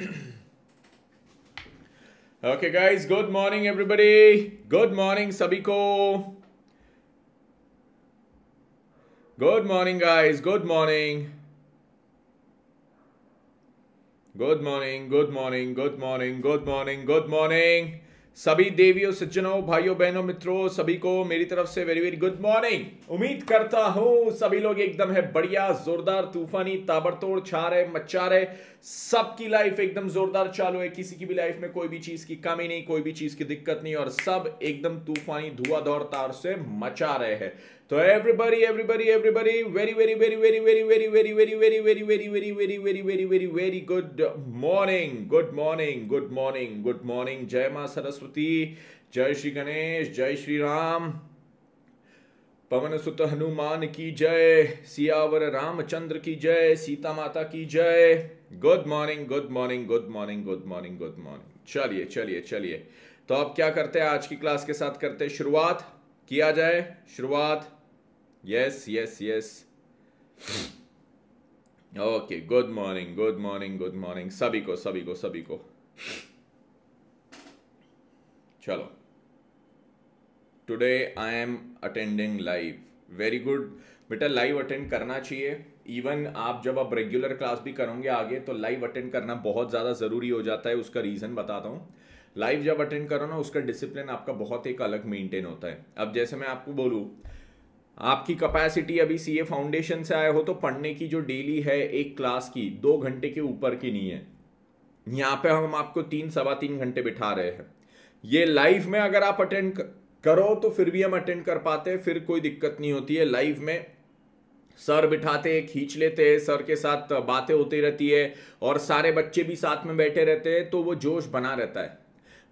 okay guys good morning everybody good morning sabico. good morning guys good morning good morning good morning good morning good morning good morning सभी देवियों सज्जनों भाइयों बहनों मित्रों सभी को मेरी तरफ से वेरी वेरी गुड मॉर्निंग उम्मीद करता हूं सभी लोग एकदम है बढ़िया जोरदार तूफानी ताबड़तोड़ छा रहे मच्छा रहे सबकी लाइफ एकदम जोरदार चालू है किसी की भी लाइफ में कोई भी चीज की कमी नहीं कोई भी चीज की दिक्कत नहीं और सब एकदम तूफानी दौड़ तार से मचा रहे हैं तो everybody everybody everybody very very very very very very very very very very very very very very very very very good morning good morning good morning good morning जय माँ सरस्वती जय श्री गणेश जय श्री राम पवन सुत हनुमान की जय सियावर रामचंद्र की जय सीता माता की जय good morning good morning good morning good morning good morning चलिए चलिए चलिए तो अब क्या करते हैं आज की क्लास के साथ करते हैं शुरुआत किया जाए शुरुआत Yes, yes, yes. Okay good morning good morning good morning सभी को सभी को सभी को चलो today I am attending live very good बेटा लाइव अटेंड करना चाहिए इवन आप जब आप रेगुलर क्लास भी करोगे आगे तो लाइव अटेंड करना बहुत ज़्यादा ज़रूरी हो जाता है उसका रीज़न बताता हूँ लाइव जब अटेंड करो ना उसका डिसिप्लिन आपका बहुत एक अलग मेंटेन होता है अब जैसे मैं आपको बोलूँ आपकी कैपेसिटी अभी सीए फाउंडेशन से आए हो तो पढ़ने की जो डेली है एक क्लास की दो घंटे के ऊपर की नहीं है यहां पे हम आपको तीन सवा तीन घंटे बिठा रहे हैं ये लाइव में अगर आप अटेंड करो तो फिर भी हम अटेंड कर पाते हैं फिर कोई दिक्कत नहीं होती है लाइव में सर बिठाते हैं खींच लेते हैं सर के साथ बातें होती रहती है और सारे बच्चे भी साथ में बैठे रहते हैं तो वो जोश बना रहता है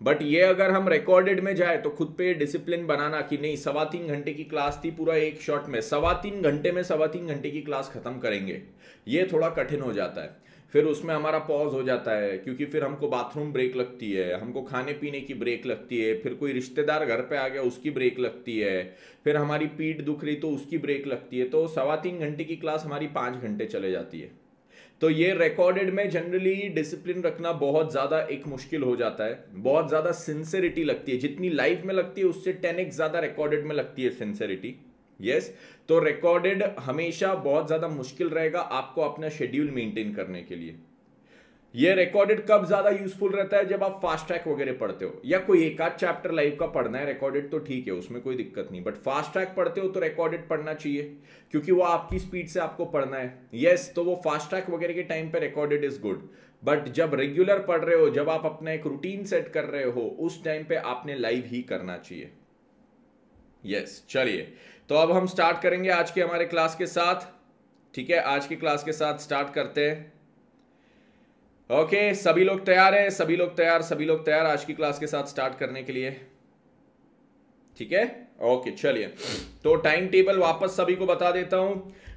बट ये अगर हम रिकॉर्डेड में जाए तो खुद पे डिसिप्लिन बनाना कि नहीं सवा तीन घंटे की क्लास थी पूरा एक शॉट में सवा तीन घंटे में सवा तीन घंटे की क्लास खत्म करेंगे ये थोड़ा कठिन हो जाता है फिर उसमें हमारा पॉज हो जाता है क्योंकि फिर हमको बाथरूम ब्रेक लगती है हमको खाने पीने की ब्रेक लगती है फिर कोई रिश्तेदार घर पे आ गया उसकी ब्रेक लगती है फिर हमारी पीठ दुख रही तो उसकी ब्रेक लगती है तो सवा तीन घंटे की क्लास हमारी पाँच घंटे चले जाती है तो ये रिकॉर्डेड में जनरली डिसिप्लिन रखना बहुत ज़्यादा एक मुश्किल हो जाता है बहुत ज़्यादा सिंसेरिटी लगती है जितनी लाइव में लगती है उससे टेन एक्स ज़्यादा रिकॉर्डेड में लगती है सिंसेरिटी यस yes, तो रिकॉर्डेड हमेशा बहुत ज़्यादा मुश्किल रहेगा आपको अपना शेड्यूल मेंटेन करने के लिए ये रिकॉर्डेड कब ज्यादा यूजफुल रहता है जब आप फास्ट ट्रैक वगैरह पढ़ते हो या कोई एक आध चैप्टर लाइव का पढ़ना है रिकॉर्डेड तो ठीक है उसमें कोई दिक्कत नहीं बट फास्ट ट्रैक पढ़ते हो तो रिकॉर्डेड पढ़ना चाहिए क्योंकि वो आपकी स्पीड से आपको पढ़ना है येस yes, तो वो फास्ट ट्रैक वगैरह के टाइम पे रिकॉर्डेड इज गुड बट जब रेगुलर पढ़ रहे हो जब आप अपना एक रूटीन सेट कर रहे हो उस टाइम पे आपने लाइव ही करना चाहिए यस yes, चलिए तो अब हम स्टार्ट करेंगे आज के हमारे क्लास के साथ ठीक है आज की क्लास के साथ स्टार्ट करते हैं ओके सभी लोग तैयार हैं सभी लोग तैयार सभी लोग तैयार आज की क्लास के साथ स्टार्ट करने के लिए ठीक है ओके चलिए तो टाइम टेबल वापस सभी को बता देता हूं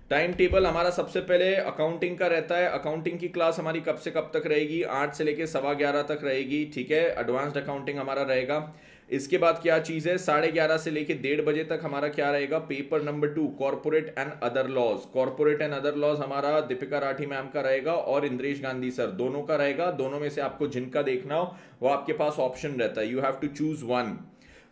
टाइम टेबल हमारा सबसे पहले अकाउंटिंग का रहता है अकाउंटिंग की क्लास हमारी कब से कब तक रहेगी आठ से लेकर सवा ग्यारह तक रहेगी ठीक है एडवांस्ड अकाउंटिंग हमारा रहेगा इसके बाद क्या चीज़ है साढ़े ग्यारह से लेकर डेढ़ बजे तक हमारा क्या रहेगा paper number two corporate and other laws corporate and other laws हमारा दीपिका राठी मैम का रहेगा और इंद्रेश गांधी सर दोनों का रहेगा दोनों में से आपको जिनका देखना हो वो आपके पास ऑप्शन रहता है you have to choose one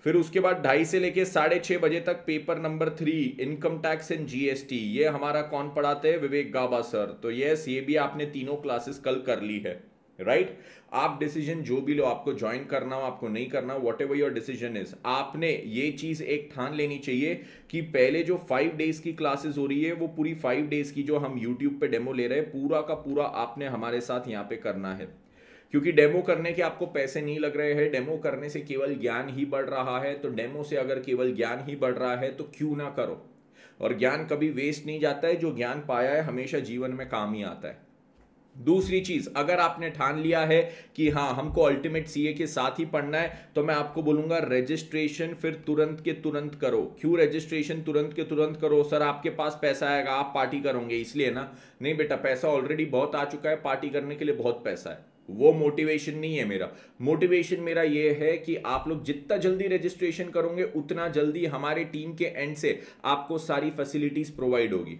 फिर उसके बाद ढाई से लेके साढ़े छह बजे तक paper number three income tax and GST ये हमारा कौन पढ़ाते हैं विवेक गाबा सर तो यस ये भी आपने तीनों क्लासेस कल कर ली है राइट right? आप डिसीजन जो भी लो आपको ज्वाइन करना हो आपको नहीं करना हो whatever your decision is आपने ये चीज़ एक ठान लेनी चाहिए कि पहले जो फाइव डेज की क्लासेस हो रही है वो पूरी फाइव डेज की जो हम यूट्यूब पे डेमो ले रहे हैं पूरा का पूरा आपने हमारे साथ यहाँ पे करना है क्योंकि डेमो करने के आपको पैसे नहीं लग रहे हैं डेमो करने से केवल ज्ञान ही बढ़ रहा है तो डेमो से अगर केवल ज्ञान ही बढ़ रहा है तो क्यों ना करो और ज्ञान कभी वेस्ट नहीं जाता है जो ज्ञान पाया है हमेशा जीवन में काम ही आता है दूसरी चीज अगर आपने ठान लिया है कि हाँ हमको अल्टीमेट सीए के साथ ही पढ़ना है तो मैं आपको बोलूंगा रजिस्ट्रेशन फिर तुरंत के तुरंत करो क्यों रजिस्ट्रेशन तुरंत के तुरंत करो सर आपके पास पैसा आएगा आप पार्टी करोगे इसलिए ना नहीं बेटा पैसा ऑलरेडी बहुत आ चुका है पार्टी करने के लिए बहुत पैसा है वो मोटिवेशन नहीं है मेरा मोटिवेशन मेरा ये है कि आप लोग जितना जल्दी रजिस्ट्रेशन करोगे उतना जल्दी हमारे टीम के एंड से आपको सारी फैसिलिटीज प्रोवाइड होगी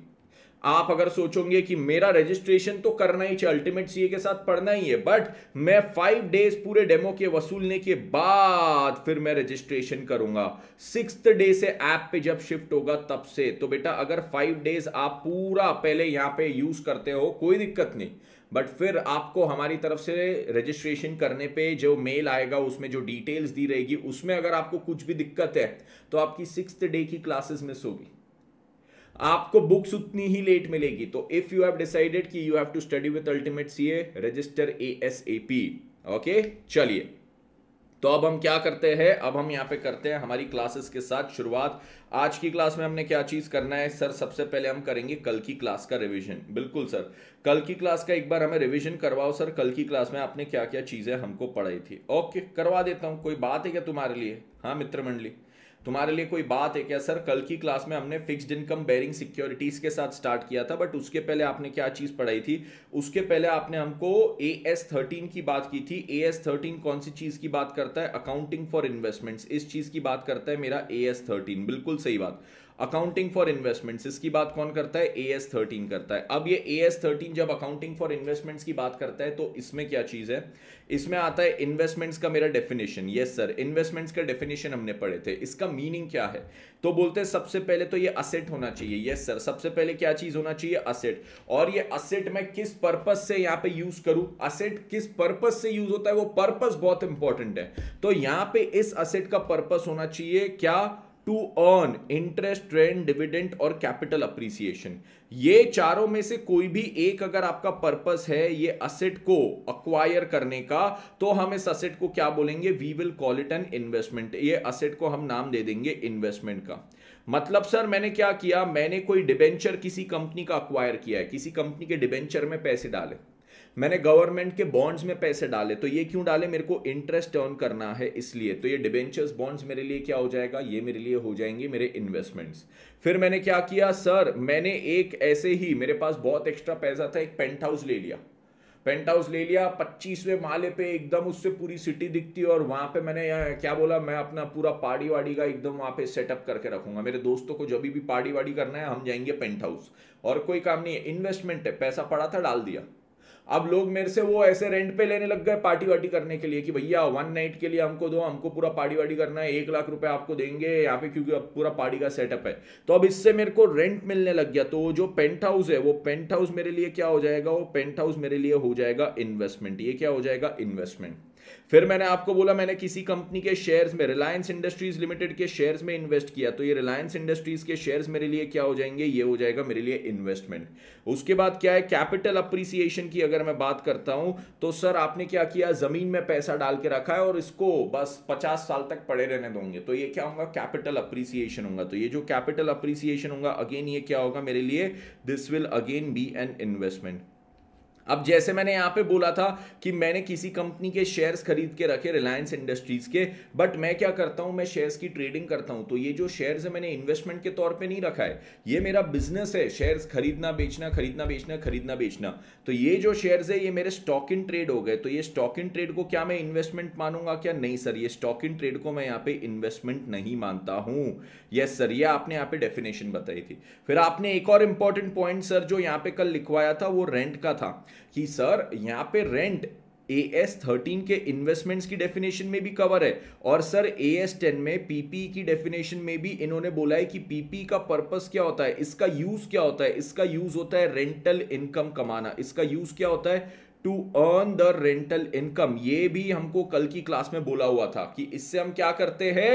आप अगर सोचोगे कि मेरा रजिस्ट्रेशन तो करना ही चाहिए अल्टीमेट सीए के साथ पढ़ना ही है बट मैं फाइव डेज पूरे डेमो के वसूलने के बाद फिर मैं रजिस्ट्रेशन करूंगा सिक्स डे से ऐप पे जब शिफ्ट होगा तब से तो बेटा अगर फाइव डेज आप पूरा पहले यहां पे यूज करते हो कोई दिक्कत नहीं बट फिर आपको हमारी तरफ से रजिस्ट्रेशन करने पे जो मेल आएगा उसमें जो डिटेल्स दी रहेगी उसमें अगर आपको कुछ भी दिक्कत है तो आपकी सिक्स डे की क्लासेस मिस होगी आपको बुक्स उतनी ही लेट मिलेगी तो इफ यू हैव डिसाइडेड कि you have to study with ultimate a register A S A P okay चलिए तो अब हम क्या करते हैं अब हम यहाँ पे करते हैं हमारी क्लासेस के साथ शुरुआत आज की क्लास में हमने क्या चीज़ करना है सर सबसे पहले हम करेंगे कल की क्लास का रिवीजन बिल्कुल सर कल की क्लास का एक बार हमें रिवीजन करवाओ सर कल की क्लास में आपने क्या क्या चीज़ें हमको पढ़ाई थी ओके करवा देता हूँ कोई बात है क्या तुम्हारे लिए हाँ मित्र मंडली तुम्हारे लिए कोई बात है क्या सर कल की क्लास में हमने फिक्स्ड इनकम बेरिंग सिक्योरिटीज़ के साथ स्टार्ट किया था बट उसके पहले आपने क्या चीज़ पढ़ाई थी उसके पहले आपने हमको ए एस थर्टीन की बात की थी ए एस थर्टीन कौन सी चीज़ की बात करता है अकाउंटिंग फॉर इन्वेस्टमेंट्स इस चीज़ की बात करता है मेरा ए एस थर्टीन बिल्कुल सही बात अकाउंटिंग फॉर इन्वेस्टमेंट्स इसकी बात कौन करता है ए एस थर्टीन करता है अब ये ए एस थर्टीन जब अकाउंटिंग फॉर इन्वेस्टमेंट्स की बात करता है तो इसमें क्या चीज़ है इसमें आता है इन्वेस्टमेंट्स का मेरा डेफिनेशन यस सर इन्वेस्टमेंट्स का डेफिनेशन हमने पढ़े थे इसका मीनिंग क्या है तो बोलते हैं सबसे पहले तो ये असेट होना चाहिए यस सर सबसे पहले क्या चीज़ होना चाहिए असेट और ये असेट मैं किस पर्पज से यहाँ पे यूज करूँ असेट किस पर्पज से यूज होता है वो पर्पज बहुत इंपॉर्टेंट है तो यहाँ पे इस असेट का पर्पज होना चाहिए क्या to earn interest rent dividend और कैपिटल अप्रिसिएशन ये चारों में से कोई भी एक अगर आपका पर्पस है ये असेट को अक्वायर करने का तो हम इस असेट को क्या बोलेंगे we will call it an investment ये असेट को हम नाम दे देंगे इन्वेस्टमेंट का मतलब सर मैंने क्या किया मैंने कोई डिबेंचर किसी कंपनी का अक्वायर किया है किसी कंपनी के डिबेंचर में पैसे डाले मैंने गवर्नमेंट के बॉन्ड्स में पैसे डाले तो ये क्यों डाले मेरे को इंटरेस्ट अर्न करना है इसलिए तो ये डिबेंचर्स बॉन्ड्स मेरे लिए क्या हो जाएगा ये मेरे लिए हो जाएंगे मेरे इन्वेस्टमेंट्स फिर मैंने क्या किया सर मैंने एक ऐसे ही मेरे पास बहुत एक्स्ट्रा पैसा था एक पेंट हाउस ले लिया पेंट हाउस ले लिया पच्चीसवें माले पे एकदम उससे पूरी सिटी दिखती है और वहां पे मैंने क्या बोला मैं अपना पूरा पार्टी वाड़ी का एकदम वहां पे सेटअप करके रखूंगा मेरे दोस्तों को जब भी पार्टी वाड़ी करना है हम जाएंगे पेंट हाउस और कोई काम नहीं है इन्वेस्टमेंट है पैसा पड़ा था डाल दिया अब लोग मेरे से वो ऐसे रेंट पे लेने लग गए पार्टी वार्टी करने के लिए कि भैया वन नाइट के लिए हमको दो हमको पूरा पार्टी वार्टी करना है एक लाख रुपए आपको देंगे यहाँ पे क्योंकि अब पूरा पार्टी का सेटअप है तो अब इससे मेरे को रेंट मिलने लग गया तो जो पेंट हाउस है वो पेंट हाउस मेरे लिए क्या हो जाएगा वो पेंट हाउस मेरे लिए हो जाएगा इन्वेस्टमेंट ये क्या हो जाएगा इन्वेस्टमेंट फिर मैंने आपको बोला मैंने किसी कंपनी के शेयर्स में रिलायंस इंडस्ट्रीज लिमिटेड के शेयर्स में इन्वेस्ट किया तो ये रिलायंस इंडस्ट्रीज के शेयर्स मेरे लिए क्या हो जाएंगे ये हो जाएगा मेरे लिए इन्वेस्टमेंट उसके बाद क्या है कैपिटल अप्रिसिएशन की अगर मैं बात करता हूं तो सर आपने क्या किया जमीन में पैसा डाल के रखा है और इसको बस पचास साल तक पड़े रहने दोगे तो ये क्या होगा कैपिटल अप्रिसिएशन होगा तो ये जो कैपिटल अप्रिसिएशन होगा अगेन ये क्या होगा मेरे लिए this will again be an investment अब जैसे मैंने यहाँ पे बोला था कि मैंने किसी कंपनी के शेयर्स खरीद के रखे रिलायंस इंडस्ट्रीज के बट मैं क्या करता हूँ मैं शेयर्स की ट्रेडिंग करता हूं तो ये जो शेयर्स है मैंने इन्वेस्टमेंट के तौर पर नहीं रखा है ये मेरा बिजनेस है शेयर्स खरीदना बेचना खरीदना बेचना खरीदना बेचना तो ये जो शेयर्स है ये मेरे स्टॉक इन ट्रेड हो गए तो ये स्टॉक इन ट्रेड को क्या मैं इन्वेस्टमेंट मानूंगा क्या नहीं सर ये स्टॉक इन ट्रेड को मैं यहाँ पे इन्वेस्टमेंट नहीं मानता हूं यस सर ये आपने यहाँ पे डेफिनेशन बताई थी फिर आपने एक और इंपॉर्टेंट पॉइंट सर जो यहाँ पे कल लिखवाया था वो रेंट का था कि सर यहाँ पे रेंट ए एस थर्टीन के इन्वेस्टमेंट्स की डेफिनेशन में भी कवर है और सर ए एस टेन में पीपी की डेफिनेशन में भी इन्होंने बोला है कि पीपी का पर्पस क्या होता है इसका यूज क्या होता है इसका यूज होता है रेंटल इनकम कमाना इसका यूज क्या होता है to earn the rental income ये भी हमको कल की क्लास में बोला हुआ था कि इससे हम क्या करते हैं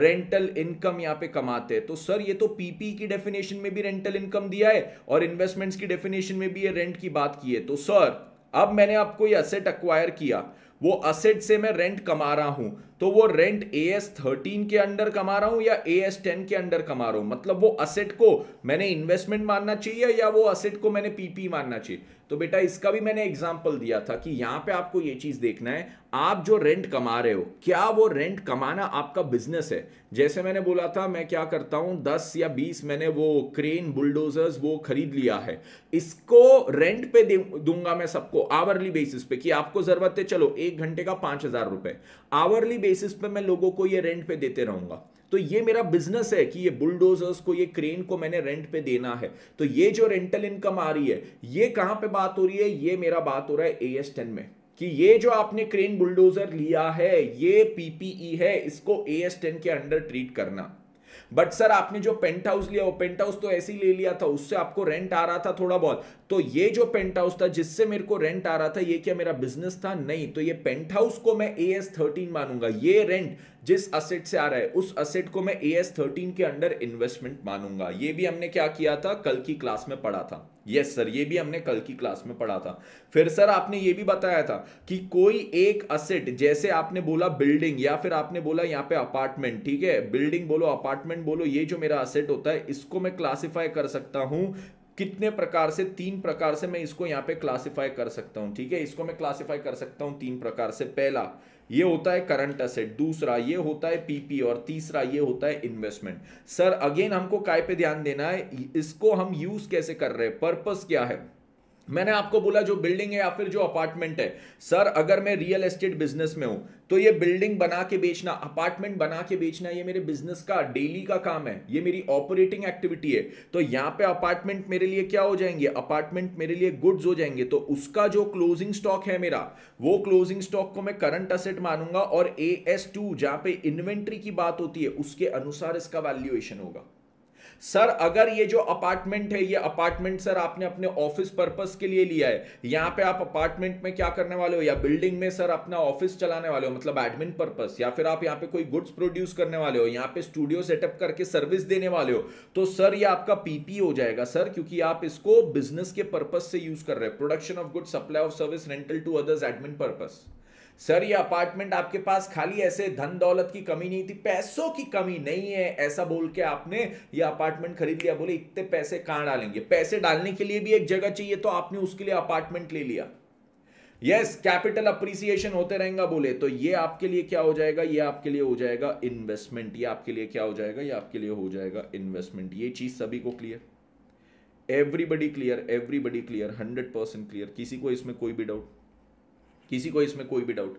रेंटल इनकम यहां पे कमाते हैं तो सर ये तो पीपी की डेफिनेशन में भी रेंटल इनकम दिया है और इन्वेस्टमेंट्स की डेफिनेशन में भी ये रेंट की बात की है तो सर अब मैंने आपको ये असेट अक्वायर किया वो असेट से मैं रेंट कमा रहा हूं तो वो रेंट ए एस थर्टीन के अंडर कमा रहा हूं या ए एस टेन के अंडर कमा रहा हूं मतलब वो असेट को मैंने इन्वेस्टमेंट मानना चाहिए या वो असेट को मैंने पीपी मानना चाहिए तो बेटा इसका भी मैंने एग्जाम्पल दिया था कि यहां पे आपको ये चीज़ देखना है आप जो रेंट कमा रहे हो क्या वो रेंट कमाना आपका बिजनेस है जैसे मैंने बोला था मैं क्या करता हूं दस या बीस मैंने वो क्रेन बुलडोजर्स वो खरीद लिया है इसको रेंट पे दूंगा मैं सबको आवरली बेसिस पे कि आपको ज़रूरत है चलो एक घंटे का पांच हज़ार रुपए आवरली बेसिस पे मैं लोगों को ये रेंट पे देते रहूंगा तो ये मेरा बिजनेस है कि ये बुलडोजर्स को ये क्रेन को मैंने रेंट पे देना है तो ये जो रेंटल इनकम आ रही है ये कहां पे बात हो रही है ये मेरा बात हो रहा है ए एस टेन में कि ये जो आपने क्रेन बुलडोजर लिया है ये पीपीई e है इसको ए एस टेन के अंडर ट्रीट करना बट सर आपने जो पेंट हाउस लिया वो पेंट हाउस तो ऐसे ही ले लिया था उससे आपको रेंट आ रहा था थोड़ा बहुत तो ये जो पेंट हाउस था जिससे मेरे को रेंट आ रहा था ये क्या मेरा बिजनेस था नहीं तो ये पेंट हाउस को मैं ए एस थर्टीन मानूंगा ये रेंट जिस असेट से आ रहा है उस असेट को मैं ए एस थर्टीन के अंडर इन्वेस्टमेंट मानूंगा ये भी हमने क्या किया था कल की क्लास में पढ़ा था यस सर ये भी हमने कल की क्लास में पढ़ा था फिर सर आपने ये भी बताया था कि कोई एक असेट जैसे आपने बोला बिल्डिंग या फिर आपने बोला यहाँ पे अपार्टमेंट ठीक है बिल्डिंग बोलो अपार्टमेंट बोलो ये जो मेरा असेट होता है इसको मैं क्लासिफाई कर सकता हूं कितने प्रकार से तीन प्रकार से मैं इसको यहाँ पे क्लासिफाई कर सकता हूँ ठीक है इसको मैं क्लासिफाई कर सकता हूँ तीन प्रकार से पहला ये होता है करंट असेट दूसरा ये होता है पीपी और तीसरा ये होता है इन्वेस्टमेंट सर अगेन हमको काय पे ध्यान देना है इसको हम यूज कैसे कर रहे हैं पर्पस क्या है मैंने आपको बोला जो बिल्डिंग है या फिर जो अपार्टमेंट है सर अगर मैं रियल एस्टेट बिजनेस में हूं तो ये बिल्डिंग बना के बेचना अपार्टमेंट बना के बेचना ये मेरे बिजनेस का डेली का काम है ये मेरी ऑपरेटिंग एक्टिविटी है तो यहां पे अपार्टमेंट मेरे लिए क्या हो जाएंगे अपार्टमेंट मेरे लिए गुड्स हो जाएंगे तो उसका जो क्लोजिंग स्टॉक है मेरा वो क्लोजिंग स्टॉक को मैं करंट असेट मानूंगा और ए एस टू जहां पे इन्वेंट्री की बात होती है उसके अनुसार इसका वैल्यूएशन होगा सर अगर ये जो अपार्टमेंट है ये अपार्टमेंट सर आपने अपने ऑफिस पर्पस के लिए लिया है यहां पे आप अपार्टमेंट में क्या करने वाले हो या बिल्डिंग में सर अपना ऑफिस चलाने वाले हो मतलब एडमिन पर्पस या फिर आप यहाँ पे कोई गुड्स प्रोड्यूस करने वाले हो यहां पे स्टूडियो सेटअप करके सर्विस देने वाले हो तो सर ये आपका पीपी हो जाएगा सर क्योंकि आप इसको बिजनेस के पर्पज से यूज कर रहे हैं production of goods supply of service rental to others admin purpose sir ये अपार्टमेंट आपके पास खाली ऐसे धन दौलत की कमी नहीं थी पैसों की कमी नहीं है ऐसा बोल के आपने ये अपार्टमेंट खरीद लिया बोले इतने पैसे कहां डालेंगे पैसे डालने के लिए भी एक जगह चाहिए तो आपने उसके लिए अपार्टमेंट ले लिया यस कैपिटल अप्रिसिएशन होते रहेगा बोले तो ये आपके लिए क्या हो जाएगा ये आपके लिए हो जाएगा इन्वेस्टमेंट ये आपके लिए क्या हो जाएगा ये आपके लिए हो जाएगा इन्वेस्टमेंट ये चीज सभी को clear everybody clear everybody clear hundred percent clear किसी को इसमें कोई भी डाउट किसी को इसमें कोई भी डाउट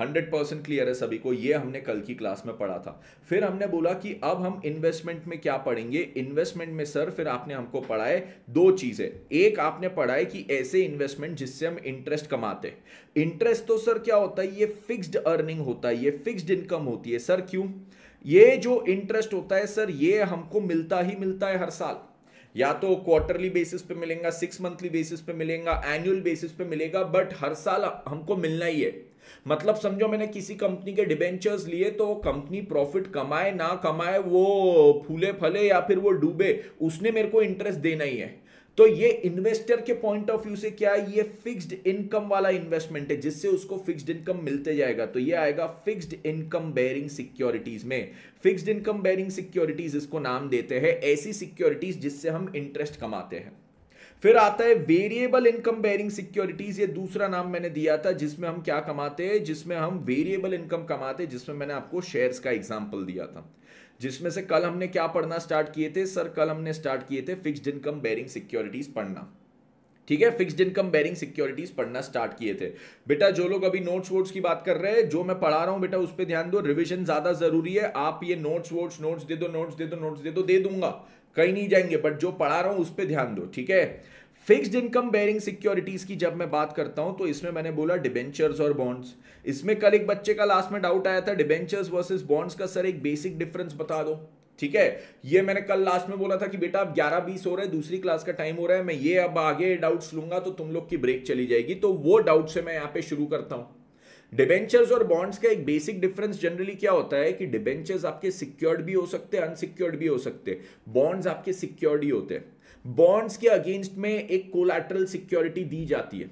हंड्रेड परसेंट क्लियर है सभी को ये हमने कल की क्लास में पढ़ा था फिर हमने बोला कि अब हम इन्वेस्टमेंट में क्या पढ़ेंगे इन्वेस्टमेंट में सर फिर आपने हमको पढ़ाए दो चीज़ें एक आपने पढ़ाए कि ऐसे इन्वेस्टमेंट जिससे हम इंटरेस्ट कमाते इंटरेस्ट तो सर क्या होता है ये फिक्स्ड अर्निंग होता है ये फिक्स्ड इनकम होती है सर क्यों ये जो इंटरेस्ट होता है सर ये हमको मिलता ही मिलता है हर साल या तो क्वार्टरली बेसिस पे मिलेगा सिक्स मंथली बेसिस पे मिलेगा एनुअल बेसिस पे मिलेगा बट हर साल हमको मिलना ही है मतलब समझो मैंने किसी कंपनी के डिबेंचर्स लिए तो कंपनी प्रॉफिट कमाए ना कमाए वो फूले फले या फिर वो डूबे उसने मेरे को इंटरेस्ट देना ही है तो ये इन्वेस्टर के पॉइंट ऑफ व्यू से क्या है ये फिक्स्ड इनकम वाला इन्वेस्टमेंट है जिससे उसको फिक्स्ड इनकम मिलते जाएगा तो ये आएगा फिक्स्ड इनकम बेयरिंग सिक्योरिटीज में फिक्स्ड इनकम बेयरिंग सिक्योरिटीज इसको नाम देते हैं ऐसी सिक्योरिटीज जिससे हम इंटरेस्ट कमाते हैं फिर आता है वेरिएबल इनकम बेरिंग सिक्योरिटीज ये दूसरा नाम मैंने दिया था जिसमें हम क्या कमाते हैं जिसमें हम वेरिएबल इनकम कमाते हैं जिसमें मैंने आपको शेयर्स का एग्जांपल दिया था जिसमें से कल हमने क्या पढ़ना स्टार्ट किए थे सर कल हमने स्टार्ट किए थे फिक्स्ड इनकम बेरिंग सिक्योरिटीज पढ़ना ठीक है फिक्स्ड इनकम बेरिंग सिक्योरिटीज पढ़ना स्टार्ट किए थे बेटा जो लोग अभी नोट्स वोट्स की बात कर रहे हैं जो मैं पढ़ा रहा हूं बेटा उस पर ध्यान दो रिविजन ज्यादा जरूरी है आप ये नोट्स वोट्स नोट्स दे दो नोट्स दे दो नोट्स दे दो दे दूंगा कहीं नहीं जाएंगे बट जो पढ़ा रहा हूं उस पर ध्यान दो ठीक है फिक्स्ड इनकम बेयरिंग सिक्योरिटीज की जब मैं बात करता हूं तो इसमें मैंने बोला डिबेंचर्स और बॉन्ड्स इसमें कल एक बच्चे का लास्ट में डाउट आया था डिबेंचर्स वर्सेस बॉन्ड्स का सर एक बेसिक डिफरेंस बता दो ठीक है ये मैंने कल लास्ट में बोला था कि बेटा अब ग्यारह बीस हो रहा है दूसरी क्लास का टाइम हो रहा है मैं ये अब आगे डाउट्स लूंगा तो तुम लोग की ब्रेक चली जाएगी तो वो डाउट से मैं यहाँ पे शुरू करता हूँ डिबेंचर्स और बॉन्ड्स का एक बेसिक डिफरेंस जनरली क्या होता है कि डिबेंचर्स आपके सिक्योर्ड भी हो सकते हैं अनसिक्योर्ड भी हो सकते हैं बॉन्ड्स आपके सिक्योर्ड ही होते हैं बॉन्ड्स के अगेंस्ट में एक कोलैटरल सिक्योरिटी दी जाती है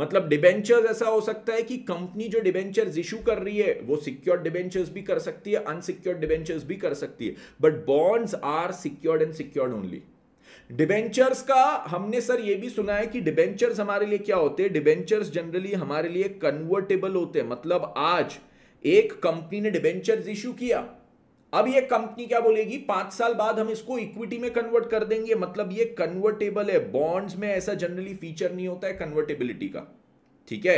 मतलब डिबेंचर्स ऐसा हो सकता है कि कंपनी जो डिबेंचर्स इशू कर रही है वो सिक्योर्ड डिबेंचर्स भी कर सकती है अनसिक्योर्ड डिबेंचर्स भी कर सकती है but bonds are secured and secured only debentures का हमने सर ये भी सुना है कि डिबेंचर्स हमारे लिए क्या होते हैं डिबेंचर्स जनरली हमारे लिए कन्वर्टेबल होते हैं मतलब आज एक कंपनी ने डिबेंचर्स इशू किया अब ये कंपनी क्या बोलेगी पांच साल बाद हम इसको इक्विटी में कन्वर्ट कर देंगे मतलब ये कन्वर्टेबल है बॉन्ड्स में ऐसा जनरली फीचर नहीं होता है कन्वर्टेबिलिटी का ठीक है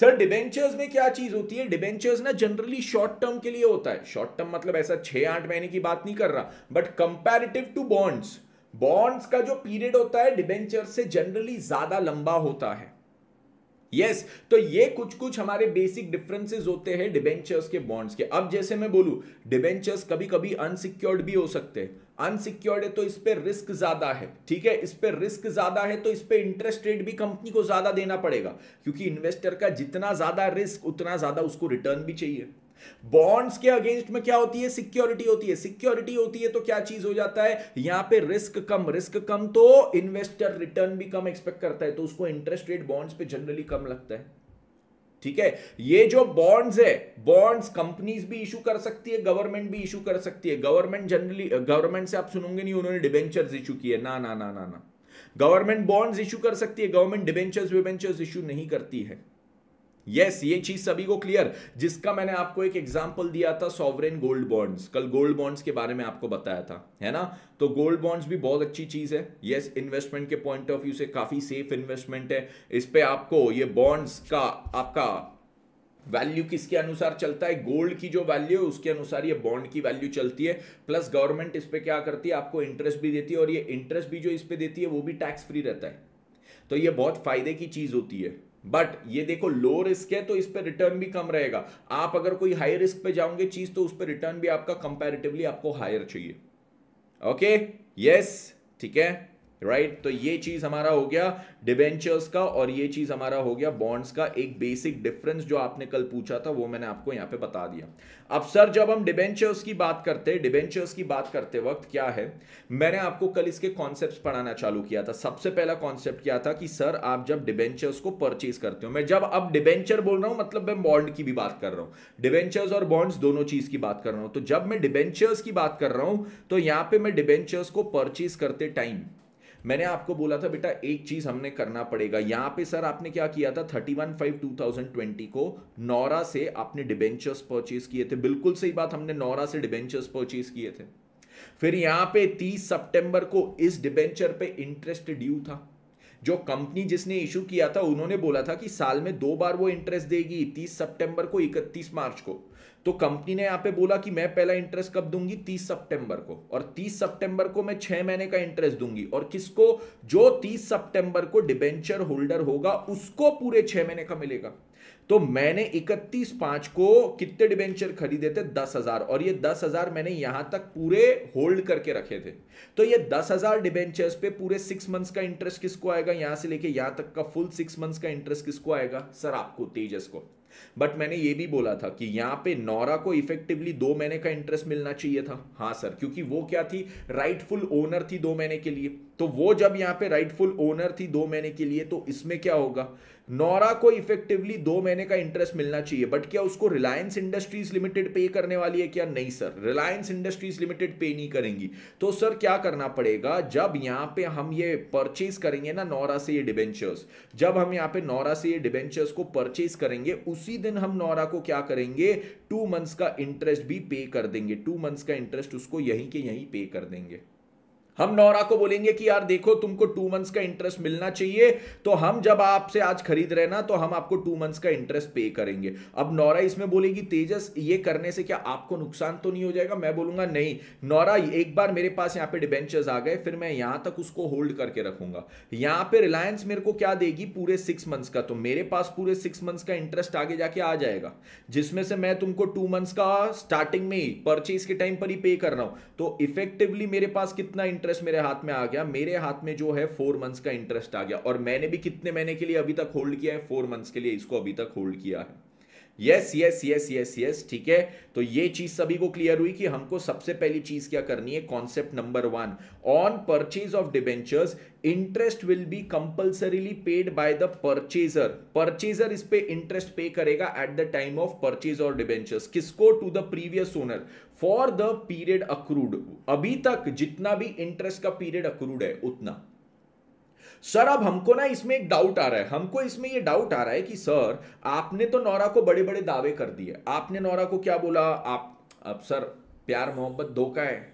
सर डिबेंचर्स में क्या चीज होती है डिबेंचर्स ना जनरली शॉर्ट टर्म के लिए होता है शॉर्ट टर्म मतलब ऐसा छह आठ महीने की बात नहीं कर रहा but comparative to bonds bonds का जो पीरियड होता है डिबेंचर से जनरली ज्यादा लंबा होता है यस yes, तो ये कुछ कुछ हमारे बेसिक डिफरेंसेस होते हैं डिबेंचर्स के बॉन्ड्स के अब जैसे मैं बोलूं डिबेंचर्स कभी कभी अनसिक्योर्ड भी हो सकते हैं अनसिक्योर्ड है तो इस पर रिस्क ज्यादा है ठीक है इस पर रिस्क ज्यादा है तो इस पर इंटरेस्ट रेट भी कंपनी को ज्यादा देना पड़ेगा क्योंकि इन्वेस्टर का जितना ज्यादा रिस्क उतना ज्यादा उसको रिटर्न भी चाहिए बॉन्ड्स के अगेंस्ट में क्या होती है सिक्योरिटी होती है सिक्योरिटी होती है तो क्या चीज हो जाता है यहां पे रिस्क कम रिस्क कम तो इन्वेस्टर रिटर्न भी कम एक्सपेक्ट करता है तो उसको इंटरेस्ट रेट बॉन्ड्स पे जनरली कम लगता है ठीक है ये जो बॉन्ड्स है बॉन्ड्स कंपनीज भी इशू कर सकती है गवर्नमेंट भी इशू कर सकती है गवर्नमेंट जनरली गवर्नमेंट से आप सुनोगे नहीं उन्होंने डिबेंचर्स इशू किए ना ना ना ना ना गवर्नमेंट बॉन्ड्स इशू कर सकती है गवर्नमेंट डिबेंचर्स विबेंचर्स इशू नहीं करती है यस ये चीज सभी को क्लियर जिसका मैंने आपको एक एग्जाम्पल दिया था सॉवरेन गोल्ड बॉन्ड्स कल गोल्ड बॉन्ड्स के बारे में आपको बताया था है ना तो गोल्ड बॉन्ड्स भी बहुत अच्छी चीज है यस इन्वेस्टमेंट के पॉइंट ऑफ व्यू से काफी सेफ इन्वेस्टमेंट है इस पर आपको ये बॉन्ड्स का आपका वैल्यू किसके अनुसार चलता है गोल्ड की जो वैल्यू है उसके अनुसार ये बॉन्ड की वैल्यू चलती है प्लस गवर्नमेंट इस पर क्या करती है आपको इंटरेस्ट भी देती है और ये इंटरेस्ट भी जो इस पर देती है वो भी टैक्स फ्री रहता है तो ये बहुत फायदे की चीज होती है बट ये देखो लो रिस्क है तो इस पर रिटर्न भी कम रहेगा आप अगर कोई हाई रिस्क पे जाओगे चीज तो उस पर रिटर्न भी आपका कंपेरेटिवली आपको हायर चाहिए ओके यस ठीक है राइट तो ये चीज हमारा हो गया डिबेंचर्स का और ये चीज हमारा हो गया बॉन्ड्स का एक बेसिक डिफरेंस जो आपने कल पूछा था वो मैंने आपको यहां पे बता दिया अब सर जब हम डिबेंचर्स की बात करते हैं डिबेंचर्स की बात करते वक्त क्या है मैंने आपको कल इसके कॉन्सेप्ट पढ़ाना चालू किया था सबसे पहला कॉन्सेप्ट क्या था कि सर आप जब डिबेंचर्स को परचेज करते हो मैं जब अब डिबेंचर बोल रहा हूं मतलब मैं बॉन्ड की भी बात कर रहा हूं डिबेंचर्स और बॉन्ड्स दोनों चीज की बात कर रहा हूं तो जब मैं डिबेंचर्स की बात कर रहा हूं तो यहां पे मैं डिबेंचर्स को परचेज करते टाइम मैंने आपको बोला था बेटा एक चीज हमने करना पड़ेगा यहाँ पे सर आपने क्या किया था thirty one five two thousand twenty को नौरा से आपने डिबेंचर्स परचेज किए थे बिल्कुल सही बात हमने नौरा से डिबेंचर्स परचेज किए थे फिर यहां पे 30 सितंबर को इस डिबेंचर पे इंटरेस्ट ड्यू था जो कंपनी जिसने इशू किया था उन्होंने बोला था कि साल में दो बार वो इंटरेस्ट देगी 30 सितंबर को 31 मार्च को तो कंपनी ने यहां पे बोला कि मैं पहला इंटरेस्ट कब दूंगी 30 सितंबर को और 30 सितंबर को मैं छह महीने का इंटरेस्ट दूंगी और किसको जो 30 सितंबर को डिबेंचर होल्डर होगा उसको पूरे छह महीने का मिलेगा तो मैंने इकतीस पांच को कितने डिबेंचर खरीदे थे दस हजार और ये दस हजार मैंने यहां तक पूरे होल्ड करके रखे थे तो ये दस हजार डिबेंचर्स पे पूरे सिक्स मंथ्स का इंटरेस्ट किसको आएगा यहां से लेके यहां तक का फुल सिक्स मंथ्स का इंटरेस्ट किसको आएगा सर आपको तेजस को बट मैंने ये भी बोला था कि यहां पे नौरा को इफेक्टिवली दो महीने का इंटरेस्ट मिलना चाहिए था हाँ सर क्योंकि वो क्या थी राइटफुल ओनर थी दो महीने के लिए तो वो जब यहां पे राइटफुल ओनर थी दो महीने के लिए तो इसमें क्या होगा नौरा को इफेक्टिवली दो महीने का इंटरेस्ट मिलना चाहिए बट क्या उसको रिलायंस इंडस्ट्रीज लिमिटेड पे करने वाली है क्या नहीं सर रिलायंस इंडस्ट्रीज लिमिटेड पे नहीं करेंगी तो सर क्या करना पड़ेगा जब यहाँ पे हम ये परचेज करेंगे ना नौरा से ये डिबेंचर्स जब हम यहाँ पे नौरा से ये डिबेंचर्स को परचेज करेंगे उसी दिन हम नौरा को क्या करेंगे टू मंथ्स का इंटरेस्ट भी पे कर देंगे टू मंथ्स का इंटरेस्ट उसको यहीं के यहीं पे कर देंगे हम नौरा को बोलेंगे कि यार देखो तुमको टू मंथ्स का इंटरेस्ट मिलना चाहिए तो हम जब आपसे आज खरीद रहे ना तो हम आपको टू मंथ्स का इंटरेस्ट पे करेंगे अब नौरा इसमें बोलेगी तेजस ये करने से क्या आपको नुकसान तो नहीं हो जाएगा मैं बोलूंगा नहीं नौरा एक बार मेरे पास यहाँ पे डिबेंचर्स आ गए फिर मैं यहां तक उसको होल्ड करके रखूंगा यहां पर रिलायंस मेरे को क्या देगी पूरे सिक्स मंथ्स का तो मेरे पास पूरे सिक्स मंथ्स का इंटरेस्ट आगे जाके आ जाएगा जिसमें से मैं तुमको टू मंथ्स का स्टार्टिंग में ही परचेज के टाइम पर ही पे कर रहा हूं तो इफेक्टिवली मेरे पास कितना इंटरेस्ट मेरे हाथ में आ गया मेरे हाथ में जो है फोर मंथ्स का इंटरेस्ट आ गया और मैंने भी कितने महीने के लिए अभी तक होल्ड किया है फोर मंथ्स के लिए इसको अभी तक होल्ड किया है yes yes yes yes yes ठीक है तो ये चीज सभी को क्लियर हुई कि हमको सबसे पहली चीज क्या करनी है concept number one on purchase of debentures interest will be compulsorily paid by the purchaser purchaser इस पे इंटरेस्ट पे करेगा at the time of purchase और डिबेंचर्स किसको to the previous owner for the period accrued अभी तक जितना भी interest का पीरियड अक्रूड है उतना सर अब हमको ना इसमें एक डाउट आ रहा है हमको इसमें ये डाउट आ रहा है कि सर आपने तो नौरा को बड़े बड़े दावे कर दिए आपने नौरा को क्या बोला आप अब सर प्यार मोहब्बत धोखा है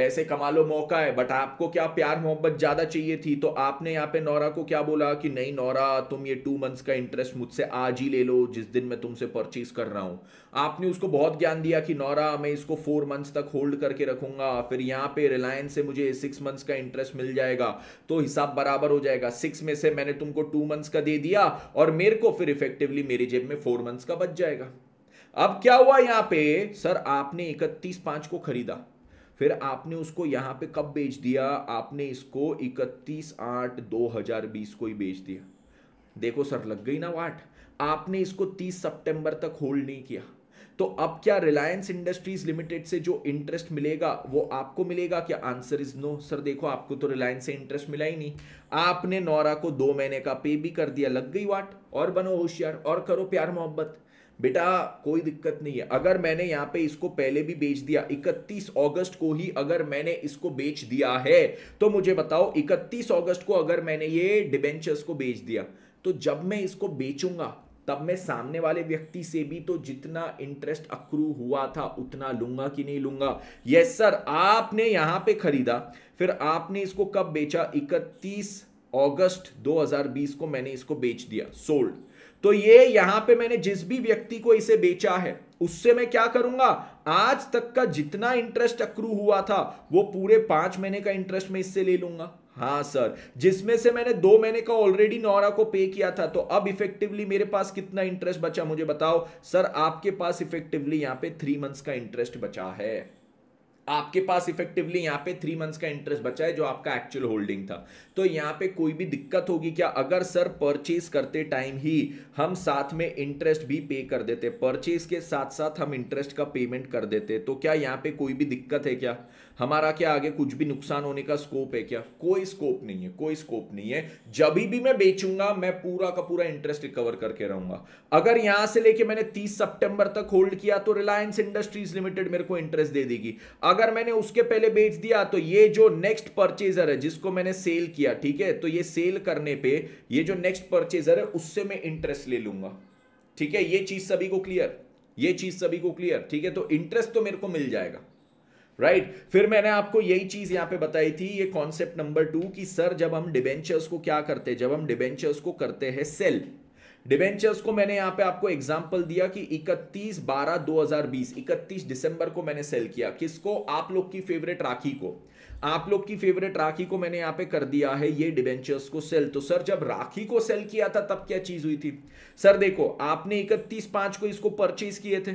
पैसे कमा लो मौका है बट आपको क्या प्यार मोहब्बत ज़्यादा चाहिए थी तो आपने यहाँ पे नौरा को क्या बोला कि नहीं नौरा तुम ये टू मंथ्स का इंटरेस्ट मुझसे आज ही ले लो जिस दिन मैं तुमसे परचेज कर रहा हूं आपने उसको बहुत ज्ञान दिया कि नौरा मैं इसको फोर मंथ्स तक होल्ड करके रखूंगा फिर यहाँ पे रिलायंस से मुझे सिक्स मंथ्स का इंटरेस्ट मिल जाएगा तो हिसाब बराबर हो जाएगा सिक्स में से मैंने तुमको टू मंथ्स का दे दिया और मेरे को फिर इफेक्टिवली मेरी जेब में फोर मंथ्स का बच जाएगा अब क्या हुआ यहाँ पे सर आपने इकतीस पांच को खरीदा फिर आपने उसको यहाँ पे कब बेच दिया आपने इसको इकतीस आठ दो हजार बीस को ही बेच दिया देखो सर लग गई ना वाट आपने इसको तीस सितंबर तक होल्ड नहीं किया तो अब क्या रिलायंस इंडस्ट्रीज लिमिटेड से जो इंटरेस्ट मिलेगा वो आपको मिलेगा क्या आंसर इज नो सर देखो आपको तो रिलायंस से इंटरेस्ट मिला ही नहीं आपने नौरा को दो महीने का पे भी कर दिया लग गई वाट और बनो होशियार और करो प्यार मोहब्बत बेटा कोई दिक्कत नहीं है अगर मैंने यहाँ पे इसको पहले भी बेच दिया 31 अगस्त को ही अगर मैंने इसको बेच दिया है तो मुझे बताओ 31 अगस्त को अगर मैंने ये डिबेंचर्स को बेच दिया तो जब मैं इसको बेचूंगा तब मैं सामने वाले व्यक्ति से भी तो जितना इंटरेस्ट अक्रू हुआ था उतना लूंगा कि नहीं लूंगा यस सर आपने यहां पे खरीदा फिर आपने इसको कब बेचा 31 अगस्त 2020 को मैंने इसको बेच दिया सोल्ड तो ये यहां पे मैंने जिस भी व्यक्ति को इसे बेचा है उससे मैं क्या करूंगा आज तक का जितना इंटरेस्ट अक्रू हुआ था वो पूरे पांच महीने का इंटरेस्ट मैं इससे ले लूंगा हाँ सर जिसमें से मैंने दो महीने का ऑलरेडी नौरा को पे किया था तो अब इफेक्टिवली मेरे पास कितना इंटरेस्ट बचा मुझे बताओ सर आपके पास इफेक्टिवली यहां पे थ्री मंथ्स का इंटरेस्ट बचा है आपके पास इफेक्टिवली यहाँ पे थ्री मंथ्स का इंटरेस्ट बचा है जो आपका एक्चुअल होल्डिंग था तो यहाँ पे कोई भी दिक्कत होगी क्या अगर सर परचेज करते टाइम ही हम साथ में इंटरेस्ट भी पे कर देते परचेज के साथ साथ हम इंटरेस्ट का पेमेंट कर देते तो क्या यहाँ पे कोई भी दिक्कत है क्या हमारा क्या आगे कुछ भी नुकसान होने का स्कोप है क्या कोई स्कोप नहीं है कोई स्कोप नहीं है जब भी मैं बेचूंगा मैं पूरा का पूरा इंटरेस्ट रिकवर करके रहूंगा अगर यहां से लेके मैंने 30 सितंबर तक होल्ड किया तो रिलायंस इंडस्ट्रीज लिमिटेड मेरे को इंटरेस्ट दे देगी अगर मैंने उसके पहले बेच दिया तो ये जो नेक्स्ट परचेजर है जिसको मैंने सेल किया ठीक है तो ये सेल करने पर यह जो नेक्स्ट परचेजर है उससे मैं इंटरेस्ट ले लूंगा ठीक है ये चीज सभी को क्लियर ये चीज सभी को क्लियर ठीक है तो इंटरेस्ट तो मेरे को मिल जाएगा राइट right? फिर मैंने आपको यही चीज यहां पे बताई थी ये कॉन्सेप्ट नंबर टू कि सर जब हम डिबेंचर्स को क्या करते हैं जब हम डिबेंचर्स को करते हैं सेल डिबेंचर्स को मैंने यहां पे आपको एग्जांपल दिया कि 31 बारह 2020 31 दिसंबर को मैंने सेल किया किसको आप लोग की फेवरेट राखी को आप लोग की फेवरेट राखी को मैंने यहां पे कर दिया है ये डिबेंचर्स को सेल तो सर जब राखी को सेल किया था तब क्या चीज हुई थी सर देखो आपने इकतीस पांच को इसको परचेज किए थे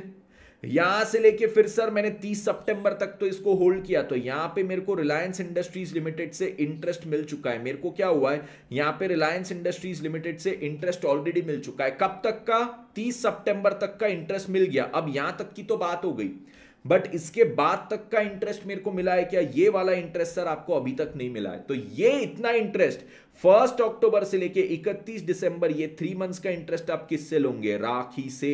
यहां से लेके फिर सर मैंने 30 सितंबर तक तो इसको होल्ड किया तो यहां पे मेरे को रिलायंस इंडस्ट्रीज लिमिटेड से इंटरेस्ट मिल चुका है मेरे को क्या हुआ है यहां पे रिलायंस इंडस्ट्रीज लिमिटेड से इंटरेस्ट ऑलरेडी मिल चुका है कब तक का 30 सितंबर तक का इंटरेस्ट मिल गया अब यहां तक की तो बात हो गई बट इसके बाद तक का इंटरेस्ट मेरे को मिला है क्या ये वाला इंटरेस्ट सर आपको अभी तक नहीं मिला है तो ये इतना इंटरेस्ट फर्स्ट अक्टूबर से लेके 31 दिसंबर ये थ्री मंथ्स का इंटरेस्ट आप किससे लोगे राखी से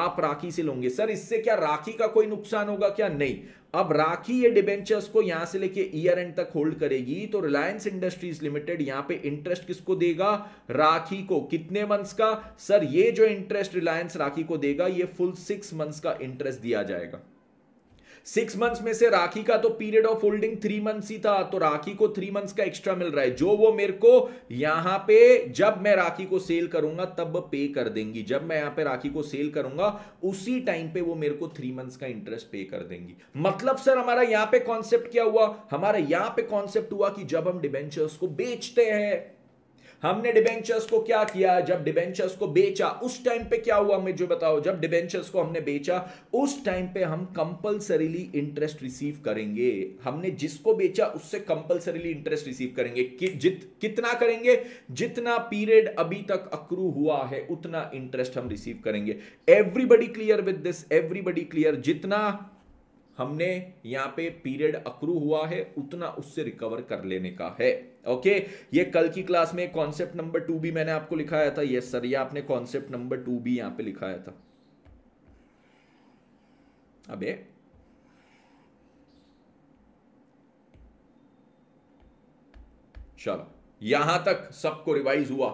आप राखी से लोगे सर इससे क्या राखी का कोई नुकसान होगा क्या नहीं अब राखी ये डिबेंचर्स को यहां से लेके ईयर एंड तक होल्ड करेगी तो रिलायंस इंडस्ट्रीज लिमिटेड यहां पे इंटरेस्ट किसको देगा राखी को कितने मंथ्स का सर ये जो इंटरेस्ट रिलायंस राखी को देगा ये फुल सिक्स मंथ्स का इंटरेस्ट दिया जाएगा सिक्स मंथ्स में से राखी का तो period of holding three months ही था तो राखी को थ्री मंथ्स का एक्स्ट्रा मिल रहा है जो वो मेरे को यहां पे जब मैं राखी को सेल करूंगा तब पे कर देंगी जब मैं यहां पे राखी को सेल करूंगा उसी टाइम पे वो मेरे को थ्री मंथ्स का इंटरेस्ट पे कर देंगी मतलब सर हमारा यहां पे कॉन्सेप्ट क्या हुआ हमारा यहां पे कॉन्सेप्ट हुआ कि जब हम डिबेंचर्स को बेचते हैं हमने डिबेंचर्स को क्या किया जब डिबेंचर्स को बेचा उस टाइम पे क्या हुआ मैं जो बताओ जब डिबेंचर्स को हमने बेचा उस टाइम पे हम कंपलसरीली इंटरेस्ट रिसीव करेंगे हमने जिसको बेचा उससे कंपलसरीली इंटरेस्ट रिसीव करेंगे कि, जित कितना करेंगे जितना पीरियड अभी तक अक्रू हुआ है उतना इंटरेस्ट हम रिसीव करेंगे everybody clear with this everybody clear जितना हमने यहाँ पे पीरियड अक्रू हुआ है उतना उससे रिकवर कर लेने का है ओके ये कल की क्लास में कॉन्सेप्ट नंबर टू भी मैंने आपको लिखाया था यस सर ये आपने कॉन्सेप्ट नंबर टू भी यहां पे लिखाया था अबे चलो यहां तक सबको रिवाइज हुआ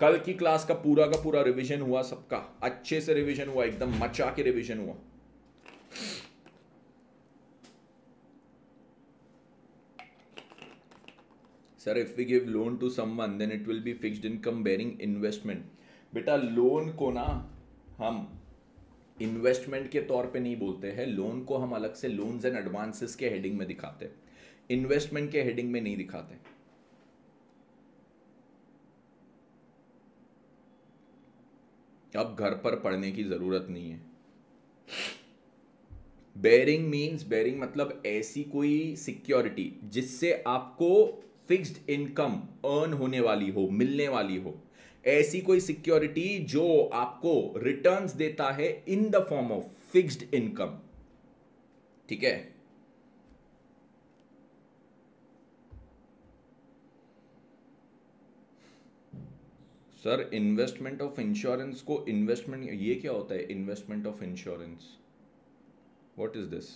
कल की क्लास का पूरा का पूरा रिवीजन हुआ सबका अच्छे से रिवीजन हुआ एकदम मचा के रिवीजन हुआ sir if we give loan to someone then it will be fixed income bearing investment बेटा लोन को ना हम इन्वेस्टमेंट के तौर पे नहीं बोलते हैं लोन को हम अलग से लोन्स एंड एडवांसेस के हेडिंग में दिखाते इन्वेस्टमेंट के हेडिंग में नहीं दिखाते अब घर पर पढ़ने की ज़रूरत नहीं है बेरिंग मीन्स बेरिंग मतलब ऐसी कोई सिक्योरिटी जिससे आपको फिक्स्ड इनकम अर्न होने वाली हो मिलने वाली हो ऐसी कोई सिक्योरिटी जो आपको रिटर्न्स देता है in the form of fixed income ठीक है सर इन्वेस्टमेंट ऑफ इंश्योरेंस को इन्वेस्टमेंट ये क्या होता है investment of insurance what is this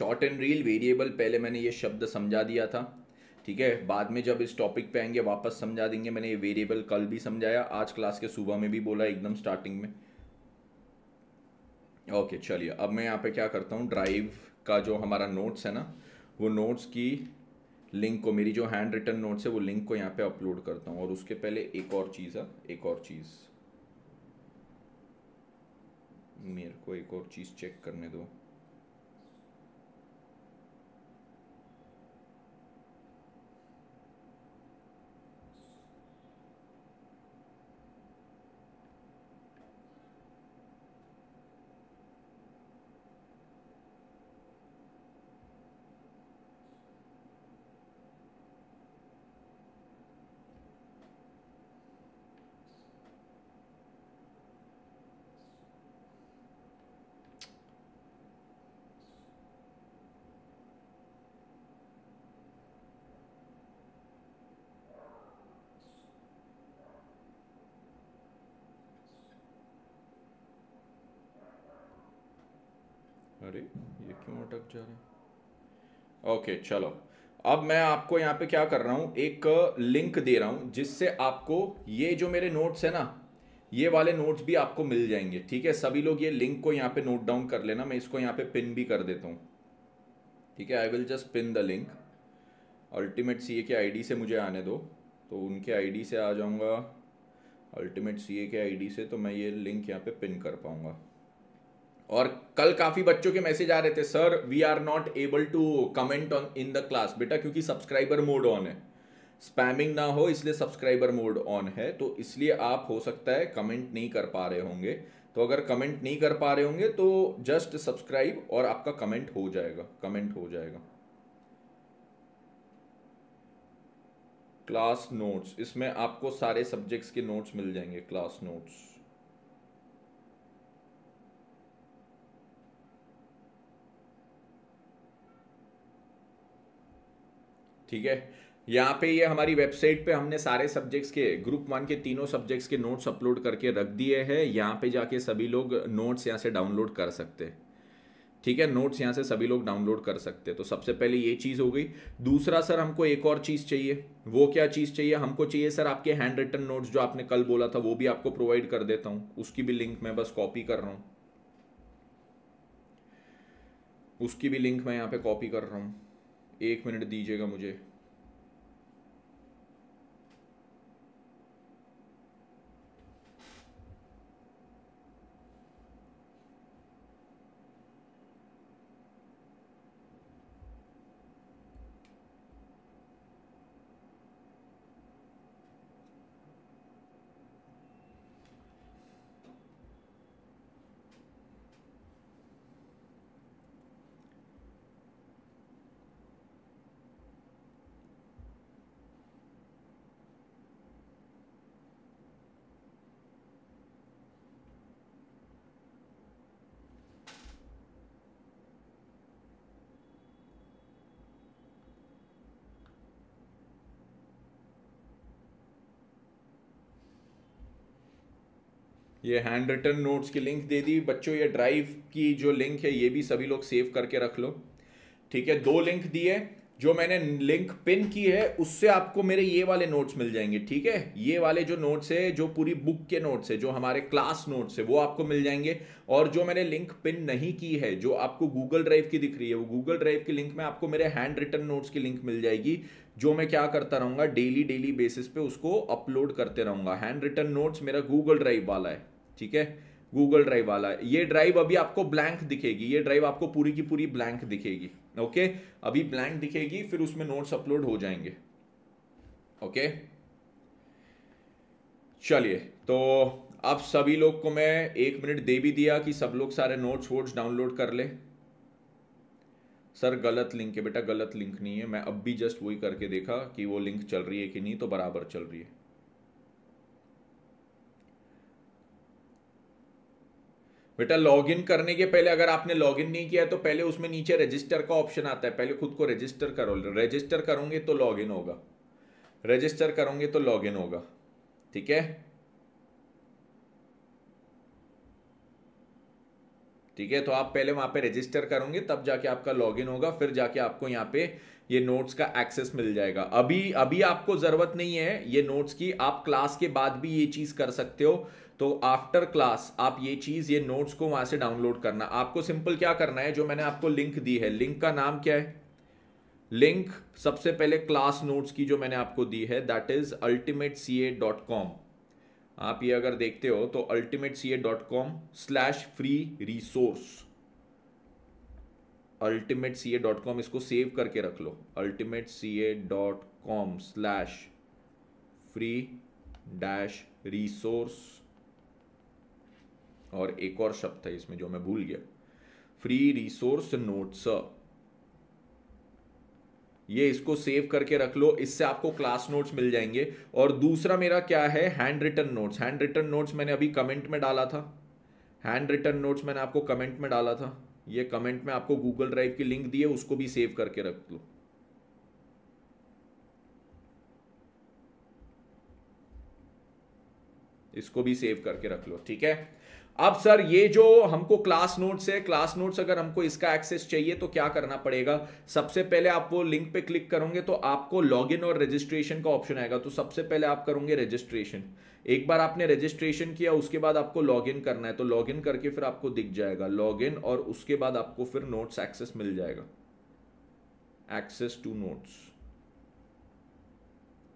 short and real variable पहले मैंने ये शब्द समझा दिया था ठीक है बाद में जब इस टॉपिक पे आएंगे वापस समझा देंगे मैंने ये वेरिएबल कल भी समझाया आज क्लास के सुबह में भी बोला एकदम स्टार्टिंग में ओके चलिए अब मैं यहाँ पे क्या करता हूँ ड्राइव का जो हमारा नोट्स है ना वो नोट्स की लिंक को मेरी जो हैंड रिटर्न नोट्स है वो लिंक को यहाँ पे अपलोड करता हूँ और उसके पहले एक और चीज़ है एक और चीज़ मेरे को एक और चीज़ चेक करने दो अरे ये क्यों अटक जा रहे ओके चलो अब मैं आपको यहाँ पे क्या कर रहा हूँ एक लिंक दे रहा हूँ जिससे आपको ये जो मेरे नोट्स है ना ये वाले नोट्स भी आपको मिल जाएंगे ठीक है सभी लोग ये लिंक को यहाँ पे नोट डाउन कर लेना मैं इसको यहाँ पे पिन भी कर देता हूँ ठीक है I will just pin the link ultimate C A के आई से मुझे आने दो तो उनके आई से आ जाऊँगा अल्टीमेट सी ए के आई से तो मैं ये लिंक यहाँ पे पिन कर पाऊँगा और कल काफ़ी बच्चों के मैसेज आ रहे थे sir we are not able to comment on in the class बेटा क्योंकि सब्सक्राइबर मोड ऑन है स्पैमिंग ना हो इसलिए सब्सक्राइबर मोड ऑन है तो इसलिए आप हो सकता है कमेंट नहीं कर पा रहे होंगे तो अगर कमेंट नहीं कर पा रहे होंगे तो जस्ट सब्सक्राइब और आपका कमेंट हो जाएगा कमेंट हो जाएगा क्लास नोट्स इसमें आपको सारे सब्जेक्ट्स के नोट्स मिल जाएंगे क्लास नोट्स ठीक है यहाँ पे ये हमारी वेबसाइट पे हमने सारे सब्जेक्ट्स के ग्रुप वन के तीनों सब्जेक्ट्स के नोट्स अपलोड करके रख दिए हैं यहाँ पे जाके सभी लोग नोट्स यहाँ से डाउनलोड कर सकते हैं ठीक है नोट्स यहाँ से सभी लोग डाउनलोड कर सकते हैं तो सबसे पहले ये चीज़ हो गई दूसरा सर हमको एक और चीज़ चाहिए वो क्या चीज़ चाहिए हमको चाहिए सर आपके हैंड रिटन नोट्स जो आपने कल बोला था वो भी आपको प्रोवाइड कर देता हूँ उसकी भी लिंक मैं बस कॉपी कर रहा हूँ उसकी भी लिंक मैं यहाँ पे कॉपी कर रहा हूँ एक मिनट दीजिएगा मुझे ये हैंड रिटर्न नोट्स की लिंक दे दी बच्चों ये ड्राइव की जो लिंक है ये भी सभी लोग सेव करके रख लो ठीक है दो लिंक दी है जो मैंने लिंक पिन की है उससे आपको मेरे ये वाले नोट्स मिल जाएंगे ठीक है ये वाले जो नोट्स है जो पूरी बुक के नोट्स है जो हमारे क्लास नोट्स है वो आपको मिल जाएंगे और जो मैंने लिंक पिन नहीं की है जो आपको गूगल ड्राइव की दिख रही है वो गूगल ड्राइव की लिंक में आपको मेरे हैंड रिटर्न नोट्स की लिंक मिल जाएगी जो मैं क्या करता रहूंगा डेली डेली बेसिस पे उसको अपलोड करते रहूंगा हैंड रिटन नोट्स मेरा गूगल ड्राइव वाला है ठीक है गूगल ड्राइव वाला ये ड्राइव अभी आपको ब्लैंक दिखेगी ये ड्राइव आपको पूरी की पूरी ब्लैंक दिखेगी ओके अभी ब्लैंक दिखेगी फिर उसमें नोट्स अपलोड हो जाएंगे ओके चलिए तो आप सभी लोग को मैं एक मिनट दे भी दिया कि सब लोग सारे नोट्स वोट्स डाउनलोड कर ले सर गलत लिंक है बेटा गलत लिंक नहीं है मैं अब भी जस्ट वही करके देखा कि वो लिंक चल रही है कि नहीं तो बराबर चल रही है बेटा लॉगिन करने के पहले अगर आपने लॉगिन नहीं किया तो पहले उसमें नीचे रजिस्टर का ऑप्शन आता है पहले खुद को रजिस्टर करो रजिस्टर करोगे तो लॉगिन होगा रजिस्टर करोगे तो लॉगिन होगा ठीक है ठीक है तो आप पहले वहां पे रजिस्टर करोगे तब जाके आपका लॉगिन होगा फिर जाके आपको यहाँ पे ये नोट्स का एक्सेस मिल जाएगा अभी अभी आपको जरूरत नहीं है ये नोट्स की आप क्लास के बाद भी ये चीज कर सकते हो तो आफ्टर क्लास आप ये चीज़ ये नोट्स को वहां से डाउनलोड करना आपको सिंपल क्या करना है जो मैंने आपको लिंक दी है लिंक का नाम क्या है लिंक सबसे पहले क्लास नोट्स की जो मैंने आपको दी है that is ultimate C A dot com आप ये अगर देखते हो तो ultimate C A dot com slash free resource ultimate C A dot com इसको सेव करके रख लो ultimate C A dot com slash free dash resource और एक और शब्द था इसमें जो मैं भूल गया फ्री रिसोर्स नोट्स ये इसको सेव करके रख लो इससे आपको क्लास नोट्स मिल जाएंगे और दूसरा मेरा क्या है hand written notes hand written notes मैंने अभी कमेंट में डाला था हैंड रिटन नोट्स मैंने आपको कमेंट में डाला था ये कमेंट में आपको गूगल ड्राइव की लिंक दी है उसको भी सेव करके रख लो इसको भी सेव करके रख लो ठीक है अब सर ये जो हमको क्लास नोट्स है क्लास नोट्स अगर हमको इसका एक्सेस चाहिए तो क्या करना पड़ेगा सबसे पहले आप वो लिंक पे क्लिक करोगे तो आपको लॉगिन और रजिस्ट्रेशन का ऑप्शन आएगा तो सबसे पहले आप करोगे रजिस्ट्रेशन एक बार आपने रजिस्ट्रेशन किया उसके बाद आपको लॉगिन करना है तो लॉगिन करके फिर आपको दिख जाएगा लॉगिन और उसके बाद आपको फिर नोट्स एक्सेस मिल जाएगा एक्सेस टू नोट्स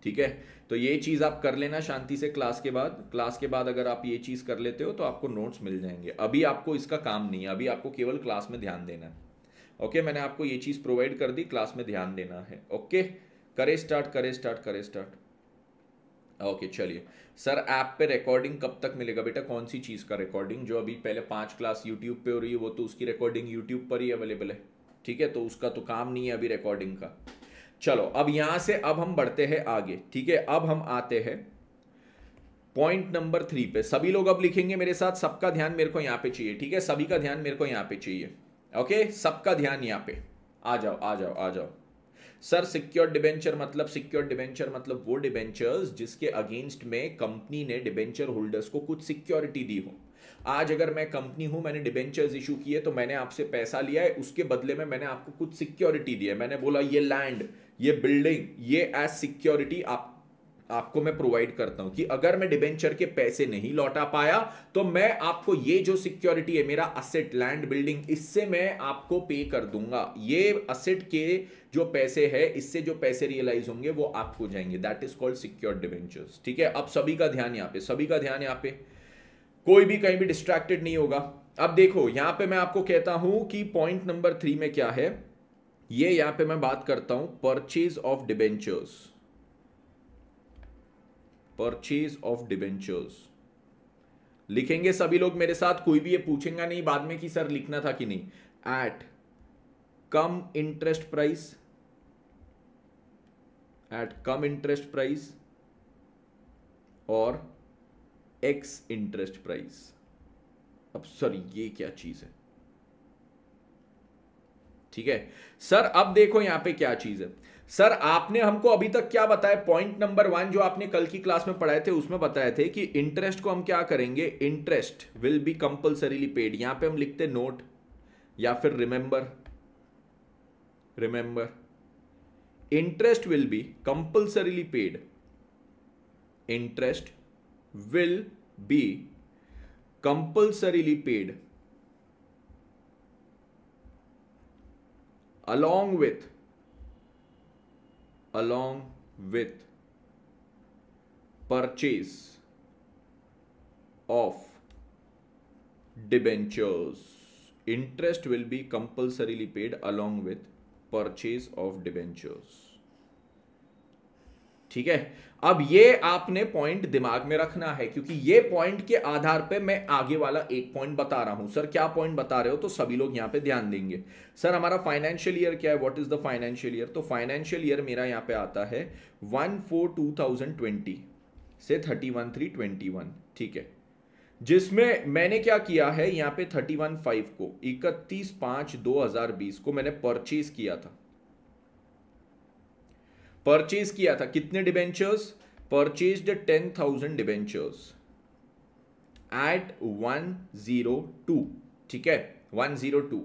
ठीक है तो ये चीज़ आप कर लेना शांति से क्लास के बाद क्लास के बाद अगर आप ये चीज़ कर लेते हो तो आपको नोट्स मिल जाएंगे अभी आपको इसका काम नहीं है अभी आपको केवल क्लास में ध्यान देना है ओके मैंने आपको ये चीज़ प्रोवाइड कर दी क्लास में ध्यान देना है ओके करे स्टार्ट करे स्टार्ट करे स्टार्ट ओके चलिए सर ऐप पे रिकॉर्डिंग कब तक मिलेगा बेटा कौन सी चीज़ का रिकॉर्डिंग जो अभी पहले पांच क्लास यूट्यूब पे हो रही है वो तो उसकी रिकॉर्डिंग यूट्यूब पर ही अवेलेबल है ठीक है तो उसका तो काम नहीं है अभी रिकॉर्डिंग का चलो अब यहां से अब हम बढ़ते हैं आगे ठीक है अब हम आते हैं पॉइंट नंबर थ्री पे सभी लोग अब लिखेंगे मेरे साथ सबका ध्यान मेरे को यहां पे चाहिए ठीक है सभी का ध्यान मेरे को यहां पे चाहिए ओके सबका ध्यान यहां पे आ जाओ आ जाओ आ जाओ सर सिक्योर डिबेंचर मतलब सिक्योर डिबेंचर मतलब वो डिबेंचर्स जिसके अगेंस्ट में कंपनी ने डिबेंचर होल्डर्स को कुछ सिक्योरिटी दी हो आज अगर मैं कंपनी हूं मैंने डिबेंचर्स इशू किए तो मैंने आपसे पैसा लिया है उसके बदले में मैंने आपको कुछ सिक्योरिटी दी है मैंने बोला ये लैंड ये बिल्डिंग ये एज सिक्योरिटी आप आपको मैं प्रोवाइड करता हूं कि अगर मैं डिबेंचर के पैसे नहीं लौटा पाया तो मैं आपको ये जो सिक्योरिटी है मेरा असेट लैंड बिल्डिंग इससे मैं आपको पे कर दूंगा ये असेट के जो पैसे है इससे जो पैसे रियलाइज होंगे वो आपको जाएंगे that is called secure debentures ठीक है अब सभी का ध्यान यहाँ पे सभी का ध्यान यहाँ पे कोई भी कहीं भी डिस्ट्रैक्टेड नहीं होगा अब देखो यहां पे मैं आपको कहता हूं कि पॉइंट नंबर थ्री में क्या है ये यहां पे मैं बात करता हूं purchase of debentures purchase of debentures लिखेंगे सभी लोग मेरे साथ कोई भी ये पूछेगा नहीं बाद में कि सर लिखना था कि नहीं at cum interest price at cum interest price और एक्स इंटरेस्ट प्राइस अब सर ये क्या चीज है ठीक है सर अब देखो यहां पे क्या चीज है सर आपने हमको अभी तक क्या बताया पॉइंट नंबर वन जो आपने कल की क्लास में पढ़ाए थे उसमें बताए थे कि इंटरेस्ट को हम क्या करेंगे interest will be compulsorily paid यहां पे हम लिखते नोट या फिर remember remember interest will be compulsorily paid interest will be compulsorily paid along with along with purchase of debentures interest will be compulsorily paid along with purchase of debentures ठीक है अब ये आपने पॉइंट दिमाग में रखना है क्योंकि ये पॉइंट के आधार पे मैं आगे वाला एक पॉइंट बता रहा हूं सर क्या पॉइंट बता रहे हो तो सभी लोग यहां पे ध्यान देंगे सर हमारा फाइनेंशियल ईयर क्या है what is the financial year तो फाइनेंशियल ईयर मेरा यहां पे आता है one four two thousand twenty से thirty one three twenty one ठीक है जिसमें मैंने क्या किया है यहाँ पे थर्टी वन फाइव को इकतीस पांच दो हज़ार बीस को मैंने परचेज किया था परचेज किया था कितने debentures purchase ten thousand debentures at one zero two ठीक है वन जीरो टू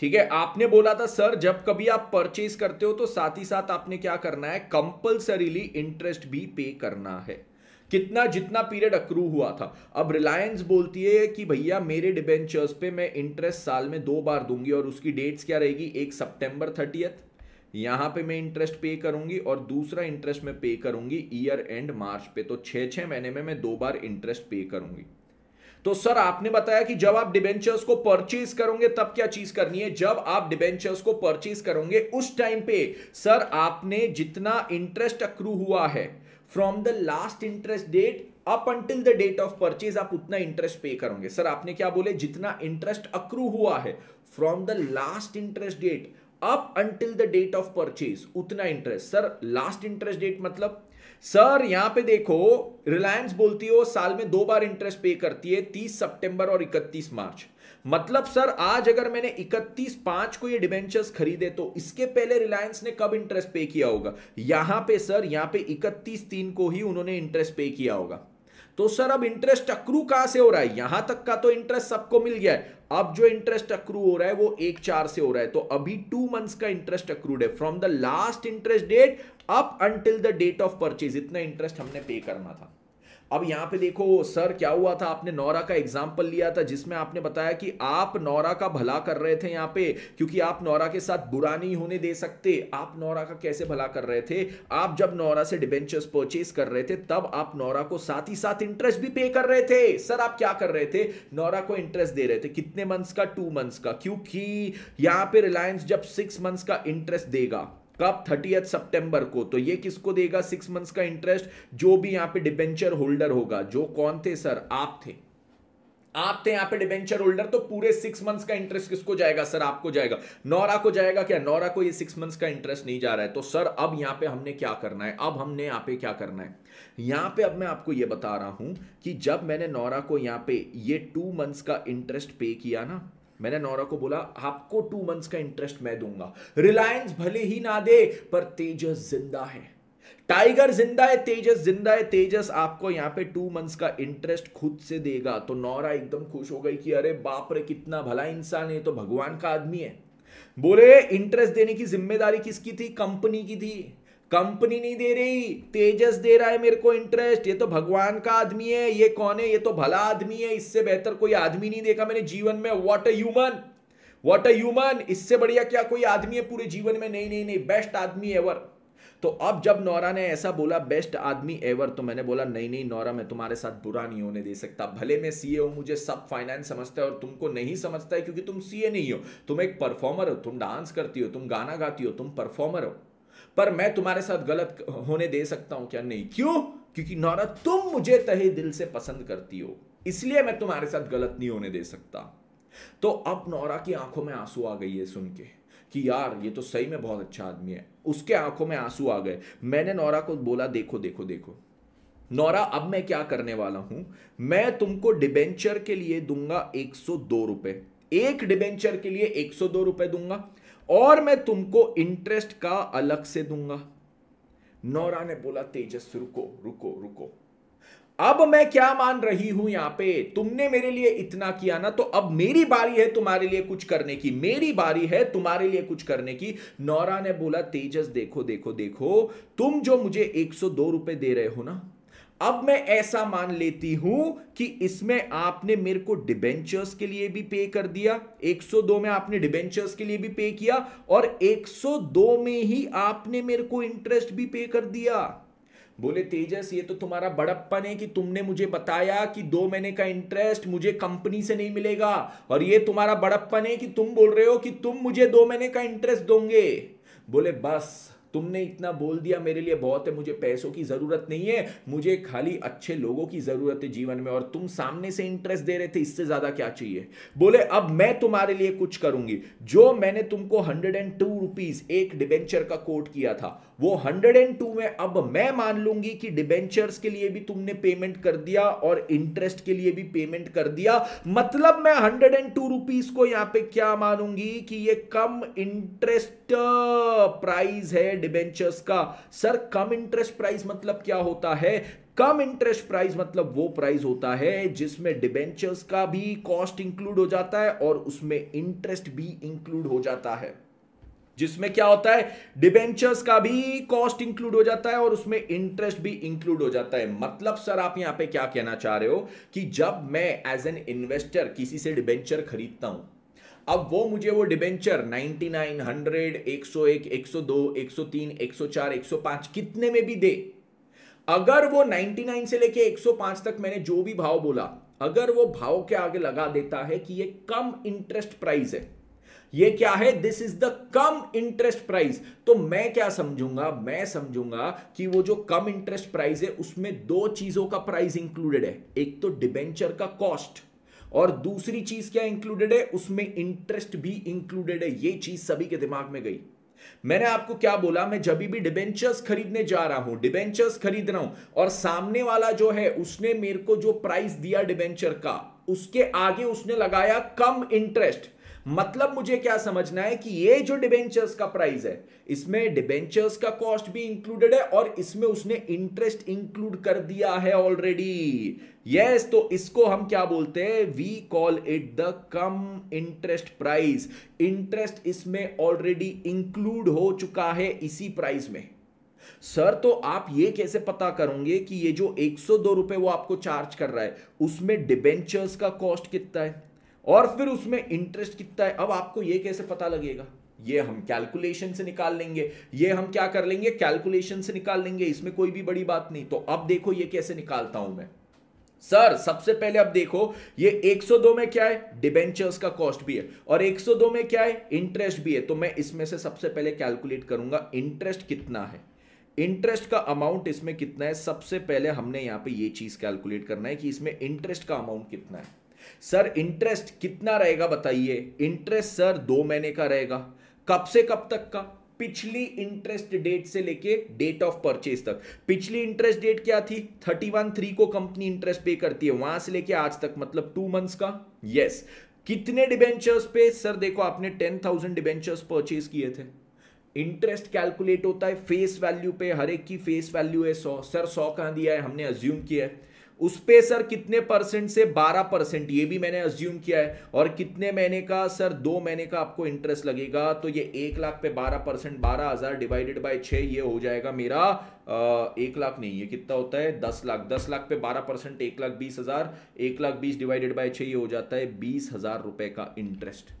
ठीक है आपने बोला था सर जब कभी आप परचेज करते हो तो साथ ही साथ आपने क्या करना है कंपल्सरीली इंटरेस्ट भी पे करना है कितना जितना पीरियड अक्रू हुआ था अब रिलायंस बोलती है कि भैया मेरे डिबेंचर्स पे मैं इंटरेस्ट साल में दो बार दूंगी और उसकी डेट्स क्या रहेगी एक सितंबर थर्टीएथ यहां पे मैं इंटरेस्ट पे करूंगी और दूसरा इंटरेस्ट मैं पे करूंगी ईयर एंड मार्च पे तो छह छह महीने में मैं दो बार इंटरेस्ट पे करूंगी तो सर आपने बताया कि जब आप डिबेंचर्स को परचेज करोगे तब क्या चीज करनी है जब आप डिबेंचर्स को परचेज करोगे उस टाइम पे सर आपने जितना इंटरेस्ट अक्रू हुआ है from the last interest date up until the date of purchase आप उतना इंटरेस्ट पे करोगे सर आपने क्या बोले जितना इंटरेस्ट अक्रू हुआ है from the last interest date up until the date of purchase उतना interest sir last interest date मतलब सर यहां पे देखो रिलायंस बोलती हो साल में दो बार इंटरेस्ट पे करती है 30 सितंबर और 31 मार्च मतलब सर आज अगर मैंने 31 पांच को ये डिबेंचर्स खरीदे तो इसके पहले रिलायंस ने कब इंटरेस्ट पे किया होगा यहां पे सर यहां पे 31 तीन को ही उन्होंने इंटरेस्ट पे किया होगा तो सर अब इंटरेस्ट अक्रू कहां से हो रहा है यहां तक का तो इंटरेस्ट सबको मिल गया है अब जो इंटरेस्ट अक्रू हो रहा है वो एक चार से हो रहा है तो अभी टू मंथ्स का इंटरेस्ट अक्रूड है from the last interest date up until the date of purchase इतना इंटरेस्ट हमने पे करना था अब यहां पे देखो सर क्या हुआ था आपने नौरा का एग्जाम्पल लिया था जिसमें आपने बताया कि आप नौरा का भला कर रहे थे यहां पे क्योंकि आप नौरा के साथ बुरा नहीं होने दे सकते आप नौरा का कैसे भला कर रहे थे आप जब नौरा से डिबेंचर्स परचेज कर रहे थे तब आप नौरा को साथ ही साथ इंटरेस्ट भी पे कर रहे थे सर आप क्या कर रहे थे नौरा को इंटरेस्ट दे रहे थे कितने मंथ्स का टू मंथ्स का क्योंकि यहां पर रिलायंस जब सिक्स मंथ्स का इंटरेस्ट देगा कब थर्टी सितंबर को तो ये किसको देगा सिक्स मंथ्स का इंटरेस्ट जो भी यहां पे डिबेंचर होल्डर होगा जो कौन थे सर आप थे आप थे यहां पे डिबेंचर होल्डर तो पूरे सिक्स मंथ्स का इंटरेस्ट किसको जाएगा सर आपको जाएगा नौरा को जाएगा क्या नौरा को ये सिक्स मंथ्स का इंटरेस्ट नहीं जा रहा है तो सर अब यहां पे हमने क्या करना है अब हमने यहां पे क्या करना है यहां पे अब मैं आपको ये बता रहा हूं कि जब मैंने नौरा को यहां पे ये टू मंथ्स का इंटरेस्ट पे किया ना मैंने नौरा को बोला आपको टू मंथ्स का इंटरेस्ट मैं दूंगा रिलायंस भले ही ना दे पर तेजस जिंदा है टाइगर जिंदा है तेजस जिंदा है तेजस आपको यहां पे टू मंथ्स का इंटरेस्ट खुद से देगा तो नौरा एकदम खुश हो गई कि अरे बाप रे कितना भला इंसान है तो भगवान का आदमी है बोले इंटरेस्ट देने की जिम्मेदारी किसकी थी कंपनी की थी कंपनी नहीं दे रही तेजस दे रहा है मेरे को इंटरेस्ट ये तो भगवान का आदमी है ये कौन है ये तो भला आदमी है इससे बेहतर कोई आदमी नहीं देखा मैंने जीवन में वॉट ह्यूमन वॉट ह्यूमन इससे बढ़िया क्या कोई आदमी है पूरे जीवन में नहीं नहीं नहीं बेस्ट आदमी एवर तो अब जब नौरा ने ऐसा बोला बेस्ट आदमी एवर तो मैंने बोला नहीं नहीं नौरा मैं तुम्हारे साथ बुरा नहीं होने दे सकता भले मैं सीए हूं मुझे सब फाइनेंस समझता है और तुमको नहीं समझता है क्योंकि तुम सीए नहीं हो तुम एक परफॉर्मर हो तुम डांस करती हो तुम गाना गाती हो तुम परफॉर्मर हो पर मैं तुम्हारे साथ गलत होने दे सकता हूं क्या नहीं क्यों क्योंकि नौरा तुम मुझे तहे दिल से पसंद करती हो इसलिए मैं तुम्हारे साथ गलत नहीं होने दे सकता तो अब नौरा की आंखों में आंसू आ गई है सुन के कि यार ये तो सही में बहुत अच्छा आदमी है उसके आंखों में आंसू आ गए मैंने नौरा को बोला देखो देखो देखो नौरा अब मैं क्या करने वाला हूं मैं तुमको डिबेंचर के लिए दूंगा एक सौ दो रुपए एक डिबेंचर के लिए एक सौ दो रुपए दूंगा और मैं तुमको इंटरेस्ट का अलग से दूंगा नौरा ने बोला तेजस रुको रुको रुको अब मैं क्या मान रही हूं यहां पे तुमने मेरे लिए इतना किया ना तो अब मेरी बारी है तुम्हारे लिए कुछ करने की मेरी बारी है तुम्हारे लिए कुछ करने की नौरा ने बोला तेजस देखो देखो देखो तुम जो मुझे एक सौ दो रुपए दे रहे हो ना अब मैं ऐसा मान लेती हूं कि इसमें आपने मेरे को डिबेंचर्स के लिए भी पे कर दिया 102 में आपने डिबेंचर्स के लिए भी पे किया और 102 में ही आपने मेरे को इंटरेस्ट भी पे कर दिया बोले तेजस ये तो तुम्हारा बड़प्पन है कि तुमने मुझे बताया कि दो महीने का इंटरेस्ट मुझे कंपनी से नहीं मिलेगा और ये तुम्हारा बड़प्पन है कि तुम बोल रहे हो कि तुम मुझे दो महीने का इंटरेस्ट दोगे बोले बस तुमने इतना बोल दिया मेरे लिए बहुत है मुझे पैसों की ज़रूरत नहीं है मुझे खाली अच्छे लोगों की ज़रूरत है जीवन में और तुम सामने से इंटरेस्ट दे रहे थे इससे ज़्यादा क्या चाहिए बोले अब मैं तुम्हारे लिए कुछ करूंगी जो मैंने तुमको हंड्रेड एंड टू रुपीज़ एक डिबेंचर का कोट किया था वो 102 में अब मैं मान लूंगी कि डिबेंचर्स के लिए भी तुमने पेमेंट कर दिया और इंटरेस्ट के लिए भी पेमेंट कर दिया मतलब मैं हंड्रेड एंड टू रुपीज को यहां पे क्या मानूंगी कि ये कम इंटरेस्ट प्राइस है डिबेंचर्स का सर कम इंटरेस्ट प्राइस मतलब क्या होता है कम इंटरेस्ट प्राइस मतलब वो प्राइस होता है जिसमें डिबेंचर्स का भी कॉस्ट इंक्लूड हो जाता है और उसमें इंटरेस्ट भी इंक्लूड हो जाता है जिसमें क्या होता है डिबेंचर्स का भी कॉस्ट इंक्लूड हो जाता है और उसमें इंटरेस्ट भी इंक्लूड हो जाता है मतलब सर आप यहां पे क्या कहना चाह रहे हो कि जब मैं एज एन इन्वेस्टर किसी से डिबेंचर खरीदता हूं अब वो मुझे वो डिबेंचर 99, 100, 101, 102, 103, 104, 105 कितने में भी दे अगर वो 99 से लेके 105 तक मैंने जो भी भाव बोला अगर वो भाव के आगे लगा देता है कि ये कम इंटरेस्ट प्राइस है ये क्या है this is the cum interest price तो मैं क्या समझूंगा मैं समझूंगा कि वो जो कम इंटरेस्ट प्राइस है उसमें दो चीजों का प्राइस इंक्लूडेड है एक तो डिबेंचर का कॉस्ट और दूसरी चीज क्या इंक्लूडेड है उसमें इंटरेस्ट भी इंक्लूडेड है ये चीज सभी के दिमाग में गई मैंने आपको क्या बोला मैं जब भी डिबेंचर्स खरीदने जा रहा हूं डिबेंचर्स खरीद रहा हूं और सामने वाला जो है उसने मेरे को जो प्राइस दिया डिबेंचर का उसके आगे उसने लगाया कम इंटरेस्ट मतलब मुझे क्या समझना है कि ये जो डिबेंचर्स का प्राइस है इसमें डिबेंचर्स का कॉस्ट भी इंक्लूडेड है और इसमें उसने इंटरेस्ट इंक्लूड कर दिया है ऑलरेडी यस yes, तो इसको हम क्या बोलते हैं we call it the cum interest price interest इसमें ऑलरेडी इंक्लूड हो चुका है इसी प्राइस में सर तो आप ये कैसे पता करोगे कि ये जो एक सौ दो रुपए वो आपको चार्ज कर रहा है उसमें डिबेंचर्स का कॉस्ट कितना है और फिर उसमें इंटरेस्ट कितना है अब आपको ये कैसे पता लगेगा ये हम कैलकुलेशन से निकाल लेंगे ये हम क्या कर लेंगे कैलकुलेशन से निकाल लेंगे इसमें कोई भी बड़ी बात नहीं तो अब देखो ये कैसे निकालता हूं मैं सर सबसे पहले अब देखो ये 102 में क्या है डिबेंचर्स का कॉस्ट भी है और 102 में क्या है इंटरेस्ट भी है तो मैं इसमें से सबसे पहले कैलकुलेट करूंगा इंटरेस्ट कितना है इंटरेस्ट का अमाउंट इसमें कितना है सबसे पहले हमने यहां पे ये चीज कैलकुलेट करना है कि इसमें इंटरेस्ट का अमाउंट कितना है सर इंटरेस्ट कितना रहेगा बताइए इंटरेस्ट सर दो महीने का रहेगा कब से कब तक का पिछली इंटरेस्ट डेट से लेके डेट ऑफ परचेज तक पिछली इंटरेस्ट डेट क्या थी थर्टी वन थ्री को कंपनी इंटरेस्ट पे करती है वहां से लेके आज तक मतलब टू मंथ्स का यस yes. कितने डिबेंचर्स पे सर देखो आपने टेन थाउजेंड डिबेंचर्स परचेज किए थे इंटरेस्ट कैलकुलेट होता है फेस वैल्यू पे हर एक की फेस वैल्यू है सौ सर सौ कहां दिया है हमने अज्यूम किया है उस पे सर कितने परसेंट से 12 परसेंट ये भी मैंने अज्यूम किया है और कितने महीने का सर दो महीने का आपको इंटरेस्ट लगेगा तो ये एक लाख पे 12 परसेंट बारह हजार डिवाइडेड बाय छ ये हो जाएगा मेरा आ, एक लाख नहीं ये कितना होता है दस लाख दस लाख पे बारह परसेंट एक लाख बीस हजार एक लाख बीस डिवाइडेड बाय छ ये हो जाता है बीस हजार रुपए का इंटरेस्ट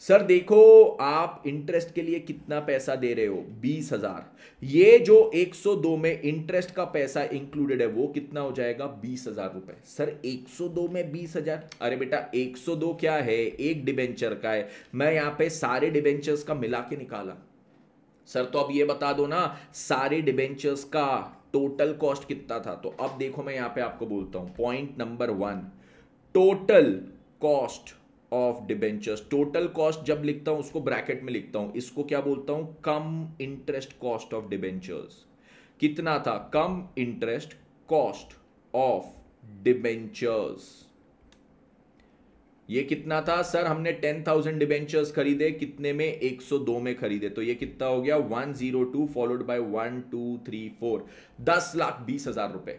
सर देखो आप इंटरेस्ट के लिए कितना पैसा दे रहे हो बीस हजार ये जो 102 में इंटरेस्ट का पैसा इंक्लूडेड है वो कितना हो जाएगा बीस हजार रुपए सर 102 में बीस हजार अरे बेटा 102 क्या है एक डिबेंचर का है मैं यहां पे सारे डिबेंचर्स का मिला के निकाला सर तो अब ये बता दो ना सारे डिबेंचर्स का टोटल कॉस्ट कितना था तो अब देखो मैं यहां पे आपको बोलता हूं point number one total cost of debentures total cost जब लिखता हूं उसको ब्रैकेट में लिखता हूं इसको क्या बोलता हूं cum interest cost of debentures कितना था cum interest cost of debentures ये कितना था सर हमने टेन थाउजेंड डिबेंचर्स खरीदे कितने में एक सौ दो में खरीदे तो ये कितना हो गया one zero two followed by one two three four दस लाख बीस हजार रुपए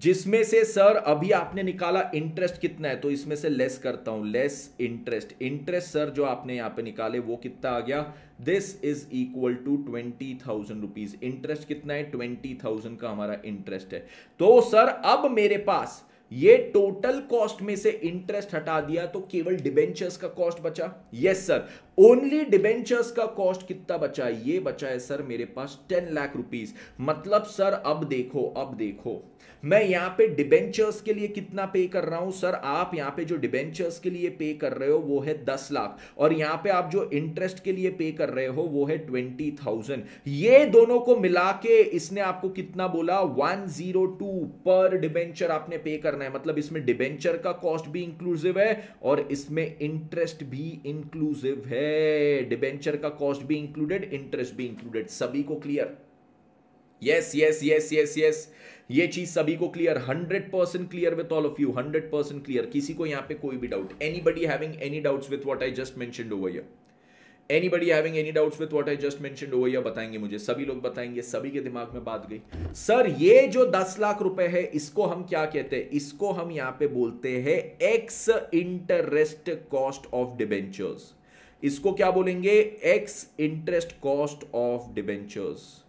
जिसमें से सर अभी आपने निकाला इंटरेस्ट कितना है तो इसमें से लेस करता हूं लेस इंटरेस्ट इंटरेस्ट सर जो आपने यहां पे निकाले वो कितना आ गया this is equal to twenty thousand rupees interest कितना है ट्वेंटी थाउजेंड का हमारा इंटरेस्ट है तो सर अब मेरे पास ये टोटल कॉस्ट में से इंटरेस्ट हटा दिया तो केवल डिबेंचर्स का कॉस्ट बचा यस सर ओनली डिबेंचर्स का कॉस्ट कितना बचा ये बचा है सर मेरे पास टेन लाख रुपीज मतलब सर अब देखो अब देखो मैं यहां पे डिबेंचर्स के लिए कितना पे कर रहा हूं सर आप यहां पे जो डिबेंचर्स के लिए पे कर रहे हो वो है दस लाख और यहां पे आप जो इंटरेस्ट के लिए पे कर रहे हो वो है ट्वेंटी थाउजेंड ये दोनों को मिला के इसने आपको कितना बोला one zero two per debenture आपने पे करना है मतलब इसमें डिबेंचर का कॉस्ट भी इंक्लूसिव है और इसमें इंटरेस्ट भी इंक्लूसिव है डिबेंचर का कॉस्ट भी इंक्लूडेड इंटरेस्ट भी इंक्लूडेड सभी को clear yes yes yes yes yes ये चीज सभी को clear hundred percent clear with all of you hundred percent clear किसी को यहां पे कोई भी doubt anybody having any doubts with what I just मैं anybody having any doubts with what I just मैं बताएंगे मुझे सभी लोग बताएंगे सभी के दिमाग में बात गई सर ये जो दस लाख रुपए है इसको हम क्या कहते हैं इसको हम यहां पे बोलते हैं ex interest cost of debentures इसको क्या बोलेंगे ex interest cost of debentures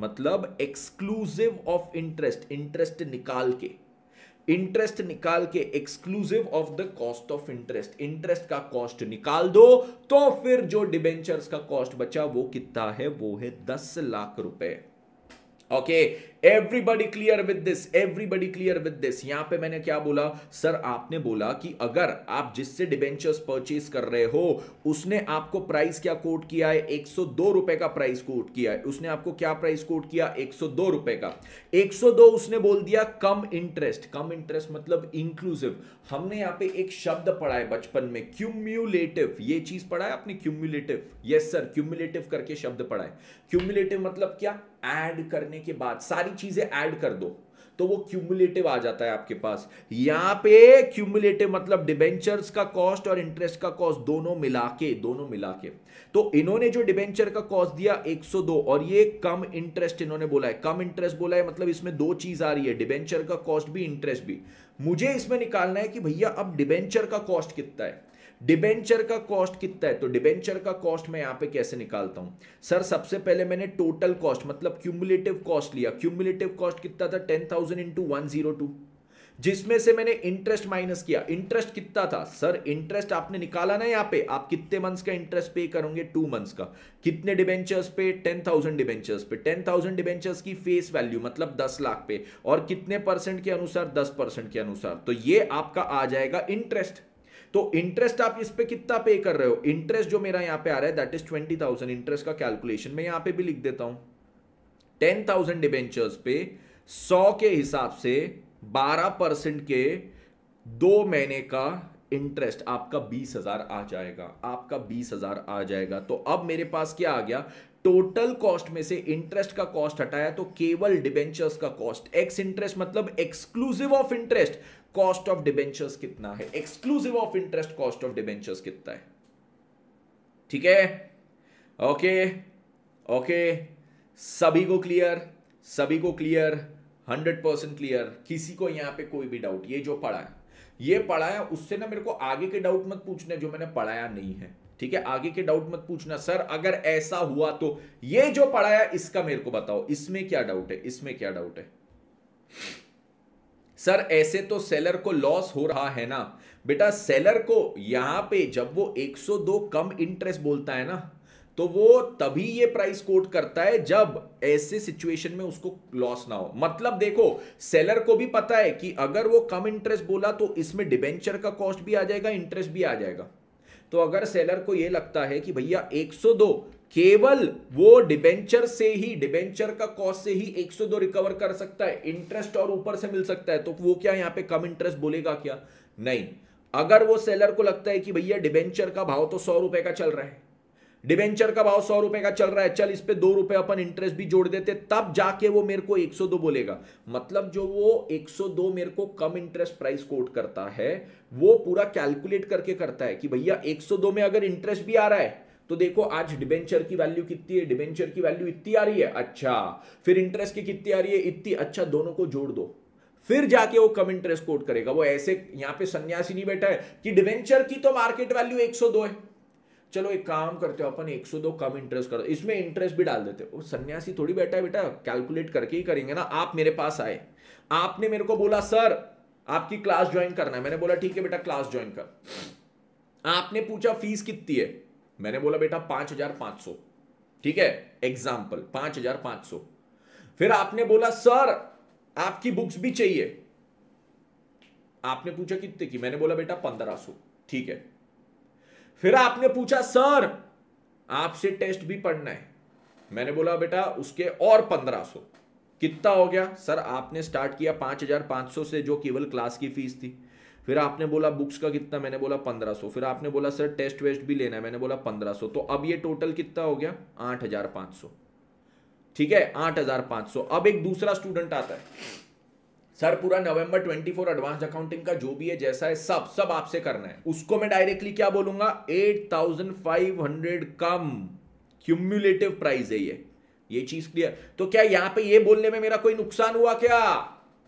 मतलब एक्सक्लूसिव ऑफ इंटरेस्ट इंटरेस्ट निकाल के इंटरेस्ट निकाल के exclusive of the cost of interest interest का कॉस्ट निकाल दो तो फिर जो डिबेंचर्स का कॉस्ट बचा वो कितना है वो है दस लाख रुपए okay okay, everybody clear with this everybody clear with this यहां पे मैंने क्या बोला सर आपने बोला कि अगर आप जिससे डिबेंचर्स परचेज कर रहे हो उसने आपको प्राइस क्या कोट किया है एक रुपए का प्राइस कोट किया है उसने आपको क्या प्राइस कोट किया एक रुपए का एक उसने बोल दिया कम इंटरेस्ट कम इंटरेस्ट मतलब इंक्लूसिव हमने यहां पे एक शब्द पढ़ा है बचपन में क्यूम्यूलेटिव ये चीज पढ़ा है आपने क्यूम्यूलेटिव यस सर क्यूम्यूलेटिव करके शब्द पढ़ा है क्यूम्यूलेटिव मतलब क्या एड करने के बाद सारी सारी चीजें ऐड कर दो तो वो क्यूमुलेटिव आ जाता है आपके पास यहां पे क्यूमुलेटिव मतलब डिबेंचर्स का कॉस्ट और इंटरेस्ट का कॉस्ट दोनों मिला के दोनों मिला के तो इन्होंने जो डिबेंचर का कॉस्ट दिया 102 और ये कम इंटरेस्ट इन्होंने बोला है कम इंटरेस्ट बोला है मतलब इसमें दो चीज आ रही है डिबेंचर का कॉस्ट भी इंटरेस्ट भी मुझे इसमें निकालना है कि भैया अब डिबेंचर का कॉस्ट कितना है डिबेंचर का कॉस्ट कितना है तो डिबेंचर का कॉस्ट मैं यहाँ पे कैसे निकालता हूँ सर सबसे पहले मैंने टोटल कॉस्ट मतलब क्यूमुलेटिव कॉस्ट लिया क्यूमुलेटिव कॉस्ट कितना था ten thousand into one zero two जिसमें से मैंने इंटरेस्ट माइनस किया इंटरेस्ट कितना था सर इंटरेस्ट आपने निकाला ना यहाँ पे आप कितने मंथ्स का इंटरेस्ट पे करोगे टू मंथ्स का कितने डिबेंचर्स पे टेन थाउजेंड डिबेंचर्स पे टेन थाउजेंड डिबेंचर्स की फेस वैल्यू मतलब दस लाख पे और कितने परसेंट के अनुसार दस परसेंट के अनुसार तो ये आपका आ जाएगा इंटरेस्ट तो इंटरेस्ट आप इस पे कितना पे कर रहे हो इंटरेस्ट जो मेरा यहां पे आ रहा है that is twenty thousand interest का कैलकुलेशन मैं यहां पे भी लिख देता हूं टेन थाउजेंड डिबेंचर्स पे सौ के हिसाब से बारह परसेंट के दो महीने का इंटरेस्ट आपका बीस हजार आ जाएगा आपका बीस हजार आ जाएगा तो अब मेरे पास क्या आ गया टोटल कॉस्ट में से इंटरेस्ट का कॉस्ट हटाया तो केवल डिबेंचर्स का कॉस्ट एक्स इंटरेस्ट मतलब exclusive of interest cost of debentures कितना है exclusive of interest cost of debentures कितना है ठीक है ओके ओके सभी को क्लियर सभी को क्लियर हंड्रेड परसेंट क्लियर किसी को यहां पे कोई भी डाउट ये जो पढ़ा है ये पढ़ाया उससे ना मेरे को आगे के डाउट मत पूछने जो मैंने पढ़ाया नहीं है ठीक है आगे के डाउट मत पूछना सर अगर ऐसा हुआ तो ये जो पढ़ाया इसका मेरे को बताओ इसमें क्या डाउट है इसमें क्या डाउट है सर ऐसे तो सेलर को लॉस हो रहा है ना बेटा सेलर को यहां पे जब वो 102 कम इंटरेस्ट बोलता है ना तो वो तभी ये प्राइस कोट करता है जब ऐसे सिचुएशन में उसको लॉस ना हो मतलब देखो सेलर को भी पता है कि अगर वो कम इंटरेस्ट बोला तो इसमें डिबेंचर का कॉस्ट भी आ जाएगा इंटरेस्ट भी आ जाएगा तो अगर सेलर को ये लगता है कि भैया 102 केवल वो डिबेंचर से ही डिबेंचर का कॉस्ट से ही 102 रिकवर कर सकता है इंटरेस्ट और ऊपर से मिल सकता है तो वो क्या यहां पे कम इंटरेस्ट बोलेगा क्या नहीं अगर वो सेलर को लगता है कि भैया डिबेंचर का भाव तो सौ रुपए का चल रहा है डिबेंचर का भाव सौ रुपए का चल रहा है चल इस पे दो रुपए अपन इंटरेस्ट भी जोड़ देते तब जाके वो मेरे को 102 बोलेगा मतलब जो वो 102 मेरे को कम इंटरेस्ट प्राइस कोट करता है वो पूरा कैलकुलेट करके करता है कि भैया 102 में अगर इंटरेस्ट भी आ रहा है तो देखो आज डिबेंचर की वैल्यू कितनी है डिबेंचर की वैल्यू इतनी आ रही है अच्छा फिर इंटरेस्ट की कितनी आ रही है इतनी अच्छा दोनों को जोड़ दो फिर जाके वो कम इंटरेस्ट कोट करेगा वो ऐसे यहां पे सन्यासी नहीं बैठा है कि डिवेंचर की तो मार्केट वैल्यू 102 है चलो एक काम करते हो अपन 102 कम इंटरेस्ट करो इसमें इंटरेस्ट भी डाल देते हो सन्यासी थोड़ी बैठा है बेटा कैलकुलेट करके ही करेंगे ना आप मेरे पास आए आपने मेरे को बोला सर आपकी क्लास ज्वाइन करना है मैंने बोला ठीक है बेटा क्लास ज्वाइन कर आपने पूछा फीस कितनी है मैंने बोला बेटा पांच हजार पांच सौ ठीक है एग्जाम्पल पांच हजार पांच सौ फिर आपने बोला सर आपकी बुक्स भी चाहिए आपने पूछा कितने की मैंने बोला बेटा पंद्रह सौ ठीक है फिर आपने पूछा सर आपसे टेस्ट भी पढ़ना है मैंने बोला बेटा उसके और पंद्रह सौ कितना हो गया सर आपने स्टार्ट किया पांच हजार पांच सौ से जो केवल क्लास की फीस थी फिर आपने बोला बुक्स का कितना मैंने बोला पंद्रह सौ फिर आपने बोला सर टेस्ट वेस्ट भी लेना है मैंने बोला पंद्रह सौ तो अब ये टोटल कितना हो गया आठ हजार पांच सौ ठीक है आठ हजार पांच सौ अब एक दूसरा स्टूडेंट आता है सर पूरा नवंबर फोर एडवांस अकाउंटिंग का जो भी है जैसा है सब सब आपसे करना है उसको मैं डायरेक्टली क्या बोलूंगा हंड्रेड कम क्यूम्युलेटिव प्राइस है ये ये चीज क्लियर तो क्या यहां पे ये बोलने में मेरा कोई नुकसान हुआ क्या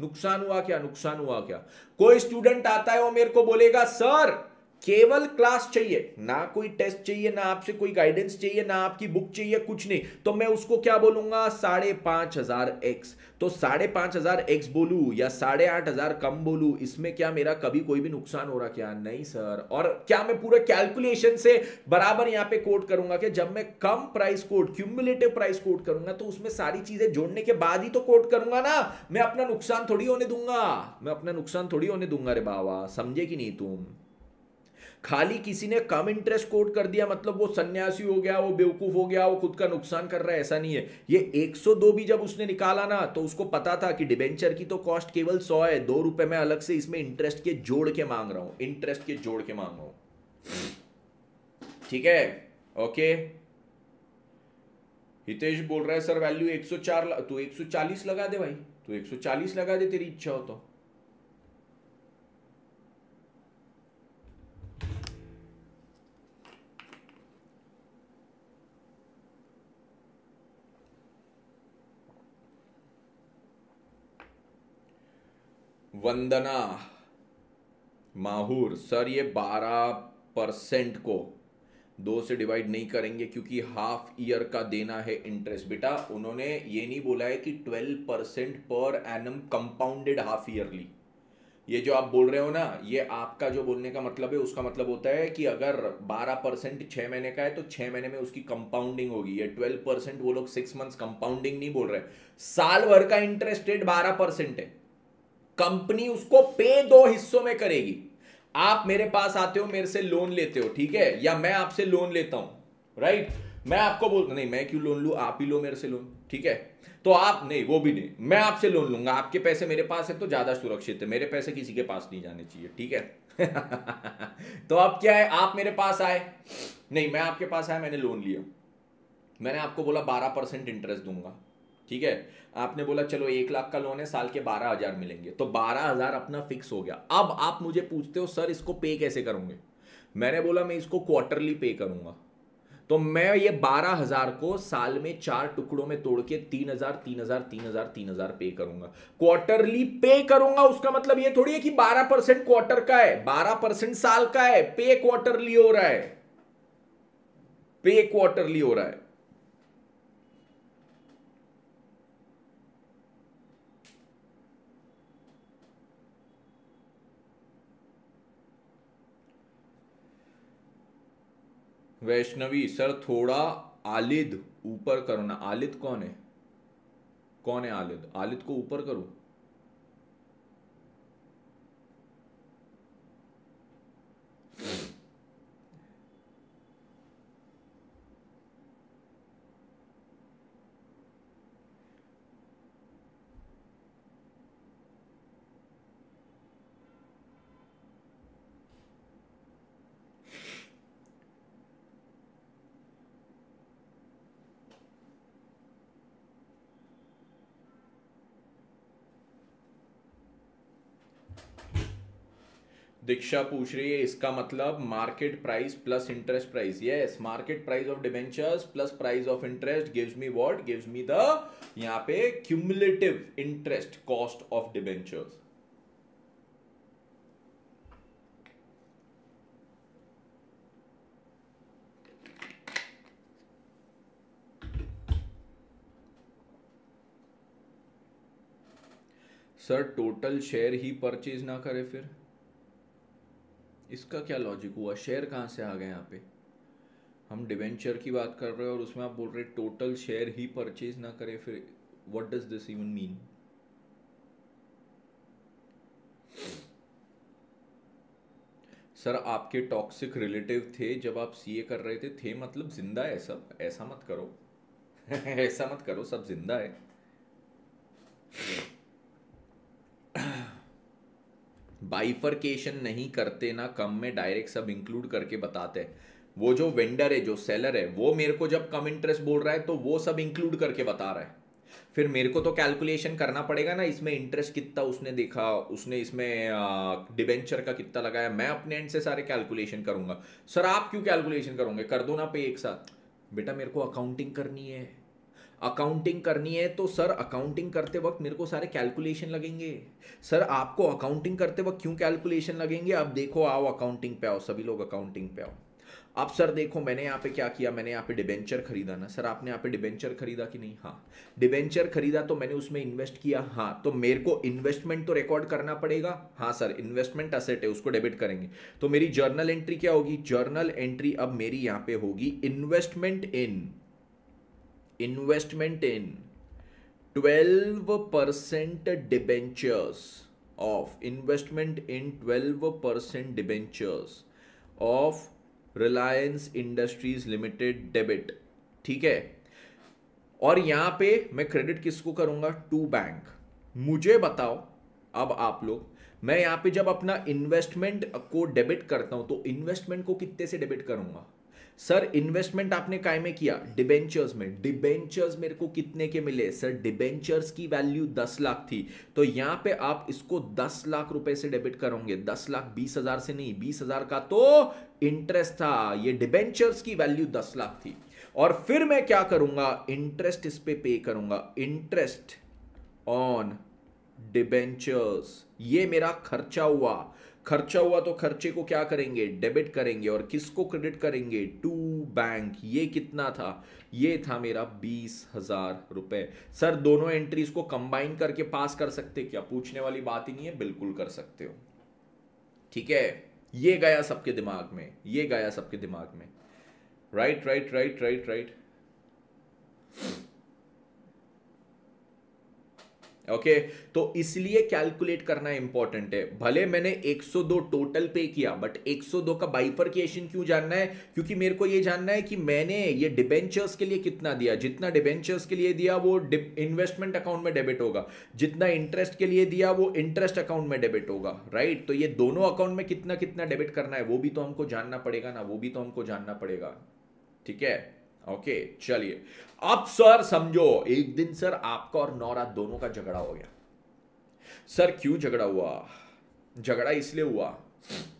नुकसान हुआ क्या नुकसान हुआ क्या कोई स्टूडेंट आता है वो मेरे को बोलेगा सर केवल क्लास चाहिए ना कोई टेस्ट चाहिए ना आपसे कोई गाइडेंस चाहिए ना आपकी बुक चाहिए कुछ नहीं तो मैं उसको क्या बोलूंगा साढ़े पांच हजार एक्स तो साढ़े पांच हजार एक्स बोलू या साढ़े आठ हजार कम बोलू इसमें क्या मेरा कभी कोई भी नुकसान हो रहा क्या नहीं सर और क्या मैं पूरे कैलकुलेशन से बराबर यहां पे कोट करूंगा कि जब मैं cum price quote cumulative price quote करूंगा तो उसमें सारी चीजें जोड़ने के बाद ही तो कोट करूंगा ना मैं अपना नुकसान थोड़ी होने दूंगा मैं अपना नुकसान थोड़ी होने दूंगा रे बाबा समझे कि नहीं तुम खाली किसी ने कम इंटरेस्ट कोट कर दिया मतलब वो सन्यासी हो गया वो बेवकूफ हो गया वो खुद का नुकसान कर रहा है ऐसा नहीं है ये 102 भी जब उसने निकाला ना तो उसको पता था कि डिबेंचर की तो कॉस्ट केवल सौ है दो रुपए में अलग से इसमें इंटरेस्ट के जोड़ के मांग रहा हूं इंटरेस्ट के जोड़ के मांग रहा हूं ठीक है ओके हितेश बोल रहा है सर वैल्यू 104 तू एक लगा दे भाई तो 140 लगा दे तेरी इच्छा हो तो वंदना माहूर सर ये बारह परसेंट को दो से डिवाइड नहीं करेंगे क्योंकि हाफ ईयर का देना है इंटरेस्ट बेटा उन्होंने ये नहीं बोला है कि twelve percent per annum compounded half yearly ये जो आप बोल रहे हो ना ये आपका जो बोलने का मतलब है उसका मतलब होता है कि अगर बारह परसेंट छः महीने का है तो छः महीने में उसकी कंपाउंडिंग होगी ये ट्वेल्व परसेंट वो लोग सिक्स मंथ्स कंपाउंडिंग नहीं बोल रहे साल भर का इंटरेस्ट रेट बारह परसेंट है कंपनी उसको पे दो हिस्सों में करेगी आप मेरे पास आते हो मेरे से लोन लेते हो ठीक है या मैं आपसे लोन लेता हूं राइट मैं आपको बोल नहीं मैं क्यों लोन लू आप ही लो मेरे से लोन ठीक है तो आप नहीं वो भी नहीं मैं आपसे लोन लूंगा आपके पैसे मेरे पास है तो ज्यादा सुरक्षित है मेरे पैसे किसी के पास नहीं जाने चाहिए ठीक है तो अब क्या है आप मेरे पास आए नहीं मैं आपके पास आया मैंने लोन लिया मैंने आपको बोला बारह परसेंट इंटरेस्ट दूंगा ठीक है आपने बोला चलो एक लाख का लोन है साल के बारह हज़ार मिलेंगे तो बारह हज़ार अपना फिक्स हो गया अब आप मुझे पूछते हो सर इसको पे कैसे करूंगे मैंने बोला मैं इसको क्वार्टरली पे करूंगा तो मैं ये बारह हजार को साल में चार टुकड़ों में तोड़ के तीन हजार तीन हजार तीन हजार तीन हजार पे करूंगा क्वार्टरली पे करूंगा उसका मतलब ये थोड़ी है कि बारह परसेंट क्वार्टर का है बारह परसेंट साल का है पे क्वार्टरली हो रहा है पे क्वार्टरली हो रहा है वैष्णवी सर थोड़ा आलिद ऊपर करो ना आलिद कौन है कौन है आलिद आलिद को ऊपर करो दीक्षा पूछ रही है इसका मतलब market price plus interest price yes market price of debentures plus price of interest gives me what gives me the यहां पे cumulative interest cost of debentures sir total share ही परचेज ना करे फिर इसका क्या लॉजिक हुआ शेयर कहाँ से आ गए यहाँ पे हम डिवेंचर की बात कर रहे हैं और उसमें आप बोल रहे टोटल शेयर ही परचेज ना करें फिर what does this even mean sir आपके टॉक्सिक रिलेटिव थे जब आप सीए कर रहे थे थे मतलब जिंदा है सब ऐसा मत करो ऐसा मत करो सब जिंदा है बाइफरकेशन नहीं करते ना कम में डायरेक्ट सब इंक्लूड करके बताते हैं वो जो वेंडर है जो सेलर है वो मेरे को जब कम इंटरेस्ट बोल रहा है तो वो सब इंक्लूड करके बता रहा है फिर मेरे को तो कैलकुलेशन करना पड़ेगा ना इसमें इंटरेस्ट कितना उसने देखा उसने इसमें डिबेंचर का कितना लगाया मैं अपने एंड से सारे कैलकुलेशन करूंगा सर आप क्यों कैलकुलेशन करोगे कर दो ना पे एक साथ बेटा मेरे को अकाउंटिंग करनी है अकाउंटिंग करनी है तो सर अकाउंटिंग करते वक्त मेरे को सारे कैलकुलेशन लगेंगे सर आपको अकाउंटिंग करते वक्त क्यों कैलकुलेशन लगेंगे अब देखो आओ अकाउंटिंग पे आओ सभी लोग अकाउंटिंग पे आओ अब सर देखो मैंने यहाँ पे क्या किया मैंने यहाँ पे डिबेंचर खरीदा ना सर आपने यहाँ पे डिबेंचर खरीदा कि नहीं हाँ डिबेंचर खरीदा तो मैंने उसमें इन्वेस्ट किया हाँ तो मेरे को इन्वेस्टमेंट तो रिकॉर्ड करना पड़ेगा हाँ सर इन्वेस्टमेंट असेट है उसको डेबिट करेंगे तो मेरी जर्नल एंट्री क्या होगी जर्नल एंट्री अब मेरी यहाँ पे होगी investment in investment in 12% debentures of investment in 12% debentures of Reliance industries limited debit ठीक है और यहां पे मैं क्रेडिट किसको करूंगा टू बैंक मुझे बताओ अब आप लोग मैं यहां पे जब अपना इन्वेस्टमेंट को डेबिट करता हूं तो इन्वेस्टमेंट को कितने से डेबिट करूंगा सर इन्वेस्टमेंट आपने काय में किया डिबेंचर्स में डिबेंचर्स मेरे को कितने के मिले सर डिबेंचर्स की वैल्यू दस लाख थी तो यहां पे आप इसको दस लाख रुपए से डेबिट करोगे दस लाख बीस हजार से नहीं बीस हजार का तो इंटरेस्ट था ये डिबेंचर्स की वैल्यू दस लाख थी और फिर मैं क्या करूंगा इंटरेस्ट इस पे पे करूंगा इंटरेस्ट ऑन डिबेंचर्स ये मेरा खर्चा हुआ खर्चा हुआ तो खर्चे को क्या करेंगे डेबिट करेंगे और किसको क्रेडिट करेंगे टू बैंक ये कितना था ये था मेरा बीस हजार रुपए सर दोनों एंट्रीज को कंबाइन करके पास कर सकते क्या पूछने वाली बात ही नहीं है बिल्कुल कर सकते हो ठीक है ये गया सबके दिमाग में ये गया सबके दिमाग में right right right right right okay तो इसलिए कैलकुलेट करना इंपॉर्टेंट है भले मैंने 102 टोटल पे किया बट 102 का बाइफरकेशन क्यों जानना है क्योंकि मेरे को ये जानना है कि मैंने ये डिबेंचर्स के लिए कितना दिया जितना डिबेंचर्स के लिए दिया वो इन्वेस्टमेंट अकाउंट में डेबिट होगा जितना इंटरेस्ट के लिए दिया वो इंटरेस्ट अकाउंट में डेबिट होगा राइट तो ये दोनों अकाउंट में कितना कितना डेबिट करना है वो भी तो हमको जानना पड़ेगा ना वो भी तो हमको जानना पड़ेगा ठीक है ओके okay, चलिए अब सर समझो एक दिन सर आपका और नौरा दोनों का झगड़ा हो गया सर क्यों झगड़ा हुआ झगड़ा इसलिए हुआ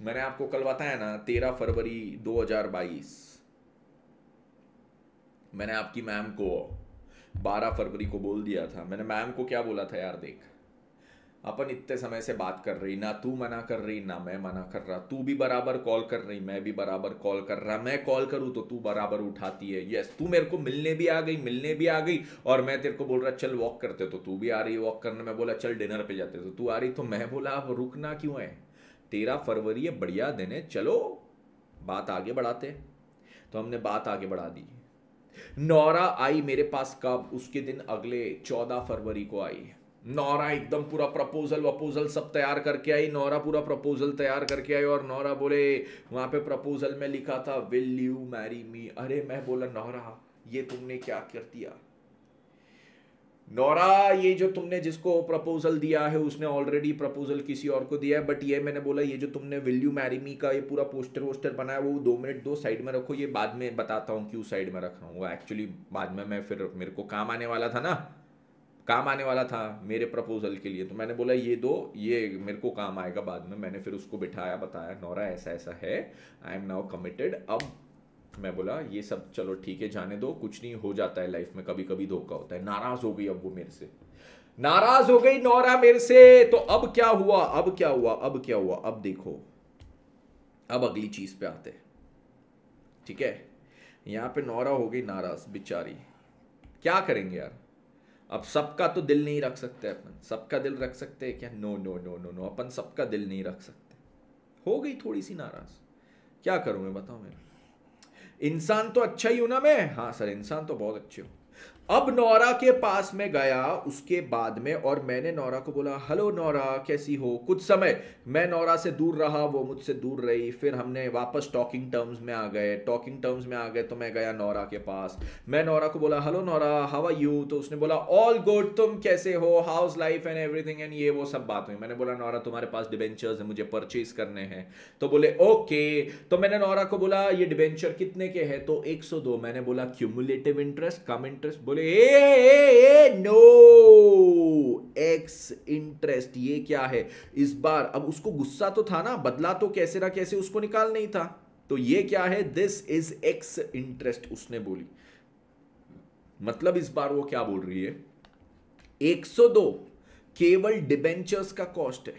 मैंने आपको कल बताया ना तेरह फरवरी 2022 मैंने आपकी मैम को बारह फरवरी को बोल दिया था मैंने मैम को क्या बोला था यार देख अपन इतने समय से बात कर रही ना तू मना कर रही ना मैं मना कर रहा तू भी बराबर कॉल कर रही मैं भी बराबर कॉल कर रहा मैं कॉल करूँ तो तू बराबर उठाती है यस तू मेरे को मिलने भी आ गई मिलने भी आ गई और मैं तेरे को बोल रहा चल वॉक करते तो तू भी आ रही वॉक करने में बोला चल डिनर पे जाते तो तू आ रही तो मैं बोला अब रुकना क्यों है तेरह फरवरी है बढ़िया दिन है चलो बात आगे बढ़ाते तो हमने बात आगे बढ़ा दी नौरा आई मेरे पास कब उसके दिन अगले चौदह फरवरी को आई नौरा एकदम पूरा प्रपोजल वपोजल सब तैयार करके आई नौरा पूरा प्रपोजल तैयार करके आई और नौरा बोले वहाँ पे प्रपोजल में लिखा था विल यू मैरी मी अरे मैं बोला नौरा ये तुमने क्या कर दिया नौरा ये जो तुमने जिसको प्रपोजल दिया है उसने ऑलरेडी प्रपोजल किसी और को दिया है बट ये मैंने बोला ये जो तुमने विल यू मैरी मी का ये पूरा पोस्टर वोस्टर बनाया वो दो मिनट दो साइड में रखो ये बाद में बताता हूँ क्यों साइड में रख रहा हूँ एक्चुअली बाद में मैं फिर मेरे को काम आने वाला था ना काम आने वाला था मेरे प्रपोजल के लिए तो मैंने बोला ये दो ये मेरे को काम आएगा बाद में मैंने फिर उसको बिठाया बताया नौरा ऐसा ऐसा है आई एम नाउ कमिटेड अब मैं बोला ये सब चलो ठीक है जाने दो कुछ नहीं हो जाता है लाइफ में कभी कभी धोखा होता है नाराज हो गई अब वो मेरे से नाराज हो गई नौरा मेरे से तो अब क्या हुआ अब क्या हुआ अब क्या हुआ अब देखो अब अगली चीज पे आते ठीक है यहां पे नौरा हो गई नाराज बिचारी क्या करेंगे यार अब सबका तो दिल नहीं रख सकते अपन सबका दिल रख सकते हैं क्या no no no no no अपन सबका दिल नहीं रख सकते हो गई थोड़ी सी नाराज क्या करूं मैं बताऊं मेरा इंसान तो अच्छा ही हूं ना मैं हाँ सर इंसान तो बहुत अच्छे हूं अब नौरा के पास में गया उसके बाद में और मैंने नौरा को बोला हेलो नौरा कैसी हो कुछ समय मैं नौरा से दूर रहा वो मुझसे दूर रही फिर हमने वापस टॉकिंग टर्म्स में आ गए टॉकिंग टर्म्स में आ गए तो मैं गया नौरा के पास मैं नौरा को बोला hello Naura how are you तो उसने बोला ऑल गुड तुम कैसे हो how's life and everything and ये वो सब बात हुई मैंने बोला नौरा तुम्हारे पास डिबेंचर्स हैं मुझे परचेज करने हैं तो बोले ओके तो मैंने नौरा को बोला ये डिबेंचर कितने के है तो दो मैंने बोला क्यूमुलेटिव इंटरेस्ट कम इंटरेस्ट बोले uh, uh, uh, uh no ex interest ये क्या है इस बार अब उस उसको गुस्सा तो था ना बदला तो कैसे ना कैसे उसको निकाल नहीं था तो ये क्या है दिस इज एक्स इंटरेस्ट उसने बोली मतलब इस बार वो क्या बोल रही है 102 केवल डिबेंचर्स का कॉस्ट है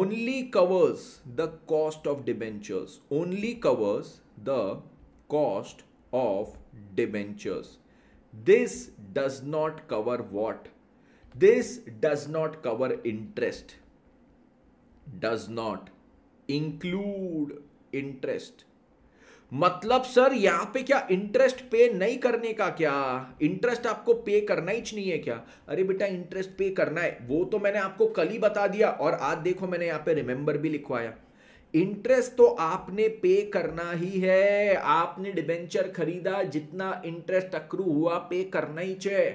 only covers the cost of debentures only covers the cost of debentures this does not cover what this does not cover interest does not include interest मतलब सर यहां पे क्या इंटरेस्ट पे नहीं करने का क्या इंटरेस्ट आपको पे करना ही नहीं है क्या अरे बेटा इंटरेस्ट पे करना है वो तो मैंने आपको कल ही बता दिया और आज देखो मैंने यहां पे रिमेंबर भी लिखवाया इंटरेस्ट तो आपने पे करना ही है आपने डिबेंचर खरीदा जितना इंटरेस्ट अक्रू हुआ पे करना ही चाहिए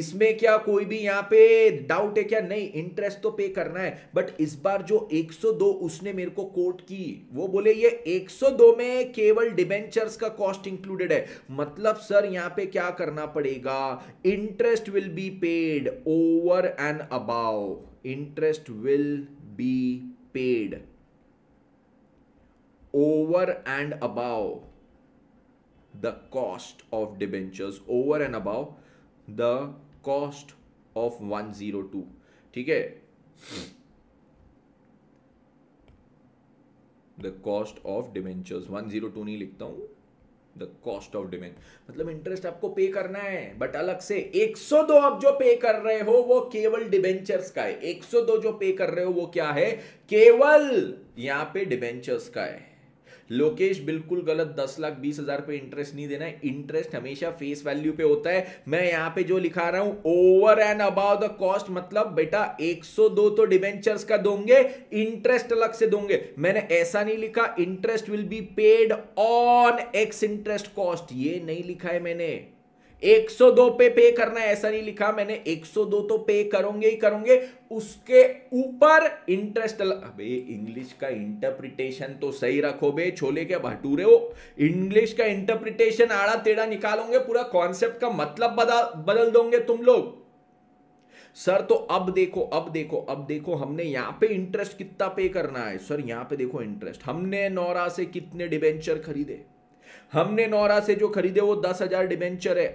इसमें क्या कोई भी यहां पे डाउट है क्या नहीं इंटरेस्ट तो पे करना है बट इस बार जो 102 उसने मेरे को कोट की वो बोले ये 102 में केवल डिबेंचर्स का कॉस्ट इंक्लूडेड है मतलब सर यहां पे क्या करना पड़ेगा interest will be paid over and above interest will be paid over and above the cost of debentures over and above the cost of one zero two ठीक है the cost of debentures one zero two नहीं लिखता हूं the cost of डिमेंट मतलब interest आपको pay करना है बट अलग से 102 आप जो पे कर रहे हो वो केवल डिबेंचर्स का है 102 जो पे कर रहे हो वो क्या है केवल यहां पे डिबेंचर्स का है लोकेश बिल्कुल गलत दस लाख बीस हजार पे इंटरेस्ट नहीं देना है इंटरेस्ट हमेशा फेस वैल्यू पे होता है मैं यहां पे जो लिखा रहा हूं over and above the cost मतलब बेटा 102 तो डिवेंचर्स का दोगे इंटरेस्ट अलग से दोगे मैंने ऐसा नहीं लिखा interest will be paid on ex interest cost ये नहीं लिखा है मैंने 102 पे पे करना है ऐसा नहीं लिखा मैंने 102 तो पे करोगे ही करोगे उसके ऊपर इंटरेस्ट अबे इंग्लिश का इंटरप्रिटेशन तो सही रखो बे छोले के भटूरे हो इंग्लिश का इंटरप्रिटेशन आड़ा तेड़ा निकालोगे पूरा कॉन्सेप्ट का मतलब बदल बदल दोगे तुम लोग सर तो अब देखो अब देखो अब देखो हमने यहां पे इंटरेस्ट कितना पे करना है सर यहां पे देखो इंटरेस्ट हमने नौरा से कितने डिबेंचर खरीदे हमने नौरा से जो खरीदे वो दस हजार डिबेंचर है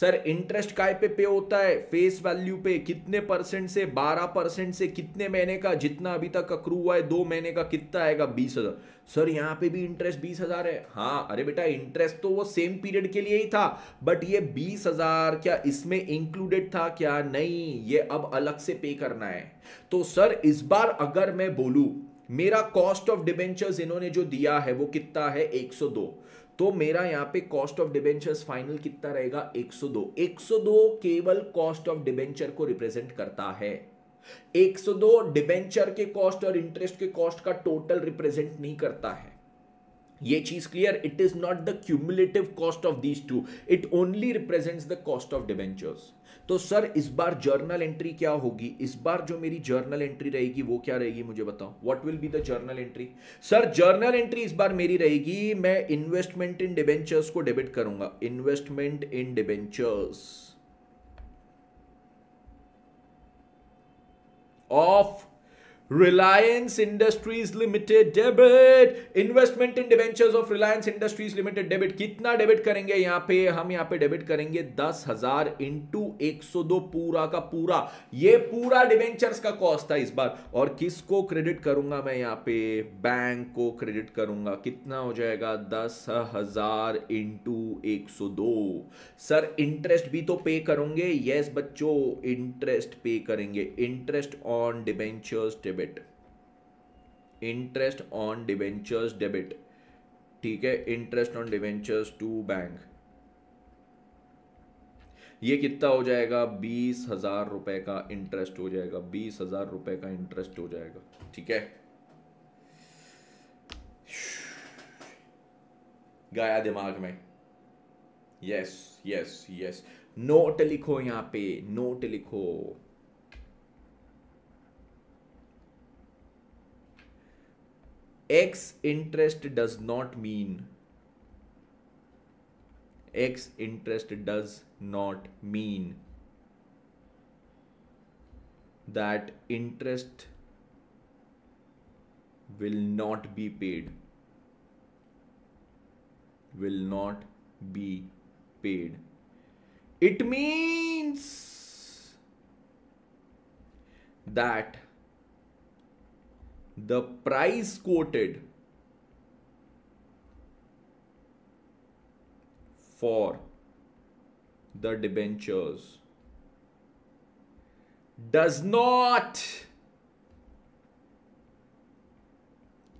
सर इंटरेस्ट काय पे पे होता है फेस वैल्यू पे कितने परसेंट से बारह परसेंट से कितने महीने का जितना अभी तक अक्रू हुआ है दो महीने का कितना आएगा बीस हजार सर यहाँ पे भी इंटरेस्ट बीस हजार है हाँ अरे बेटा इंटरेस्ट तो वो सेम पीरियड के लिए ही था बट ये बीस हजार क्या इसमें इंक्लूडेड था क्या नहीं ये अब अलग से पे करना है तो सर इस बार अगर मैं बोलू मेरा कॉस्ट ऑफ डिबेंचर्स इन्होंने जो दिया है वो कितना है दो तो मेरा यहाँ पे कॉस्ट ऑफ डिबेंचर्स फाइनल कितना रहेगा 102 102 केवल कॉस्ट ऑफ डिबेंचर को रिप्रेजेंट करता है 102 डिबेंचर के कॉस्ट और इंटरेस्ट के कॉस्ट का टोटल रिप्रेजेंट नहीं करता है ये चीज clear it is not the cumulative cost of these two it only represents the cost of debentures तो सर इस बार जर्नल एंट्री क्या होगी इस बार जो मेरी जर्नल एंट्री रहेगी वो क्या रहेगी मुझे बताओ what will be the journal entry sir journal entry इस बार मेरी रहेगी मैं इन्वेस्टमेंट इन डिबेंचर्स को डेबिट करूंगा investment in debentures of Reliance Industries Limited debit investment in debentures of Reliance industries limited debit कितना डेबिट करेंगे यहां पे हम यहां पे डेबिट करेंगे दस हजार इंटू एक सौ दो पूरा का पूरा ये पूरा डिवेंचर का कॉस्ट था इस बार और किसको क्रेडिट करूंगा मैं यहां पे बैंक को क्रेडिट करूंगा कितना हो जाएगा दस हजार इंटू एक सौ दो सर इंटरेस्ट भी तो पे करूंगे यस बच्चों इंटरेस्ट पे करेंगे interest on debentures debit interest on debentures debit ठीक है interest on debentures to bank ये कितना हो जाएगा बीस हजार रुपए का इंटरेस्ट हो जाएगा बीस हजार रुपए का इंटरेस्ट हो जाएगा ठीक है गया दिमाग में यस यस यस नोट लिखो यहां पे नोट लिखो x interest does not mean x interest does not mean that interest will not be paid will not be paid it means that the price quoted for the debentures does not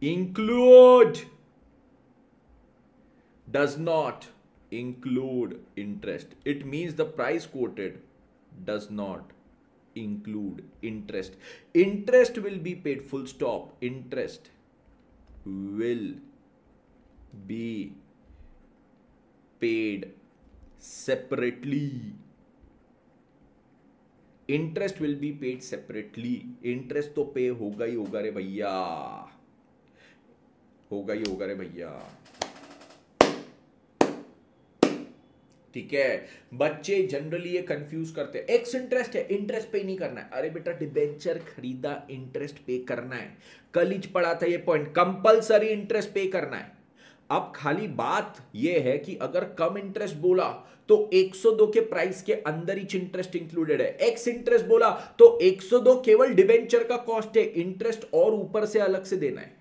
include does not include interest it means the price quoted does not include interest interest will be paid full stop interest will be paid separately interest will be paid separately interest तो pay होगा ही होगा रे भैया होगा ही होगा रे भैया ठीक है बच्चे जनरली ये कंफ्यूज करते हैं एक्स इंटरेस्ट है इंटरेस्ट पे नहीं करना है अरे बेटा डिबेंचर खरीदा इंटरेस्ट पे करना है कल ही पढ़ा था ये पॉइंट कंपलसरी इंटरेस्ट पे करना है अब खाली बात ये है कि अगर कम इंटरेस्ट बोला तो 102 के प्राइस के अंदर ही इंटरेस्ट इंक्लूडेड है एक्स इंटरेस्ट बोला तो 102 केवल डिबेंचर का कॉस्ट है इंटरेस्ट और ऊपर से अलग से देना है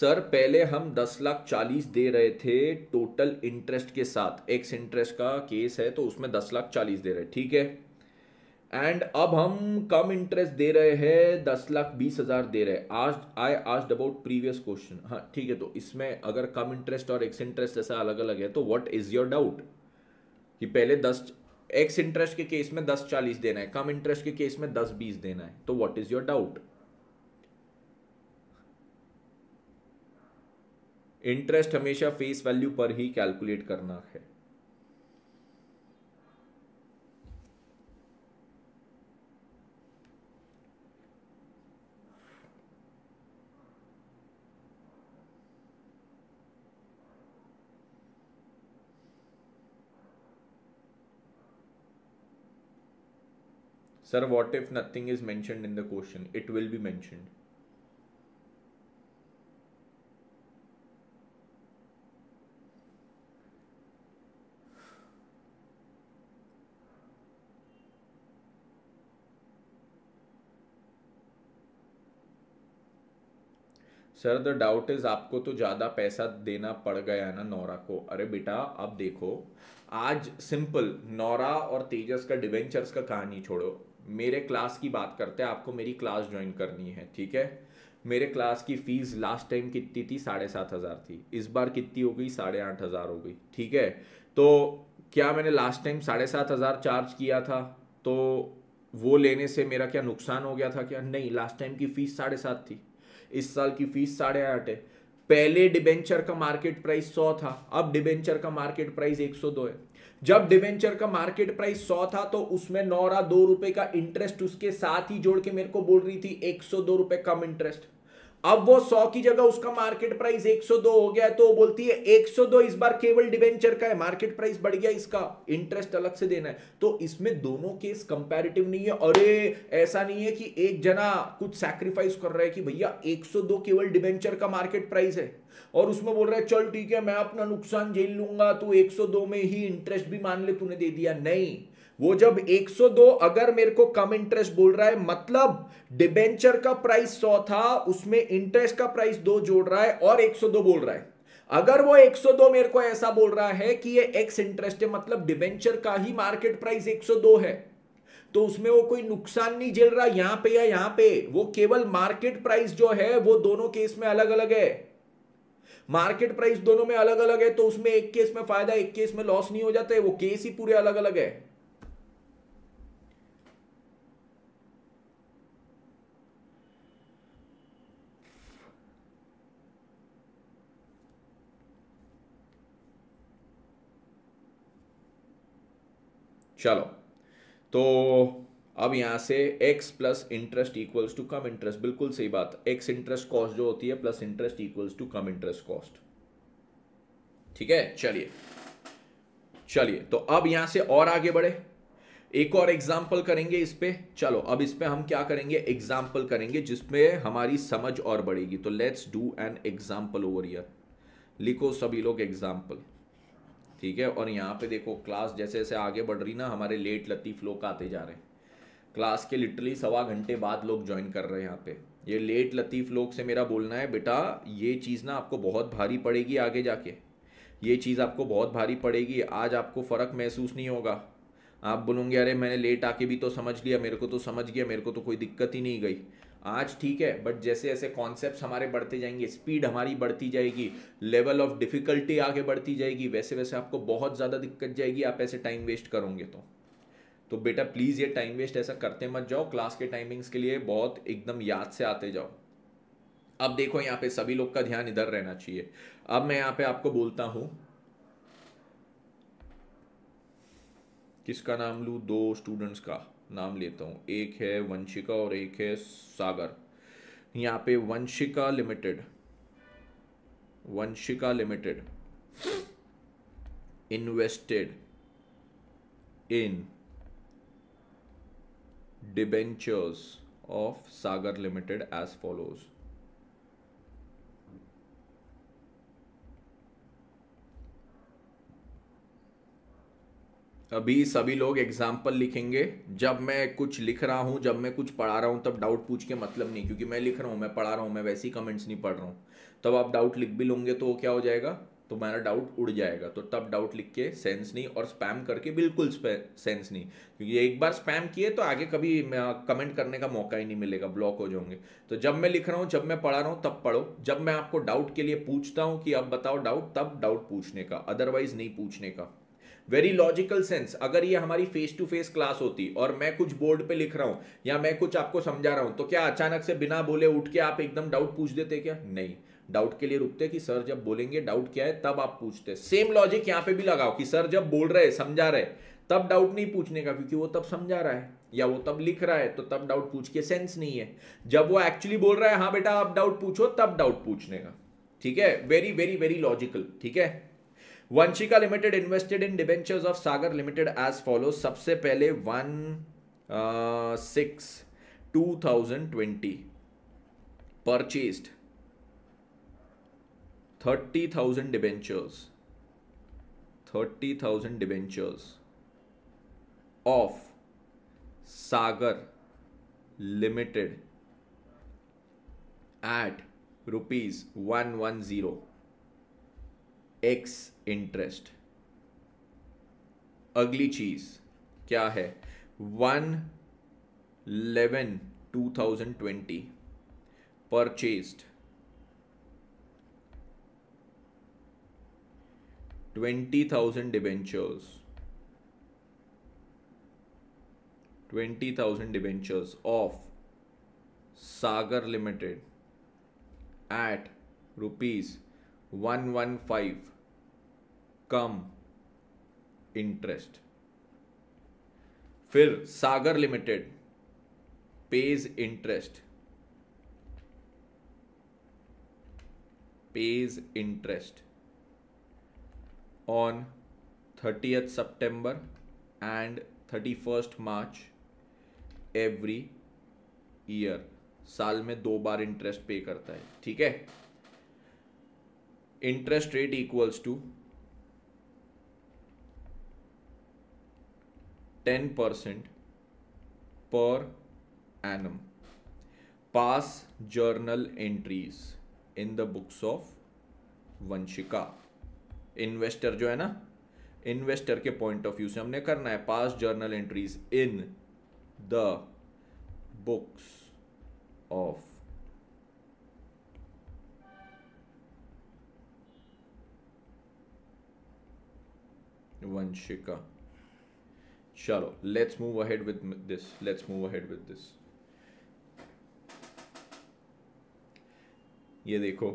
सर पहले हम दस लाख चालीस दे रहे थे टोटल इंटरेस्ट के साथ एक्स इंटरेस्ट का केस है तो उसमें दस लाख चालीस दे रहे ठीक है एंड अब हम कम इंटरेस्ट दे रहे हैं दस लाख बीस हज़ार दे रहे आज आई आज अबाउट प्रीवियस क्वेश्चन हाँ ठीक है तो इसमें अगर कम इंटरेस्ट और एक्स इंटरेस्ट ऐसा अलग अलग है तो व्हाट इज़ योर डाउट कि पहले दस एक्स इंटरेस्ट के केस में दस चालीस देना है कम इंटरेस्ट के केस में दस बीस देना है तो what is your doubt interest हमेशा फेस वैल्यू पर ही कैलकुलेट करना है sir what if nothing is mentioned in the question it will be mentioned sir the doubt is आपको तो ज़्यादा पैसा देना पड़ गया है ना नौरा को अरे बेटा अब देखो आज सिंपल नौरा और तेजस का डिवेंचर्स का कहानी छोड़ो मेरे क्लास की बात करते हैं आपको मेरी क्लास ज्वाइन करनी है ठीक है मेरे क्लास की फ़ीस लास्ट टाइम कितनी थी साढ़े सात हज़ार थी इस बार कितनी हो गई साढ़े आठ हज़ार हो गई ठीक है तो क्या मैंने लास्ट टाइम साढ़े सात हज़ार चार्ज किया था तो वो लेने से मेरा क्या नुकसान हो गया था क्या नहीं लास्ट टाइम की फ़ीस साढ़े सात थी इस साल की फीस साढ़े आठ है पहले डिबेंचर का मार्केट प्राइस सौ था अब डिबेंचर का मार्केट प्राइस एक सौ दो है जब डिबेंचर का मार्केट प्राइस सौ था तो उसमें नौरा दो रुपए का इंटरेस्ट उसके साथ ही जोड़ के मेरे को बोल रही थी एक सौ दो रुपए कम इंटरेस्ट अब वो सौ की जगह उसका मार्केट प्राइस 102 हो गया है तो वो बोलती है 102 इस बार केवल डिवेंचर का है मार्केट प्राइस बढ़ गया इसका इंटरेस्ट अलग से देना है तो इसमें दोनों केस कंपैरेटिव नहीं है अरे ऐसा नहीं है कि एक जना कुछ सैक्रिफाइस कर रहा है कि भैया 102 केवल डिबेंचर का मार्केट प्राइस है और उसमें बोल रहा है चल ठीक है मैं अपना नुकसान झेल लूंगा तो एक में ही इंटरेस्ट भी मान ले तूने दे दिया नहीं वो जब 102 अगर मेरे को कम इंटरेस्ट बोल रहा है मतलब डिबेंचर का प्राइस 100 था उसमें इंटरेस्ट का प्राइस दो जोड़ रहा है और 102 बोल रहा है अगर वो 102 मेरे को ऐसा बोल रहा है कि ये एक्स इंटरेस्ट है मतलब डिबेंचर का ही मार्केट प्राइस 102 है तो उसमें वो कोई नुकसान नहीं झेल रहा यहां पे या यहां पे वो केवल मार्केट प्राइस जो है वो दोनों केस में अलग अलग है मार्केट प्राइस दोनों में अलग अलग है तो उसमें एक केस में फायदा एक केस में लॉस नहीं हो जाता है वो केस ही पूरे अलग अलग है चलो तो अब यहाँ से x plus interest equals to cum interest बिल्कुल सही बात x इंटरेस्ट कॉस्ट जो होती है plus interest equals to cum interest cost ठीक है चलिए चलिए तो अब यहां से और आगे बढ़े एक और एग्जाम्पल करेंगे इस पर चलो अब इस पर हम क्या करेंगे एग्जाम्पल करेंगे जिसमें हमारी समझ और बढ़ेगी तो let's do an example over year लिखो सभी लोग एग्जाम्पल ठीक है और यहाँ पे देखो क्लास जैसे जैसे आगे बढ़ रही ना हमारे लेट लतीफ़ लोग आते जा रहे हैं क्लास के लिटरली सवा घंटे बाद लोग ज्वाइन कर रहे हैं यहाँ पे ये लेट लतीफ़ लोग से मेरा बोलना है बेटा ये चीज़ ना आपको बहुत भारी पड़ेगी आगे जाके ये चीज़ आपको बहुत भारी पड़ेगी आज आपको फ़र्क महसूस नहीं होगा आप बोलोगे अरे मैंने लेट आके भी तो समझ लिया मेरे को तो समझ गया मेरे को तो कोई दिक्कत ही नहीं गई आज ठीक है बट जैसे जैसे कॉन्सेप्ट हमारे बढ़ते जाएंगे स्पीड हमारी बढ़ती जाएगी लेवल ऑफ डिफिकल्टी आगे बढ़ती जाएगी वैसे वैसे आपको बहुत ज़्यादा दिक्कत जाएगी आप ऐसे टाइम वेस्ट करोगे तो तो बेटा प्लीज़ ये टाइम वेस्ट ऐसा करते मत जाओ क्लास के टाइमिंग्स के लिए बहुत एकदम याद से आते जाओ अब देखो यहाँ पे सभी लोग का ध्यान इधर रहना चाहिए अब मैं यहाँ पे आपको बोलता हूँ किसका नाम लूँ दो स्टूडेंट्स का नाम लेता हूँ एक है वंशिका और एक है सागर यहाँ पे Vanshika limited Vanshika limited invested in debentures of Sagar limited as follows अभी सभी लोग एग्जाम्पल लिखेंगे जब मैं कुछ लिख रहा हूँ जब मैं कुछ पढ़ा रहा हूँ तब डाउट पूछ के मतलब नहीं क्योंकि मैं लिख रहा हूँ मैं पढ़ा रहा हूँ मैं वैसे ही कमेंट्स नहीं पढ़ रहा हूँ तब आप डाउट लिख भी लोगे तो क्या हो जाएगा तो मेरा डाउट उड़ जाएगा तो तब डाउट लिख के सेंस नहीं और स्पैम करके बिल्कुल सेंस नहीं क्योंकि एक बार स्पैम किए तो आगे कभी कमेंट करने का मौका ही नहीं मिलेगा ब्लॉक हो जाओगे तो जब मैं लिख रहा हूँ जब मैं पढ़ा रहा हूँ तब पढ़ो जब मैं आपको डाउट के लिए पूछता हूँ कि अब बताओ डाउट तब डाउट पूछने का अदरवाइज नहीं पूछने का वेरी लॉजिकल सेंस अगर ये हमारी फेस टू फेस क्लास होती और मैं कुछ बोर्ड पे लिख रहा हूं या मैं कुछ आपको समझा रहा हूं तो क्या अचानक से बिना बोले उठ के आप एकदम डाउट पूछ देते क्या नहीं डाउट के लिए रुकते कि सर जब बोलेंगे डाउट क्या है तब आप पूछते सेम लॉजिक यहाँ पे भी लगाओ कि सर जब बोल रहे समझा रहे तब डाउट नहीं पूछने का क्योंकि वो तब समझा रहा है या वो तब लिख रहा है तो तब डाउट पूछ के सेंस नहीं है जब वो एक्चुअली बोल रहा है हाँ बेटा आप डाउट पूछो तब डाउट पूछने का ठीक है वेरी वेरी वेरी लॉजिकल ठीक है Vanshika limited invested in debentures of Sagar limited as follow सबसे पहले one six two thousand twenty purchased thirty thousand debentures thirty thousand debentures of Sagar limited at rupees one one zero ex interest अगली चीज क्या है one eleven two thousand twenty purchased twenty thousand debentures twenty thousand debentures of Sagar limited at rupees one one five cum interest फिर Sagar limited pays interest page interest on thirtieth September and thirty first March every year साल में दो बार interest पे करता है ठीक है interest rate equals to ten percent per annum pass journal entries in the books of Vanshika investor जो है ना इन्वेस्टर के पॉइंट ऑफ व्यू से हमने करना है pass journal entries in the books of Vanshika चलो let's move ahead with this let's move ahead with this ये देखो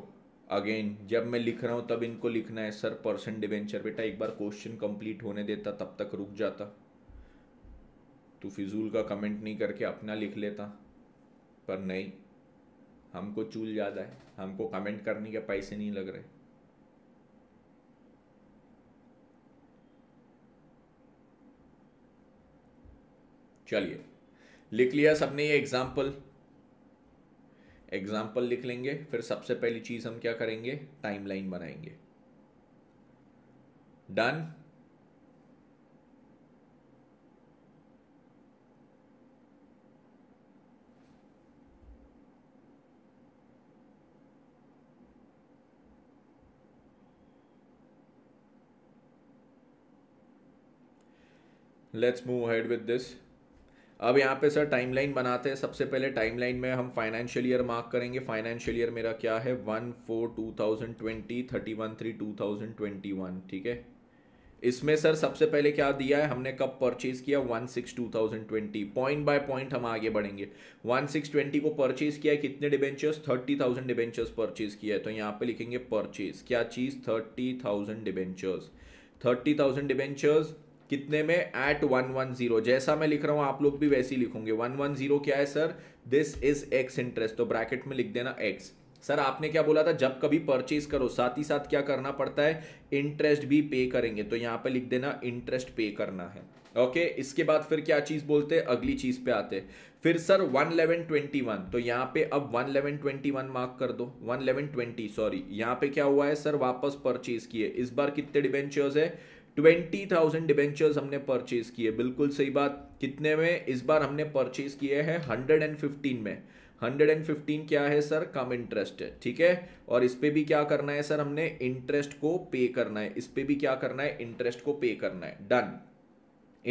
अगेन जब मैं लिख रहा हूं तब इनको लिखना है सर पर्सन डिवेंचर बेटा एक बार क्वेश्चन कंप्लीट होने देता तब तक रुक जाता तू फिजूल का कमेंट नहीं करके अपना लिख लेता पर नहीं हमको चूल ज़्यादा है हमको कमेंट करने के पैसे नहीं लग रहे चलिए लिख लिया सबने ये एग्जाम्पल एग्जाम्पल लिख लेंगे फिर सबसे पहली चीज हम क्या करेंगे टाइमलाइन बनाएंगे done let's move ahead with this अब यहाँ पे सर टाइमलाइन बनाते हैं सबसे पहले टाइमलाइन में हम फाइनेंशियल ईयर मार्क करेंगे फाइनेंशियल ईयर मेरा क्या है one four two thousand twenty thirty one three two thousand twenty one ठीक है इसमें सर सबसे पहले क्या दिया है हमने कब परचेज किया one six two thousand twenty point by point हम आगे बढ़ेंगे वन सिक्स ट्वेंटी को परचेज किया है कितने debentures thirty thousand debentures purchase किया है तो यहाँ पे लिखेंगे परचेज क्या चीज़ thirty thousand debentures thirty thousand debentures कितने में एट वन वन जीरो जैसा मैं लिख रहा हूं आप लोग भी वैसे ही लिखोगे वन वन जीरो क्या है sir this is ex interest तो ब्रैकेट में लिख देना एक्स सर आपने क्या बोला था जब कभी परचेज करो साथ ही साथ क्या करना पड़ता है इंटरेस्ट भी पे करेंगे तो यहाँ पे लिख देना इंटरेस्ट पे करना है ओके इसके बाद फिर क्या चीज़ बोलते हैं अगली चीज़ पे आते हैं फिर sir one eleven twenty one तो यहाँ पे अब one eleven twenty one mark कर दो वन इलेवन ट्वेंटी सॉरी यहाँ पे क्या हुआ है सर वापस परचेज किए इस बार कितने डिबेंचर्स है ट्वेंटी थाउजेंड डिबेंचर्स हमने परचेज किए बिल्कुल सही बात कितने में इस बार हमने परचेज किए हैं हंड्रेड एंड फिफ्टीन में हंड्रेड एंड फिफ्टीन क्या है सर कम इंटरेस्ट है ठीक है और इस पर भी क्या करना है सर हमने इंटरेस्ट को पे करना है इस पर भी क्या करना है इंटरेस्ट को पे करना है डन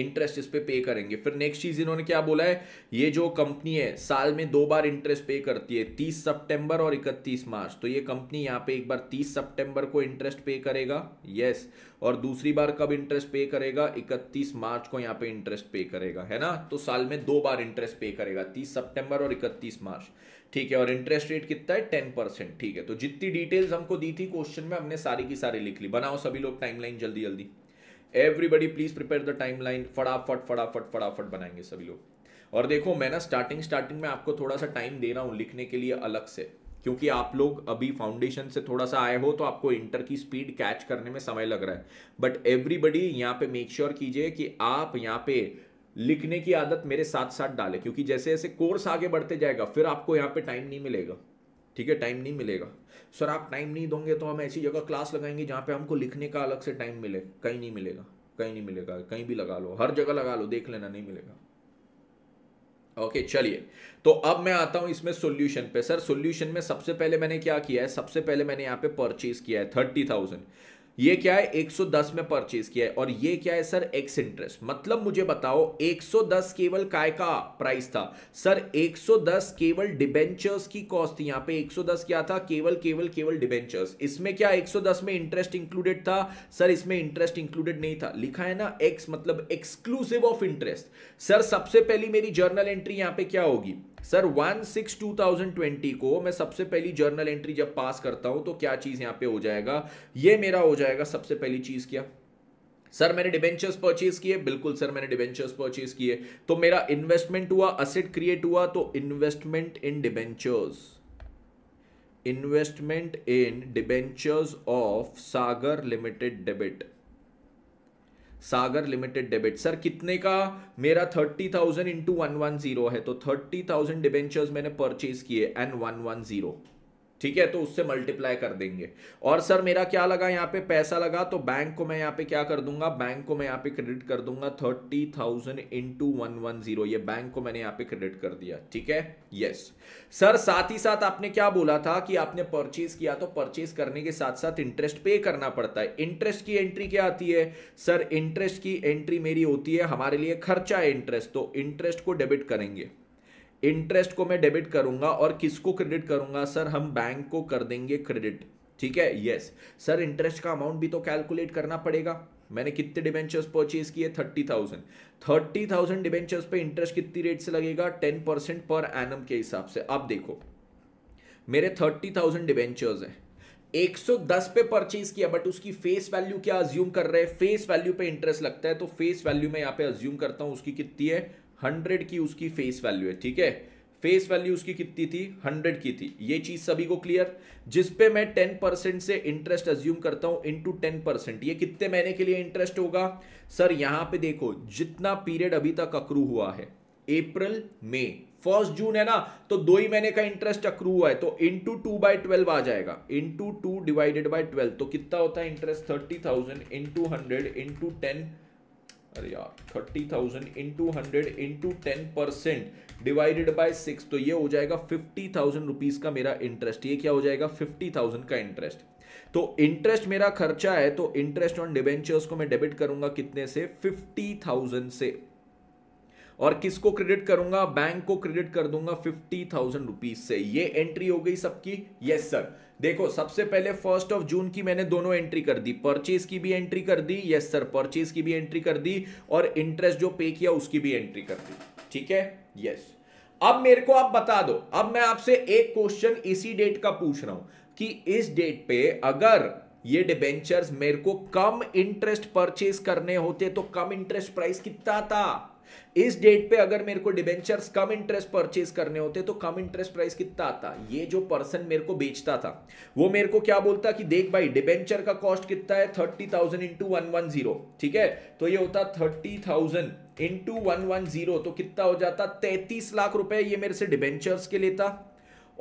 इंटरेस्ट इस पर पे, पे करेंगे फिर नेक्स्ट चीज़ इन्होंने क्या बोला है ये जो कंपनी है साल में दो बार इंटरेस्ट पे करती है तीस सितंबर और इकतीस मार्च तो ये कंपनी यहाँ पे एक बार तीस सितंबर को इंटरेस्ट पे करेगा यस और दूसरी बार कब इंटरेस्ट पे करेगा इकतीस मार्च को यहाँ पे इंटरेस्ट पे करेगा है ना तो साल में दो बार इंटरेस्ट पे करेगा तीस सितंबर और इकतीस मार्च ठीक है और इंटरेस्ट रेट कितना है टेन परसेंट ठीक है तो जितनी डिटेल्स हमको दी थी क्वेश्चन में हमने सारी की सारी लिख ली बनाओ सभी लोग टाइमलाइन जल्दी जल्दी everybody please prepare the time line फटाफट फटाफट फटाफट बनाएंगे सभी लोग और देखो मैं ना स्टार्टिंग स्टार्टिंग में आपको थोड़ा सा टाइम दे रहा हूँ लिखने के लिए अलग से क्योंकि आप लोग अभी फाउंडेशन से थोड़ा सा आए हो तो आपको इंटर की स्पीड कैच करने में समय लग रहा है बट एवरीबडी यहाँ पे मेक श्योर कीजिए कि आप यहाँ पे लिखने की आदत मेरे साथ साथ डालें क्योंकि जैसे जैसे कोर्स आगे बढ़ते जाएगा फिर आपको यहाँ पे टाइम नहीं मिलेगा ठीक है टाइम नहीं मिलेगा सर आप टाइम नहीं दोगे तो हम ऐसी जगह क्लास लगाएंगे जहाँ पे हमको लिखने का अलग से टाइम मिले कहीं नहीं मिलेगा कहीं नहीं मिलेगा कहीं भी लगा लो हर जगह लगा लो देख लेना नहीं मिलेगा ओके okay, चलिए तो अब मैं आता हूं इसमें सॉल्यूशन पे सर सॉल्यूशन में सबसे पहले मैंने क्या किया है सबसे पहले मैंने यहाँ पे परचेज किया है थर्टी थाउजेंड ये क्या है 110 में परचेज किया है और ये क्या है सर एक्स इंटरेस्ट मतलब मुझे बताओ 110 केवल काय का प्राइस था सर 110 केवल डिबेंचर्स की कॉस्ट थी यहाँ पे 110 क्या था केवल केवल केवल डिबेंचर्स इसमें क्या 110 में इंटरेस्ट इंक्लूडेड था सर इसमें इंटरेस्ट इंक्लूडेड नहीं था लिखा है ना एक्स मतलब एक्सक्लूसिव ऑफ इंटरेस्ट सर सबसे पहली मेरी जर्नल एंट्री यहां पर क्या होगी sir one six two thousand twenty को मैं सबसे पहली जर्नल एंट्री जब पास करता हूं तो क्या चीज़ यहां पे हो जाएगा ये मेरा हो जाएगा सबसे पहली चीज़ क्या सर मैंने डिबेंचर्स परचेज किए बिल्कुल सर मैंने डिबेंचर्स परचेज किए तो मेरा इन्वेस्टमेंट हुआ असेट क्रिएट हुआ तो investment in debentures investment in debentures of Sagar limited debit Sagar limited debit sir कितने का मेरा thirty thousand into one one zero है तो थर्टी थाउजेंड डिबेंचर्स मैंने परचेज किए एंड वन वन जीरो ठीक है तो उससे मल्टीप्लाई कर देंगे और सर मेरा क्या लगा यहाँ पे पैसा लगा तो बैंक को मैं यहाँ पे क्या कर दूंगा बैंक को मैं यहाँ पे क्रेडिट कर दूंगा thirty thousand into one one zero ये बैंक को मैंने यहाँ पे क्रेडिट कर दिया ठीक है यस सर साथ ही साथ आपने क्या बोला था कि आपने परचेज किया तो परचेज करने के साथ साथ इंटरेस्ट पे करना पड़ता है इंटरेस्ट की एंट्री क्या आती है सर इंटरेस्ट की एंट्री मेरी होती है हमारे लिए खर्चा है इंटरेस्ट तो इंटरेस्ट को डेबिट करेंगे इंटरेस्ट को मैं डेबिट करूंगा और किसको क्रेडिट करूंगा सर हम बैंक को कर देंगे क्रेडिट ठीक है यस सर इंटरेस्ट का अमाउंट भी तो कैलकुलेट करना पड़ेगा मैंने कितने डिबेंचर्स परचेज किए thirty thousand thirty thousand debentures पे इंटरेस्ट कितनी रेट से लगेगा टेन परसेंट पर एनम के हिसाब से आप देखो मेरे थर्टी थाउजेंड डिबेंचर्स हैं दस पे परचेज किया बट उसकी फेस वैल्यू क्या अज्यूम कर रहे हैं फेस वैल्यू पे इंटरेस्ट लगता है तो फेस वैल्यू में यहाँ पे अज्यूम करता हूँ उसकी कितनी है हंड्रेड की उसकी फेस वैल्यू है ठीक है फेस वैल्यू उसकी कितनी थी हंड्रेड की थी ये चीज सभी को क्लियर जिस पे मैं टेन परसेंट से इंटरेस्ट अज्यूम करता हूं इनटू टेन परसेंट ये कितने महीने के लिए इंटरेस्ट होगा सर यहां पे देखो जितना पीरियड अभी तक अक्रू हुआ है अप्रैल मई फर्स्ट जून है ना तो दो ही महीने का इंटरेस्ट अक्रू हुआ है तो इंटू टू बाई ट्वेल्व आ जाएगा into two divided by twelve तो कितना होता है interest thirty thousand into hundred into ten अरे यार thirty thousand into hundred into ten percent divided by six तो ये हो जाएगा फिफ्टी थाउजेंड रुपीज़ का मेरा इंटरेस्ट ये क्या हो जाएगा फिफ्टी थाउजेंड का इंटरेस्ट तो इंटरेस्ट मेरा खर्चा है तो इंटरेस्ट ऑन डिबेंचर्स को मैं डेबिट करूंगा कितने से फिफ्टी थाउजेंड से और किसको क्रेडिट करूंगा बैंक को क्रेडिट कर दूंगा फिफ्टी थाउजेंड रुपीज से ये एंट्री हो गई सबकी यस सर देखो सबसे पहले फर्स्ट ऑफ जून की मैंने दोनों एंट्री कर दी परचेज की भी एंट्री कर दी यस सर परचेज की भी एंट्री कर दी और इंटरेस्ट जो पे किया उसकी भी एंट्री कर दी ठीक है यस अब मेरे को आप बता दो अब मैं आपसे एक क्वेश्चन इसी डेट का पूछ रहा हूं कि इस डेट पे अगर ये डिबेंचर्स मेरे को कम इंटरेस्ट परचेज करने होते तो कम इंटरेस्ट प्राइस कितना था इस डेट पे अगर मेरे को डिबेंचर्स कम इंटरेस्ट परचेज करने होते तो कम इंटरेस्ट प्राइस कितना आता ये जो पर्सन मेरे को बेचता था वो मेरे को क्या बोलता कि देख भाई डिबेंचर का कॉस्ट कितना है thirty thousand into one one zero ठीक है तो ये होता thirty thousand into one one zero तो कितना हो जाता तैतीस लाख रुपए ये मेरे से डिबेंचर्स के लेता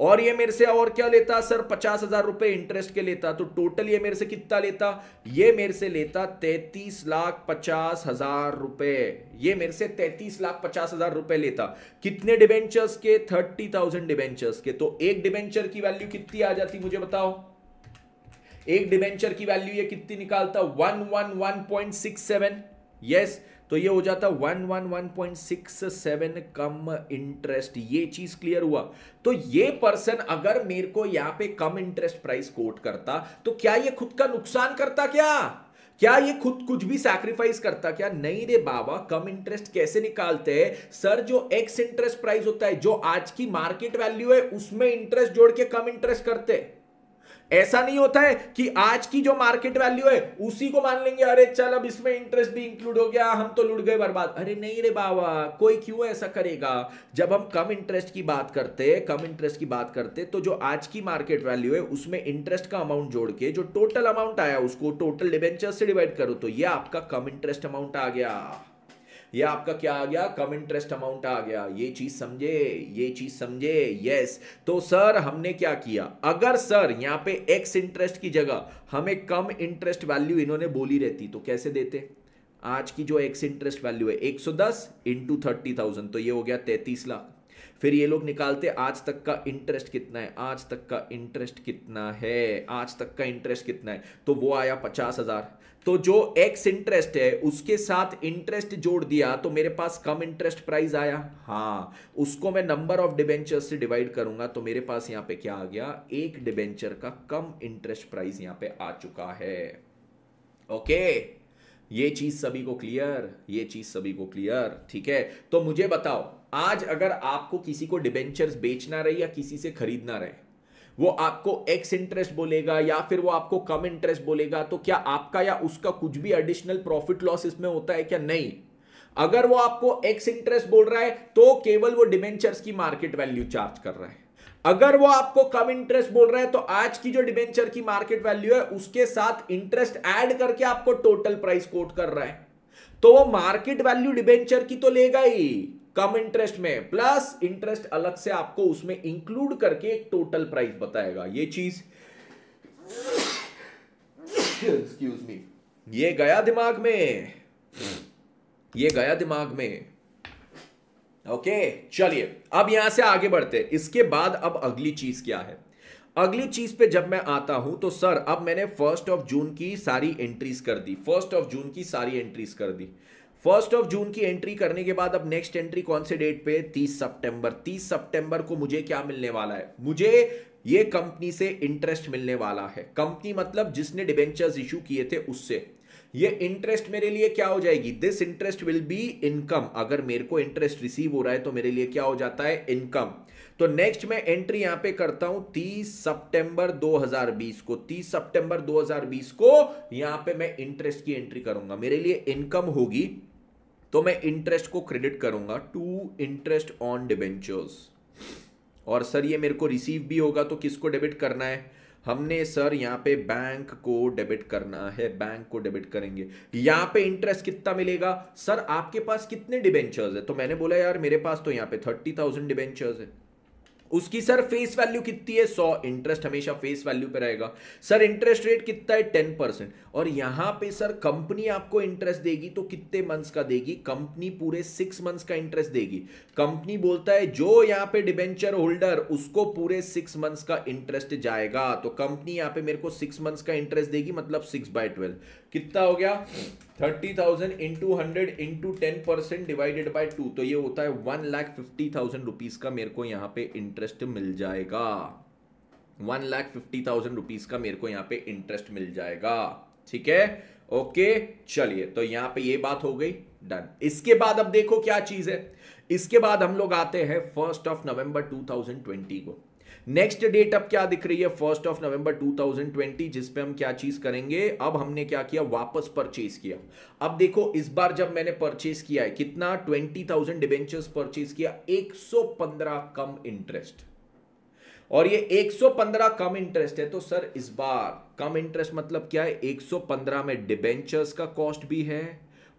और ये मेरे से और क्या लेता सर पचास हजार रुपए इंटरेस्ट के लेता तो टोटल ये मेरे से कितना लेता ये मेरे से लेता तैतीस लाख पचास हजार रुपए ये मेरे से तैतीस लाख पचास हजार रुपए लेता कितने डिबेंचर्स के थर्टी थाउजेंड डिबेंचर्स के तो एक डिबेंचर की वैल्यू कितनी आ जाती मुझे बताओ एक डिबेंचर की वैल्यू ये कितनी निकालता one one one point six seven yes तो ये हो जाता one one one point six seven cum interest ये चीज क्लियर हुआ तो ये पर्सन अगर मेरे को यहां पे कम इंटरेस्ट प्राइस कोट करता तो क्या ये खुद का नुकसान करता क्या क्या ये खुद कुछ भी सैक्रिफाइस करता क्या नहीं रे बाबा कम इंटरेस्ट कैसे निकालते हैं सर जो एक्स इंटरेस्ट प्राइस होता है जो आज की मार्केट वैल्यू है उसमें इंटरेस्ट जोड़ के कम इंटरेस्ट करते हैं ऐसा नहीं होता है कि आज की जो मार्केट वैल्यू है उसी को मान लेंगे अरे चल अब इसमें इंटरेस्ट भी इंक्लूड हो गया हम तो लुट गए बर्बाद अरे नहीं रे बाबा कोई क्यों ऐसा करेगा जब हम कम इंटरेस्ट की बात करते कम इंटरेस्ट की बात करते तो जो आज की मार्केट वैल्यू है उसमें इंटरेस्ट का अमाउंट जोड़ के जो टोटल अमाउंट आया उसको टोटल डिवेंचर से डिवाइड करो तो ये आपका कम इंटरेस्ट अमाउंट आ गया ये आपका क्या आ गया कम इंटरेस्ट अमाउंट आ गया ये चीज समझे ये चीज समझे यस तो सर हमने क्या किया अगर सर यहां पे एक्स इंटरेस्ट की जगह हमें कम इंटरेस्ट वैल्यू इन्होंने बोली रहती तो कैसे देते आज की जो एक्स इंटरेस्ट वैल्यू है 110 सौ दस इंटू थर्टी थाउजेंड तो ये हो गया तैतीस लाख फिर ये लोग निकालते आज तक का इंटरेस्ट कितना है आज तक का इंटरेस्ट कितना है आज तक का इंटरेस्ट कितना है तो वो आया पचास हजार तो जो एक्स इंटरेस्ट है उसके साथ इंटरेस्ट जोड़ दिया तो मेरे पास कम इंटरेस्ट प्राइस आया हाँ उसको मैं नंबर ऑफ डिबेंचर से डिवाइड करूंगा तो मेरे पास यहां पे क्या आ गया एक डिबेंचर का कम इंटरेस्ट प्राइस यहां पे आ चुका है ओके ये चीज सभी को क्लियर ये चीज सभी को क्लियर ठीक है तो मुझे बताओ आज अगर आपको किसी को डिबेंचर बेचना रहे या किसी से खरीदना रहे वो आपको एक्स इंटरेस्ट बोलेगा या फिर वो आपको कम इंटरेस्ट बोलेगा तो क्या आपका या उसका कुछ भी एडिशनल प्रॉफिट लॉस इसमें होता है क्या नहीं अगर वो आपको एक्स इंटरेस्ट बोल रहा है तो केवल वो डिबेंचर की मार्केट वैल्यू चार्ज कर रहा है अगर वो आपको कम इंटरेस्ट बोल रहा है तो आज की जो डिबेंचर की मार्केट वैल्यू है उसके साथ इंटरेस्ट ऐड करके आपको टोटल प्राइस कोट कर रहा है तो वो मार्केट वैल्यू डिबेंचर की तो लेगा ही कम इंटरेस्ट में प्लस इंटरेस्ट अलग से आपको उसमें इंक्लूड करके एक टोटल प्राइस बताएगा ये चीज एक्सक्यूज मी ये गया दिमाग में ये गया दिमाग में ओके okay, चलिए अब यहां से आगे बढ़ते इसके बाद अब अगली चीज क्या है अगली चीज पे जब मैं आता हूं तो सर अब मैंने फर्स्ट ऑफ जून की सारी एंट्रीज कर दी फर्स्ट ऑफ जून की सारी एंट्रीज कर दी फर्स्ट ऑफ जून की एंट्री करने के बाद अब नेक्स्ट एंट्री कौन से डेट पे 30 सितंबर 30 सितंबर को मुझे क्या मिलने वाला है मुझे ये कंपनी से इंटरेस्ट मिलने वाला है कंपनी मतलब जिसने डिबेंचर्स इशू किए थे उससे ये इंटरेस्ट मेरे लिए क्या हो जाएगी this interest will be income अगर मेरे को इंटरेस्ट रिसीव हो रहा है तो मेरे लिए क्या हो जाता है इनकम तो नेक्स्ट मैं एंट्री यहां पे करता हूं 30 सितंबर 2020 को 30 सितंबर 2020 को यहां पे मैं इंटरेस्ट की एंट्री करूंगा मेरे लिए इनकम होगी तो मैं इंटरेस्ट को क्रेडिट करूंगा टू इंटरेस्ट ऑन डिबेंचर्स और सर ये मेरे को रिसीव भी होगा तो किसको डेबिट करना है हमने सर यहाँ पे बैंक को डेबिट करना है बैंक को डेबिट करेंगे यहाँ पे इंटरेस्ट कितना मिलेगा सर आपके पास कितने डिबेंचर्स है तो मैंने बोला यार मेरे पास तो यहाँ पे थर्टी थाउजेंड डिबेंचर्स है उसकी सर फेस वैल्यू कितनी है सौ इंटरेस्ट हमेशा फेस वैल्यू पे रहेगा सर इंटरेस्ट रेट कितना है टेन परसेंट और यहां पे सर कंपनी आपको इंटरेस्ट देगी तो कितने मंथ्स का देगी कंपनी पूरे सिक्स मंथ्स का इंटरेस्ट देगी कंपनी बोलता है जो यहाँ पे डिबेंचर होल्डर उसको पूरे सिक्स मंथ्स का इंटरेस्ट जाएगा तो कंपनी यहाँ पे मेरे को सिक्स मंथ्स का इंटरेस्ट देगी मतलब सिक्स बाय ट्वेल्व कितना हो गया thirty thousand into hundred into ten percent divided by two तो ये होता है one lakh fifty thousand rupees का मेरे को यहाँ पे इंटरेस्ट मिल जाएगा one lakh fifty thousand rupees का मेरे को यहाँ पे इंटरेस्ट मिल जाएगा ठीक है ओके चलिए तो यहाँ पे ये बात हो गई डन इसके बाद अब देखो क्या चीज है इसके बाद हम लोग आते हैं फर्स्ट ऑफ नवंबर 2020 को नेक्स्ट डेट अब क्या दिख रही है फर्स्ट ऑफ नवंबर 2020 जिस पे हम क्या चीज करेंगे अब हमने क्या किया वापस परचेज किया अब देखो इस बार जब मैंने परचेज किया है कितना 20,000 डिबेंचर्स परचेज किया 115 कम इंटरेस्ट और ये 115 कम इंटरेस्ट है तो सर इस बार कम इंटरेस्ट मतलब क्या है 115 में डिबेंचर्स का कॉस्ट भी है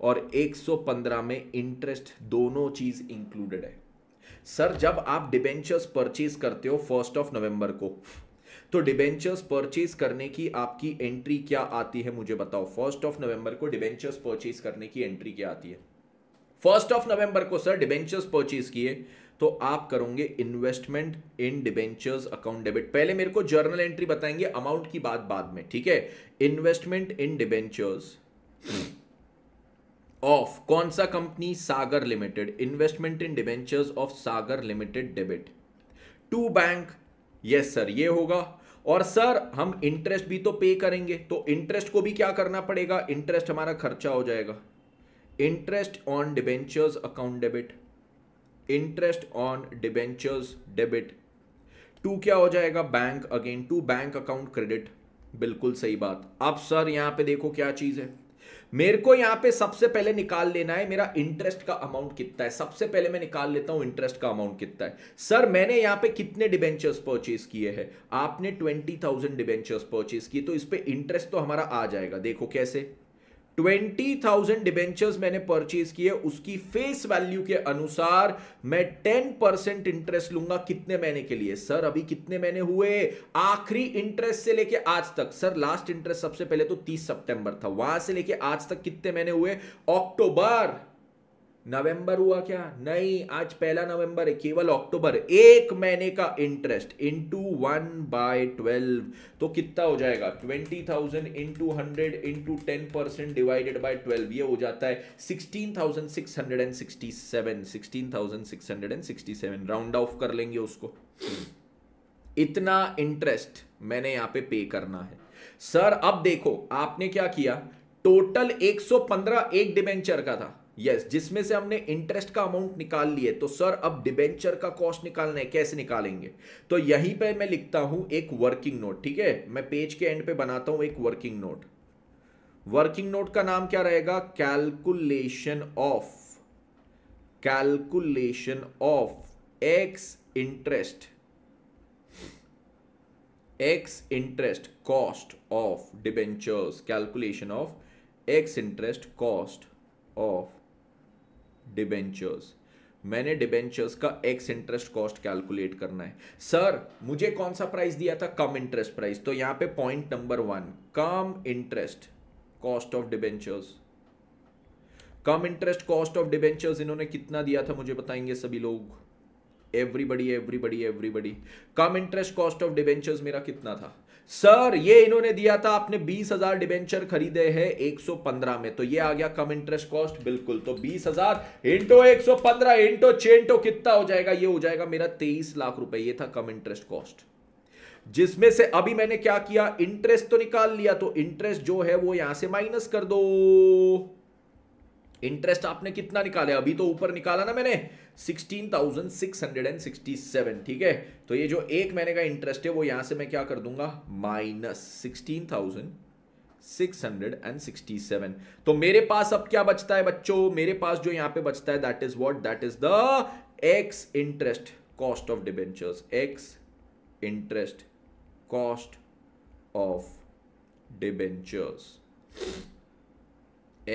और 115 में इंटरेस्ट दोनों चीज इंक्लूडेड है सर जब आप डिबेंचर्स परचेज करते हो फर्स्ट ऑफ नवंबर को तो डिबेंचर्स परचेज करने की आपकी एंट्री क्या आती है मुझे बताओ फर्स्ट ऑफ नवंबर को डिबेंचर्स परचेज करने की एंट्री क्या आती है फर्स्ट ऑफ नवंबर को सर डिबेंचर्स परचेज किए तो आप करोगे investment in debentures account debit पहले मेरे को जर्नल एंट्री बताएंगे अमाउंट की बात बाद में ठीक है इन्वेस्टमेंट इन डिबेंचर्स ऑफ कौन सा company Sagar limited investment in debentures of Sagar limited debit to bank yes sir ये होगा और सर हम इंटरेस्ट भी तो पे करेंगे तो इंटरेस्ट को भी क्या करना पड़ेगा इंटरेस्ट हमारा खर्चा हो जाएगा interest on debentures account debit interest on debentures debit to क्या हो जाएगा bank again to bank account credit बिल्कुल सही बात अब सर यहां पे देखो क्या चीज है मेरे को यहां पे सबसे पहले निकाल लेना है मेरा इंटरेस्ट का अमाउंट कितना है सबसे पहले मैं निकाल लेता हूं इंटरेस्ट का अमाउंट कितना है सर मैंने यहां पे कितने डिबेंचर्स परचेज किए हैं आपने ट्वेंटी थाउजेंड डिबेंचर्स परचेज किए तो इस पर इंटरेस्ट तो हमारा आ जाएगा देखो कैसे ट्वेंटी थाउजेंड डिबेंचर्स मैंने परचेज किए उसकी फेस वैल्यू के अनुसार मैं टेन परसेंट इंटरेस्ट लूंगा कितने महीने के लिए सर अभी कितने महीने हुए आखिरी इंटरेस्ट से लेके आज तक सर लास्ट इंटरेस्ट सबसे पहले तो तीस सितंबर था वहां से लेके आज तक कितने महीने हुए अक्टूबर नवंबर हुआ क्या नहीं आज पहला नवंबर है केवल अक्टूबर एक महीने का interest into one by twelve तो कितना हो जाएगा twenty thousand into hundred into ten percent divided by twelve ये हो जाता है sixteen thousand six hundred and sixty seven sixteen thousand six hundred and sixty seven round off कर लेंगे उसको इतना इंटरेस्ट मैंने यहां पे पे करना है सर अब देखो आपने क्या किया टोटल 115 एक डिबेंचर का था यस जिसमें से हमने इंटरेस्ट का अमाउंट निकाल लिए तो सर अब डिबेंचर का कॉस्ट निकालना है कैसे निकालेंगे तो यहीं पे मैं लिखता हूं एक वर्किंग नोट ठीक है मैं पेज के एंड पे बनाता हूं एक वर्किंग नोट वर्किंग नोट का नाम क्या रहेगा calculation of calculation of ex interest ex interest cost of debentures calculation of ex interest cost of debentures मैंने डिबेंचर्स का एक्स इंटरेस्ट कॉस्ट कैलकुलेट करना है सर मुझे कौन सा प्राइस दिया था कम इंटरेस्ट प्राइस तो यहां पे point number one cum interest cost of debentures cum interest cost of debentures इन्होंने कितना दिया था मुझे बताएंगे सभी लोग everybody everybody everybody cum interest cost of debentures मेरा कितना था सर ये इन्होंने दिया था आपने बीस हजार डिबेंचर खरीदे हैं 115 में तो ये आ गया कम इंटरेस्ट कॉस्ट बिल्कुल तो बीस हजार इंटो एक सौ पंद्रह इंटो चेंटो कितना हो जाएगा ये हो जाएगा मेरा तेईस लाख रुपए ये था कम इंटरेस्ट कॉस्ट जिसमें से अभी मैंने क्या किया इंटरेस्ट तो निकाल लिया तो इंटरेस्ट जो है वो यहां से माइनस कर दो इंटरेस्ट आपने कितना निकाला अभी तो ऊपर निकाला ना मैंने 16,667 ठीक है तो ये जो एक महीने का इंटरेस्ट है वो यहां से मैं क्या कर दूंगा माइनस 16,667 तो मेरे पास अब क्या बचता है बच्चों मेरे पास जो यहां पे बचता है that is what that is the ex interest cost of debentures ex interest cost of debentures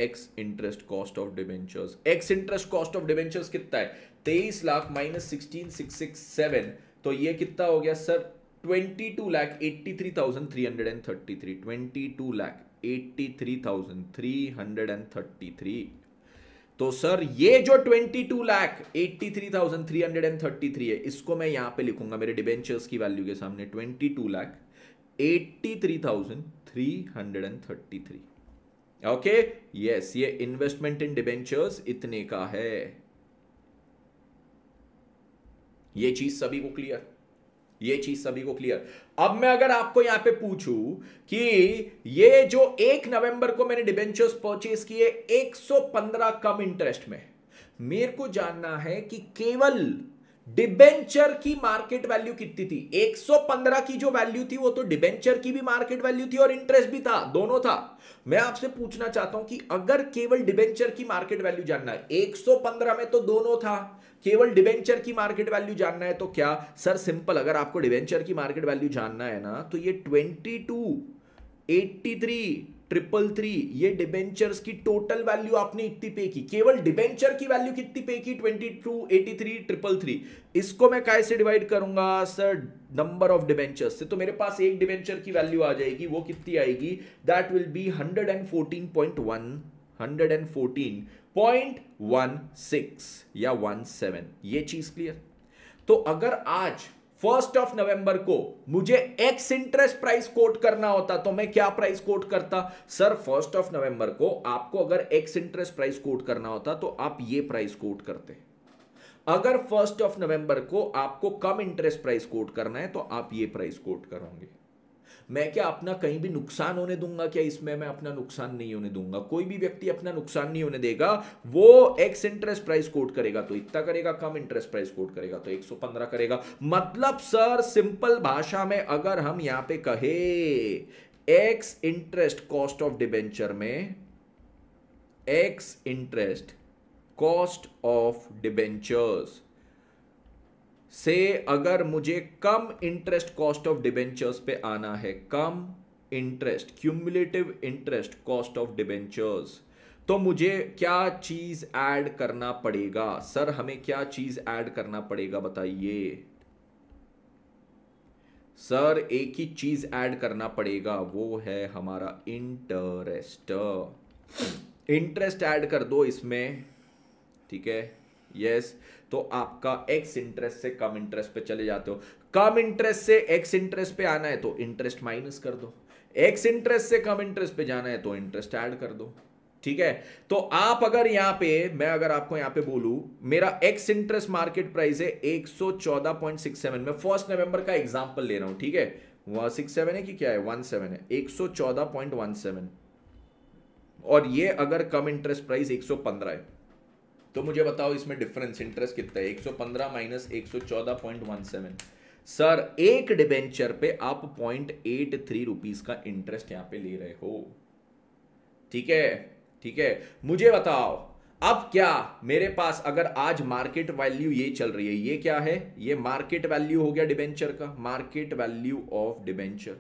ex interest cost of debentures ex interest cost of debentures कितना है तेईस lakh minus sixteen six six seven तो ये कितना हो गया sir twenty two lakh eighty three thousand three hundred and thirty three twenty two lakh eighty three thousand three hundred and thirty three तो sir ये जो twenty two lakh eighty three thousand three hundred and thirty three है इसको मैं यहां पे लिखूंगा मेरे डिबेंचर्स की वैल्यू के सामने twenty two lakh eighty three thousand three hundred and thirty three okay yes ये इन्वेस्टमेंट इन डिबेंचर्स इतने का है ये चीज सभी को क्लियर ये चीज सभी को क्लियर अब मैं अगर आपको यहां पे पूछूं कि ये जो एक नवंबर को मैंने डिबेंचर्स परचेज किए 115 कम इंटरेस्ट में मेरे को जानना है कि केवल डिबेंचर की मार्केट वैल्यू कितनी थी 115 की जो वैल्यू थी वो तो डिबेंचर की भी मार्केट वैल्यू थी और इंटरेस्ट भी था दोनों था मैं आपसे पूछना चाहता हूं कि अगर केवल डिबेंचर की मार्केट वैल्यू जानना है 115 में तो दोनों था केवल डिबेंचर की मार्केट वैल्यू जानना है तो क्या सर सिंपल अगर आपको डिबेंचर की मार्केट वैल्यू जानना है ना तो ये ट्वेंटी 83 ट्रिपल थ्री ये डिबेंचर्स की टोटल वैल्यू आपने इतनी पे की केवल डिबेंचर की वैल्यू कितनी पे की 22 83 ट्रिपल थ्री इसको मैं कैसे डिवाइड करूंगा सर नंबर ऑफ डिबेंचर्स से तो मेरे पास एक डिबेंचर की वैल्यू आ जाएगी वो कितनी आएगी that will be hundred and या वन ये चीज क्लियर तो अगर आज फर्स्ट ऑफ नवंबर को मुझे एक्स इंटरेस्ट प्राइस कोट करना होता तो मैं क्या प्राइस कोट करता सर फर्स्ट ऑफ नवंबर को आपको अगर एक्स इंटरेस्ट प्राइस कोट करना होता तो आप ये प्राइस कोट करते अगर फर्स्ट ऑफ नवंबर को आपको कम इंटरेस्ट प्राइस कोट करना है तो आप ये प्राइस कोट करोगे मैं क्या अपना कहीं भी नुकसान होने दूंगा क्या इसमें मैं अपना नुकसान नहीं होने दूंगा कोई भी व्यक्ति अपना नुकसान नहीं होने देगा वो एक्स इंटरेस्ट प्राइस कोट करेगा तो इतना करेगा कम इंटरेस्ट प्राइस कोट करेगा तो एक करेगा मतलब सर सिंपल भाषा में अगर हम यहां पर कहे ex interest cost of debenture में ex interest cost of debentures से अगर मुझे cum interest cost of debentures पे आना है cum interest cumulative interest cost of debentures तो मुझे क्या चीज ऐड करना पड़ेगा सर हमें क्या चीज ऐड करना पड़ेगा बताइए सर एक ही चीज ऐड करना पड़ेगा वो है हमारा इंटरेस्ट इंटरेस्ट ऐड कर दो इसमें ठीक है यस yes. तो आपका एक्स इंटरेस्ट से कम इंटरेस्ट पे चले जाते हो कम इंटरेस्ट से एक्स इंटरेस्ट पे आना है तो इंटरेस्ट माइनस कर दो एक्स इंटरेस्ट से कम इंटरेस्ट पे जाना है तो इंटरेस्ट ऐड कर दो ठीक है तो आप अगर यहां पे मैं अगर आपको यहां पे बोलू मेरा एक्स इंटरेस्ट मार्केट प्राइस है 114.67 मैं फर्स्ट नवंबर का एग्जांपल ले रहा हूं ठीक है वह सिक्स सेवन है कि क्या है वन सेवन है सेवन और ये अगर कम इंटरेस्ट प्राइस एक पंद्रह है तो मुझे बताओ इसमें डिफरेंस इंटरेस्ट कितना है 115 माइनस 114.17 सर एक डिबेंचर पे आप पॉइंट एट थ्री रुपीज का इंटरेस्ट यहां पे ले रहे हो ठीक है ठीक है मुझे बताओ अब क्या मेरे पास अगर आज मार्केट वैल्यू ये चल रही है ये क्या है ये मार्केट वैल्यू हो गया डिबेंचर का मार्केट वैल्यू ऑफ डिबेंचर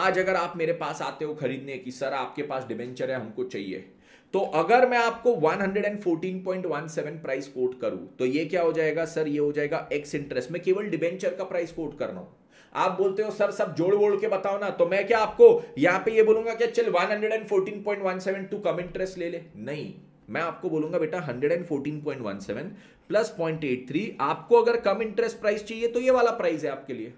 आज अगर आप मेरे पास आते हो खरीदने की सर आपके पास डिबेंचर है हमको चाहिए तो अगर मैं आपको 114.17 प्राइस कोट करूं तो ये क्या हो जाएगा सर ये हो जाएगा एक्स इंटरेस्ट में केवल डिबेंचर का प्राइस कोट कर रहा हूं आप बोलते हो सर सब जोड़ बोड़ के बताओ ना तो मैं क्या आपको यहां पे ये बोलूंगा कि चल 114.17 तू कम इंटरेस्ट ले ले नहीं मैं आपको बोलूंगा बेटा 114.17 प्लस 0.83 आपको अगर कम इंटरेस्ट प्राइस चाहिए तो ये वाला प्राइस है आपके लिए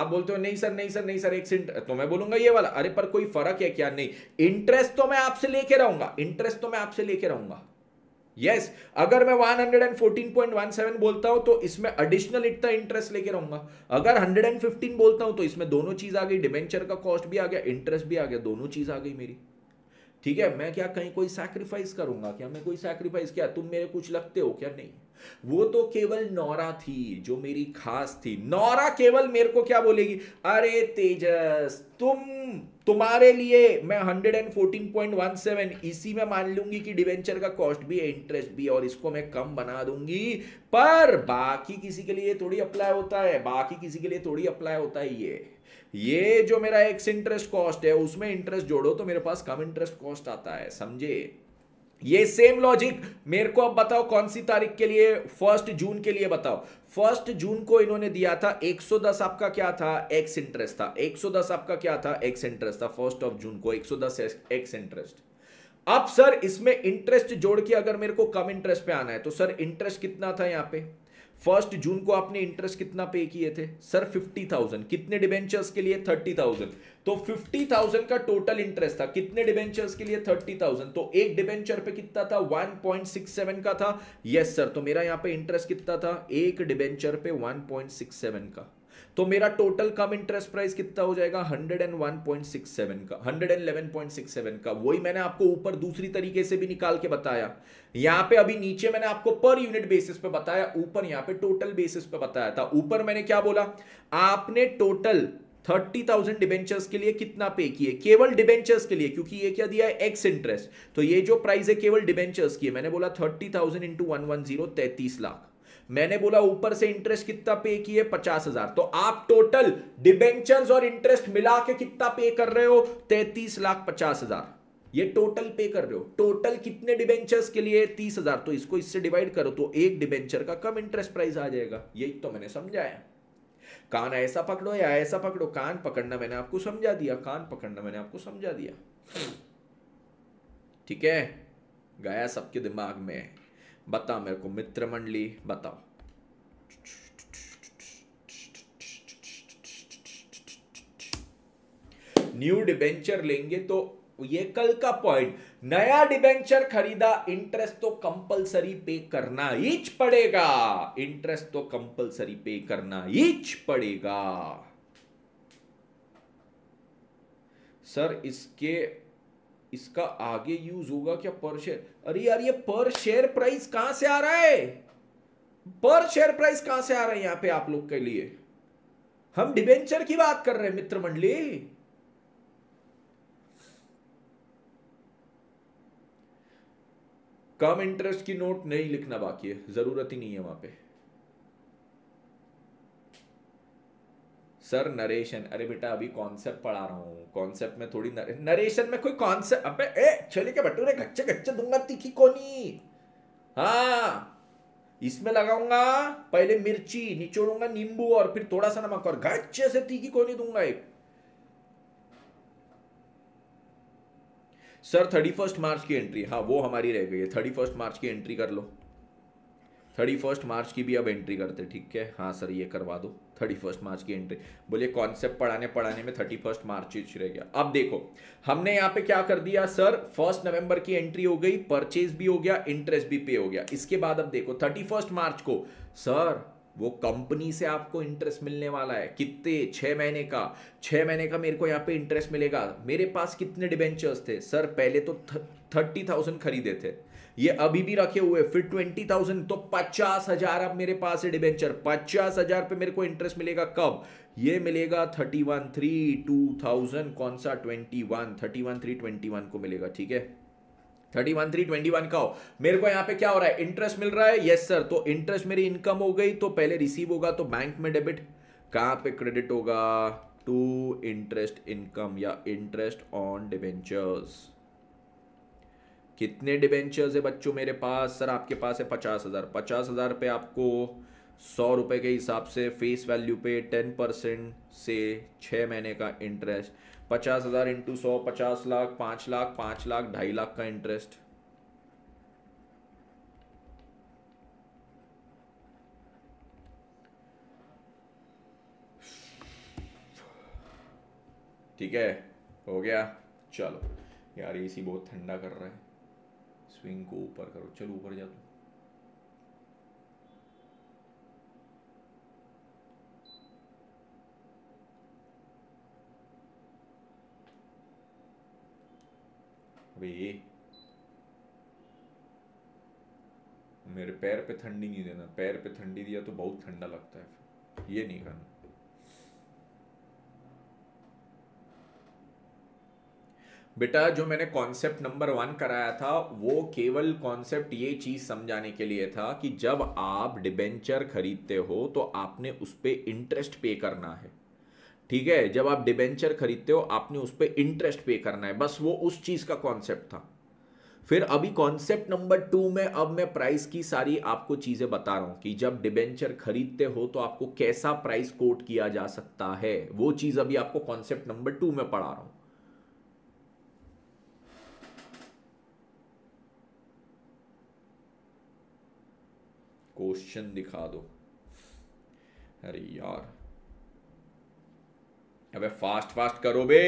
आप बोलते हो नहीं सर नहीं सर नहीं सर एक सेंट तो मैं बोलूंगा ये वाला अरे पर कोई फर्क है क्या नहीं इंटरेस्ट तो मैं आपसे लेके रहूंगा इंटरेस्ट तो मैं आपसे लेके रहूंगा यस yes, अगर मैं 114.17 बोलता हूं तो इसमें अडिशनल इतना इंटरेस्ट लेके रहूंगा अगर 115 बोलता हूं तो इसमें दोनों चीज आ गई डिबेंचर का कॉस्ट भी आ गया इंटरेस्ट भी आ गया दोनों चीज आ गई मेरी ठीक है मैं क्या कहीं कोई सैक्रिफाइस करूंगा क्या मैं कोई सैक्रिफाइस किया तुम मेरे कुछ लगते हो क्या नहीं वो तो केवल नौरा थी जो मेरी खास थी नौरा केवल मेरे को क्या बोलेगी अरे तेजस तुम तुम्हारे लिए मैं 114.17 इसी में मान लूंगी कि डिवेंचर का कॉस्ट भी है इंटरेस्ट भी और इसको मैं कम बना दूंगी पर बाकी किसी के लिए थोड़ी अप्लाई होता है बाकी किसी के लिए थोड़ी अप्लाई होता है ये ये जो मेरा एक्स इंटरेस्ट कॉस्ट है उसमें इंटरेस्ट जोड़ो तो मेरे पास कम इंटरेस्ट कॉस्ट आता है समझे ये सेम लॉजिक मेरे को अब बताओ कौन सी तारीख के लिए फर्स्ट जून के लिए बताओ फर्स्ट जून को इन्होंने दिया था 110 आपका क्या था एक्स इंटरेस्ट था 110 आपका क्या था एक्स इंटरेस्ट था फर्स्ट ऑफ जून को 110 एक्स इंटरेस्ट अब सर इसमें इंटरेस्ट जोड़ के अगर मेरे को कम इंटरेस्ट पे आना है तो सर इंटरेस्ट कितना था यहाँ पे फर्स्ट जून को आपने इंटरेस्ट कितना पे किए थे सर फिफ्टी थाउजेंड कितने डिबेंचर्स के लिए थर्टी थाउजेंड तो 50,000 का टोटल इंटरेस्ट था कितने डिबेंचर्स के लिए 30,000 तो एक डिबेंचर पे कितना था 1.67 का था यस सर तो मेरा यहां पे इंटरेस्ट कितना था एक डिबेंचर पे 1.67 का तो मेरा टोटल कम इंटरेस्ट प्राइस कितना हो जाएगा 101.67 का 111.67 का वही मैंने आपको ऊपर दूसरी तरीके से भी निकाल के बताया यहां पे अभी नीचे मैंने आपको पर यूनिट बेसिस पे बताया ऊपर यहां पे टोटल बेसिस पे बताया था ऊपर मैंने क्या बोला आपने टोटल थर्टी थाउजेंड डिबेंचर्स के लिए कितना पे किए केवल डिबेंचर्स के लिए क्योंकि ये क्या दिया है एक्स इंटरेस्ट तो ये जो प्राइस है केवल डिबेंचर्स की है मैंने बोला thirty thousand into one one zero तैतीस लाख मैंने बोला ऊपर से इंटरेस्ट कितना पे किए पचास हजार तो आप टोटल डिबेंचर्स और इंटरेस्ट मिला के कितना पे कर रहे हो तैतीस लाख पचास हजार ये टोटल पे कर रहे हो टोटल कितने डिबेंचर्स के लिए तीस हजार तो इसको इससे डिवाइड करो तो एक डिबेंचर का कम इंटरेस्ट प्राइस आ जाएगा यही तो मैंने समझाया कान ऐसा पकड़ो या ऐसा पकड़ो कान पकड़ना मैंने आपको समझा दिया कान पकड़ना मैंने आपको समझा दिया ठीक है गया सबके दिमाग में बताओ मेरे को मित्र मंडली बताओ न्यू डिबेंचर लेंगे तो ये कल का पॉइंट नया डिबेंचर खरीदा इंटरेस्ट तो कंपलसरी पे करना ही पड़ेगा इंटरेस्ट तो कंपलसरी पे करना ही पड़ेगा सर इसके इसका आगे यूज होगा क्या पर शेयर अरे यार ये पर शेयर प्राइस कहां से आ रहा है पर शेयर प्राइस कहां से आ रहा है यहां पे आप लोग के लिए हम डिबेंचर की बात कर रहे हैं मित्र मंडली कम इंटरेस्ट की नोट नहीं लिखना बाकी है ज़रूरत ही नहीं है वहां पे सर नरेशन अरे बेटा अभी कॉन्सेप्ट पढ़ा रहा हूं कॉन्सेप्ट में थोड़ी नरे, नरेशन में कोई कॉन्सेप्ट अबे ए छोले के भटूरे गच्चे गच्चे दूंगा तीखी कोनी हाँ इसमें लगाऊंगा पहले मिर्ची निचोड़ूंगा नींबू और फिर थोड़ा सा नमक और गच्चे से तीखी कोनी दूंगा एक सर थर्टी फर्स्ट मार्च की एंट्री हाँ वो हमारी रह गई है थर्टी फर्स्ट मार्च की एंट्री कर लो थर्टी फर्स्ट मार्च की भी अब एंट्री करते ठीक है हाँ सर ये करवा दो थर्टी फर्स्ट मार्च की एंट्री बोलिए कॉन्सेप्ट पढ़ाने पढ़ाने में थर्टी फर्स्ट मार्च ही रह गया अब देखो हमने यहाँ पे क्या कर दिया सर फर्स्ट नवंबर की एंट्री हो गई परचेज भी हो गया इंटरेस्ट भी पे हो गया इसके बाद अब देखो थर्टी फर्स्ट मार्च को सर वो कंपनी से आपको इंटरेस्ट मिलने वाला है कितने छः महीने का छः महीने का मेरे को यहाँ पे इंटरेस्ट मिलेगा मेरे पास कितने डिबेंचर्स थे सर पहले तो थर्टी थाउजेंड खरीदे थे ये अभी भी रखे हुए फिर ट्वेंटी थाउजेंड तो पचास हजार अब मेरे पास है डिबेंचर पचास हजार पे मेरे को इंटरेस्ट मिलेगा कब ये मिलेगा thirty one three two thousand कौन सा twenty one thirty one three twenty one को मिलेगा ठीक है thirty one three twenty one का हो मेरे को यहाँ पे क्या हो रहा है इंटरेस्ट मिल रहा है यस सर तो इंटरेस्ट मेरी इनकम हो गई तो पहले रिसीव होगा तो बैंक में डेबिट कहाँ पे क्रेडिट होगा टू इंटरेस्ट इनकम या इंटरेस्ट ऑन डिबेंचर्स कितने डिबेंचर्स है बच्चों मेरे पास सर आपके पास है पचास हज़ार पचास हज़ार पे आपको सौ रुपये के हिसाब से फेस वैल्यू पे टेन परसेंट से छः महीने का इंटरेस्ट पचास हज़ार इंटू सौ पचास लाख पांच लाख पांच लाख ढाई लाख का इंटरेस्ट ठीक है हो गया चलो यार एसी बहुत ठंडा कर रहा है स्विंग को ऊपर करो चलो ऊपर जा अबे ये मेरे पैर पे ठंडी नहीं देना पैर पे ठंडी दिया तो बहुत ठंडा लगता है ये नहीं करना बेटा जो मैंने कॉन्सेप्ट नंबर वन कराया था वो केवल कॉन्सेप्ट ये चीज़ समझाने के लिए था कि जब आप डिबेंचर खरीदते हो तो आपने उस पर इंटरेस्ट पे करना है ठीक है जब आप डिबेंचर खरीदते हो आपने उस पर इंटरेस्ट पे करना है बस वो उस चीज का कॉन्सेप्ट था फिर अभी कॉन्सेप्ट नंबर टू में अब मैं प्राइस की सारी आपको चीजें बता रहा हूं कि जब डिबेंचर खरीदते हो तो आपको कैसा प्राइस कोट किया जा सकता है वो चीज अभी आपको कॉन्सेप्ट नंबर टू में पढ़ा रहा हूं क्वेश्चन दिखा दो अरे यार अबे फास्ट फास्ट करो बे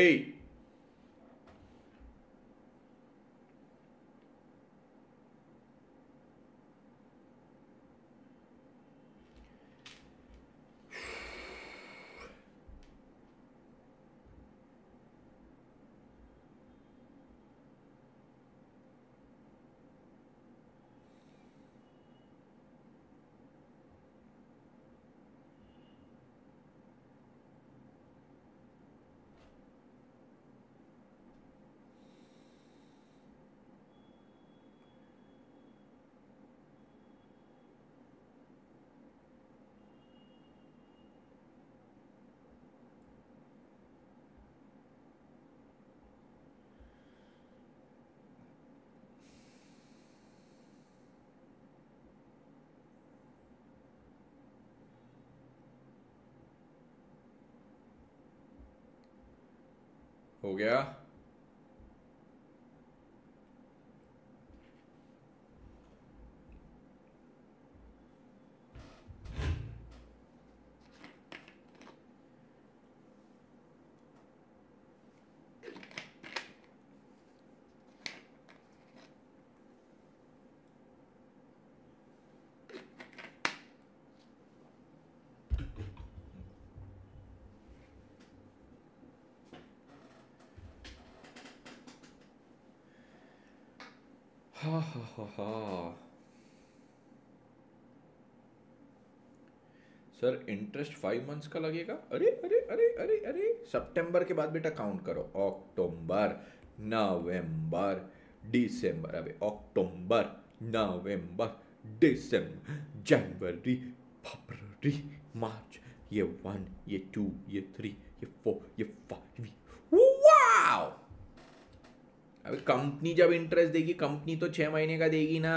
हो गया Ha ha ha ha. Sir interest five months का लगेगा अरे अरे अरे अरे अरे सितंबर के बाद बेटा काउंट करो अक्टूबर नवंबर दिसंबर अबे अक्टूबर नवंबर दिसंबर जनवरी फरवरी मार्च ये वन ये टू ये थ्री ये फोर ये फाइव वाओ अभी कंपनी जब इंटरेस्ट देगी कंपनी तो छह महीने का देगी ना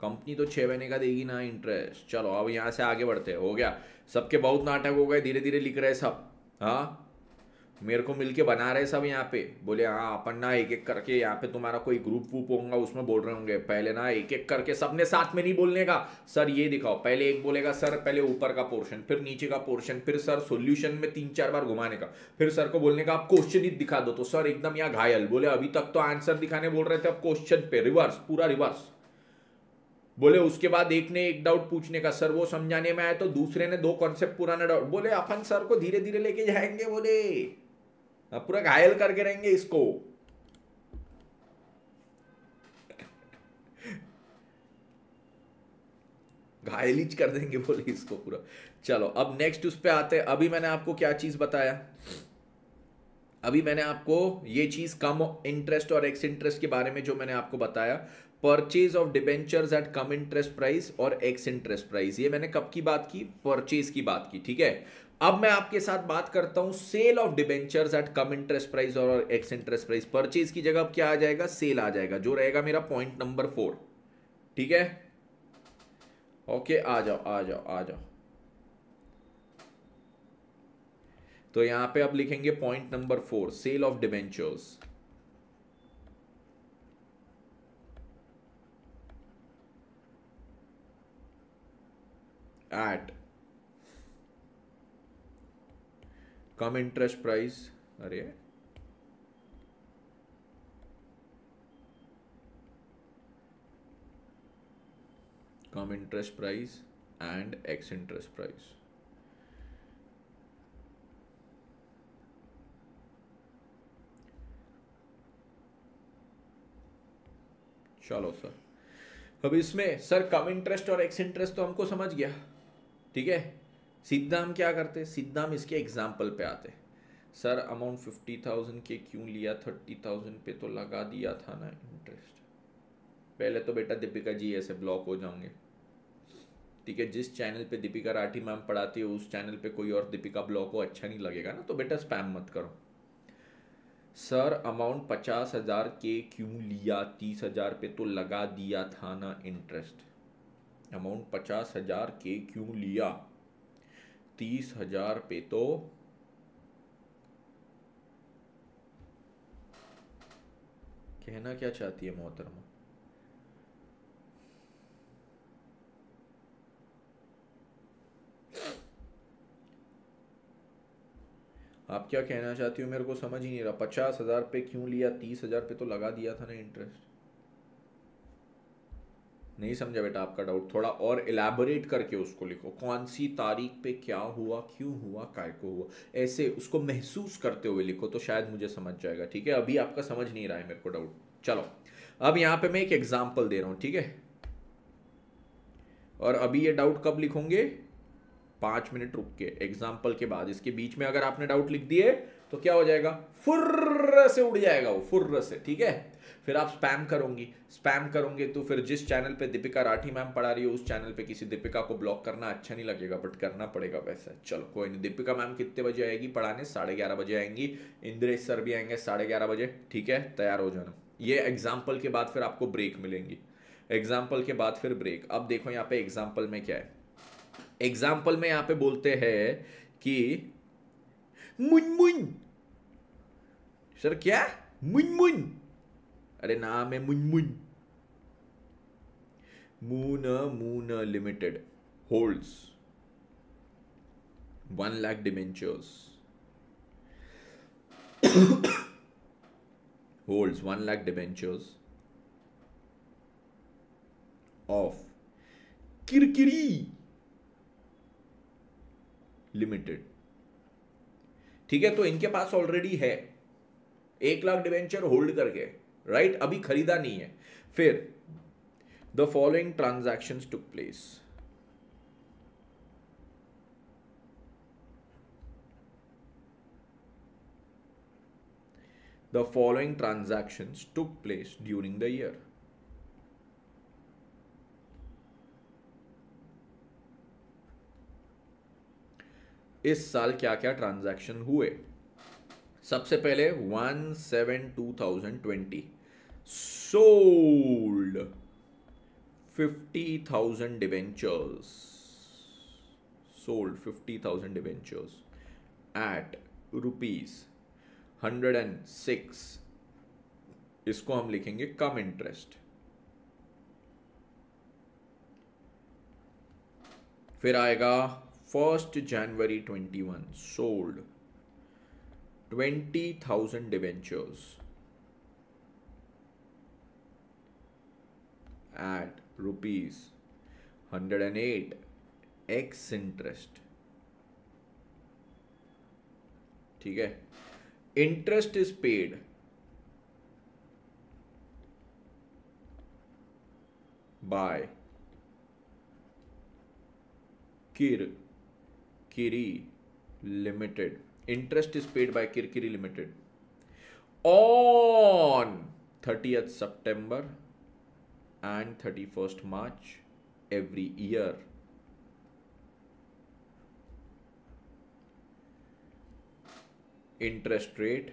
कंपनी तो छह महीने का देगी ना इंटरेस्ट चलो अब यहां से आगे बढ़ते हो गया सबके बहुत नाटक हो गए धीरे धीरे लिख रहे सब हाँ मेरे को मिलके बना रहे सब यहाँ पे बोले हाँ अपन ना एक एक करके यहाँ पे तुम्हारा कोई ग्रुप वूप होगा उसमें बोल रहे होंगे पहले ना एक एक करके सबने साथ में नहीं बोलने का सर ये दिखाओ पहले एक बोलेगा सर पहले ऊपर का पोर्शन फिर नीचे का पोर्शन फिर सर सोल्यूशन में तीन चार बार घुमाने का फिर सर को बोलने का आप क्वेश्चन ही दिखा दो तो सर एकदम यहाँ घायल बोले अभी तक तो आंसर दिखाने बोल रहे थे अब क्वेश्चन पे रिवर्स पूरा रिवर्स बोले उसके बाद एक ने एक डाउट पूछने का सर वो समझाने में आया तो दूसरे ने दो कॉन्सेप्ट पुराना डाउट बोले अपन सर को धीरे धीरे लेके जाएंगे बोले हाँ, पूरा घायल करके रहेंगे इसको ही कर देंगे बोले इसको पूरा चलो अब नेक्स्ट उस पर आते हैं अभी मैंने आपको क्या चीज बताया अभी मैंने आपको ये चीज कम इंटरेस्ट और एक्स इंटरेस्ट के बारे में जो मैंने आपको बताया purchase of debentures at cum interest price और एक्स इंटरेस्ट प्राइस ये मैंने कब की बात की परचेज की बात की ठीक है अब मैं आपके साथ बात करता हूं sale of debentures at cum interest price और एक्स इंटरेस्ट प्राइस परचेज की जगह अब क्या आ जाएगा सेल आ जाएगा जो रहेगा मेरा पॉइंट नंबर फोर ठीक है ओके आ जाओ आ जाओ आ जाओ तो यहां पे आप लिखेंगे point number four sale of debentures at cum interest price अरे cum interest price and ex interest price चलो सर अब इसमें सर कम इंटरेस्ट और एक्स इंटरेस्ट तो हमको समझ गया ठीक है सीधा हम क्या करते सीधा हम इसके एग्जाम्पल पे आते सर अमाउंट फिफ्टी थाउजेंड के क्यों लिया थर्टी थाउजेंड पे तो लगा दिया था ना इंटरेस्ट पहले तो बेटा दीपिका जी ऐसे ब्लॉक हो जाऊंगे ठीक है जिस चैनल पे दीपिका राठी मैम पढ़ाती है उस चैनल पे कोई और दीपिका ब्लॉक हो अच्छा नहीं लगेगा ना तो बेटा स्पैम मत करो सर अमाउंट पचास हज़ार के क्यों लिया तीस हज़ार पे तो लगा दिया था ना इंटरेस्ट अमाउंट पचास हज़ार के क्यों लिया तीस हजार पे तो कहना क्या चाहती है मोहतरमा आप क्या कहना चाहती हो मेरे को समझ ही नहीं रहा पचास हज़ार पे क्यों लिया तीस हज़ार पे तो लगा दिया था ना इंटरेस्ट नहीं समझा बेटा आपका डाउट थोड़ा और इलेबोरेट करके उसको लिखो कौन सी तारीख पे क्या हुआ क्यों हुआ काय को हुआ ऐसे उसको महसूस करते हुए लिखो तो शायद मुझे समझ जाएगा ठीक है अभी आपका समझ नहीं रहा है मेरे को डाउट चलो अब यहाँ पे मैं एक एग्जाम्पल दे रहा हूँ ठीक है और अभी ये डाउट कब लिखोगे पांच मिनट रुक के एग्जाम्पल के बाद इसके बीच में अगर आपने डाउट लिख दिए तो क्या हो जाएगा फुर्र से उड़ जाएगा वो फुर्र से ठीक है फिर आप स्पैम करोगी स्पैम करोगे तो फिर जिस चैनल पे दीपिका राठी मैम पढ़ा रही हो उस चैनल पे किसी दीपिका को ब्लॉक करना अच्छा नहीं लगेगा बट करना पड़ेगा वैसे चलो कोई नहीं दीपिका मैम कितने बजे आएगी पढ़ाने साढ़े ग्यारह बजे आएंगी इंद्रेश सर भी आएंगे साढ़े ग्यारह बजे ठीक है तैयार हो जाना ये एग्जाम्पल के बाद फिर आपको ब्रेक मिलेंगी एग्जाम्पल के बाद फिर ब्रेक अब देखो यहाँ पे एग्जाम्पल में क्या है एग्जाम्पल में यहाँ पे बोलते हैं कि मुन मुन सर क्या मुन मुन अरे नाम है moon moon moon limited holds one lakh debentures holds one lakh debentures of Kirkiri limited ठीक है तो इनके पास ऑलरेडी है एक लाख डिवेंचर होल्ड करके राइट right? अभी खरीदा नहीं है फिर the following transaction took place the following transaction took place during the year इस साल क्या क्या ट्रांजेक्शन हुए सबसे पहले one seven two thousand twenty sold fifty thousand debentures sold fifty thousand debentures at rupees hundred and six इसको हम लिखेंगे कम इंटरेस्ट फिर आएगा first January twenty one sold 20,000 debentures at rupees 108 x interest. Okay. Interest is paid. By Kir Kiri Limited interest is paid by Kirkiri Limited. On 30th September and 31st March every year. Interest rate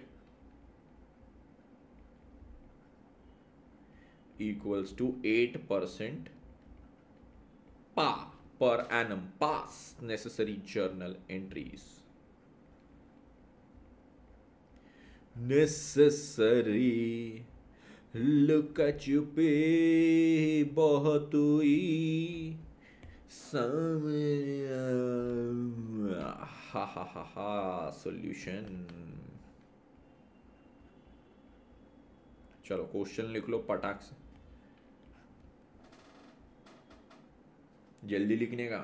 equals to 8% pa per annum pass necessary journal entries. necessary. Look at you pay बहुत हुई सामने हा हा हा हा solution चलो question लिख लो पटाख से जल्दी लिखने का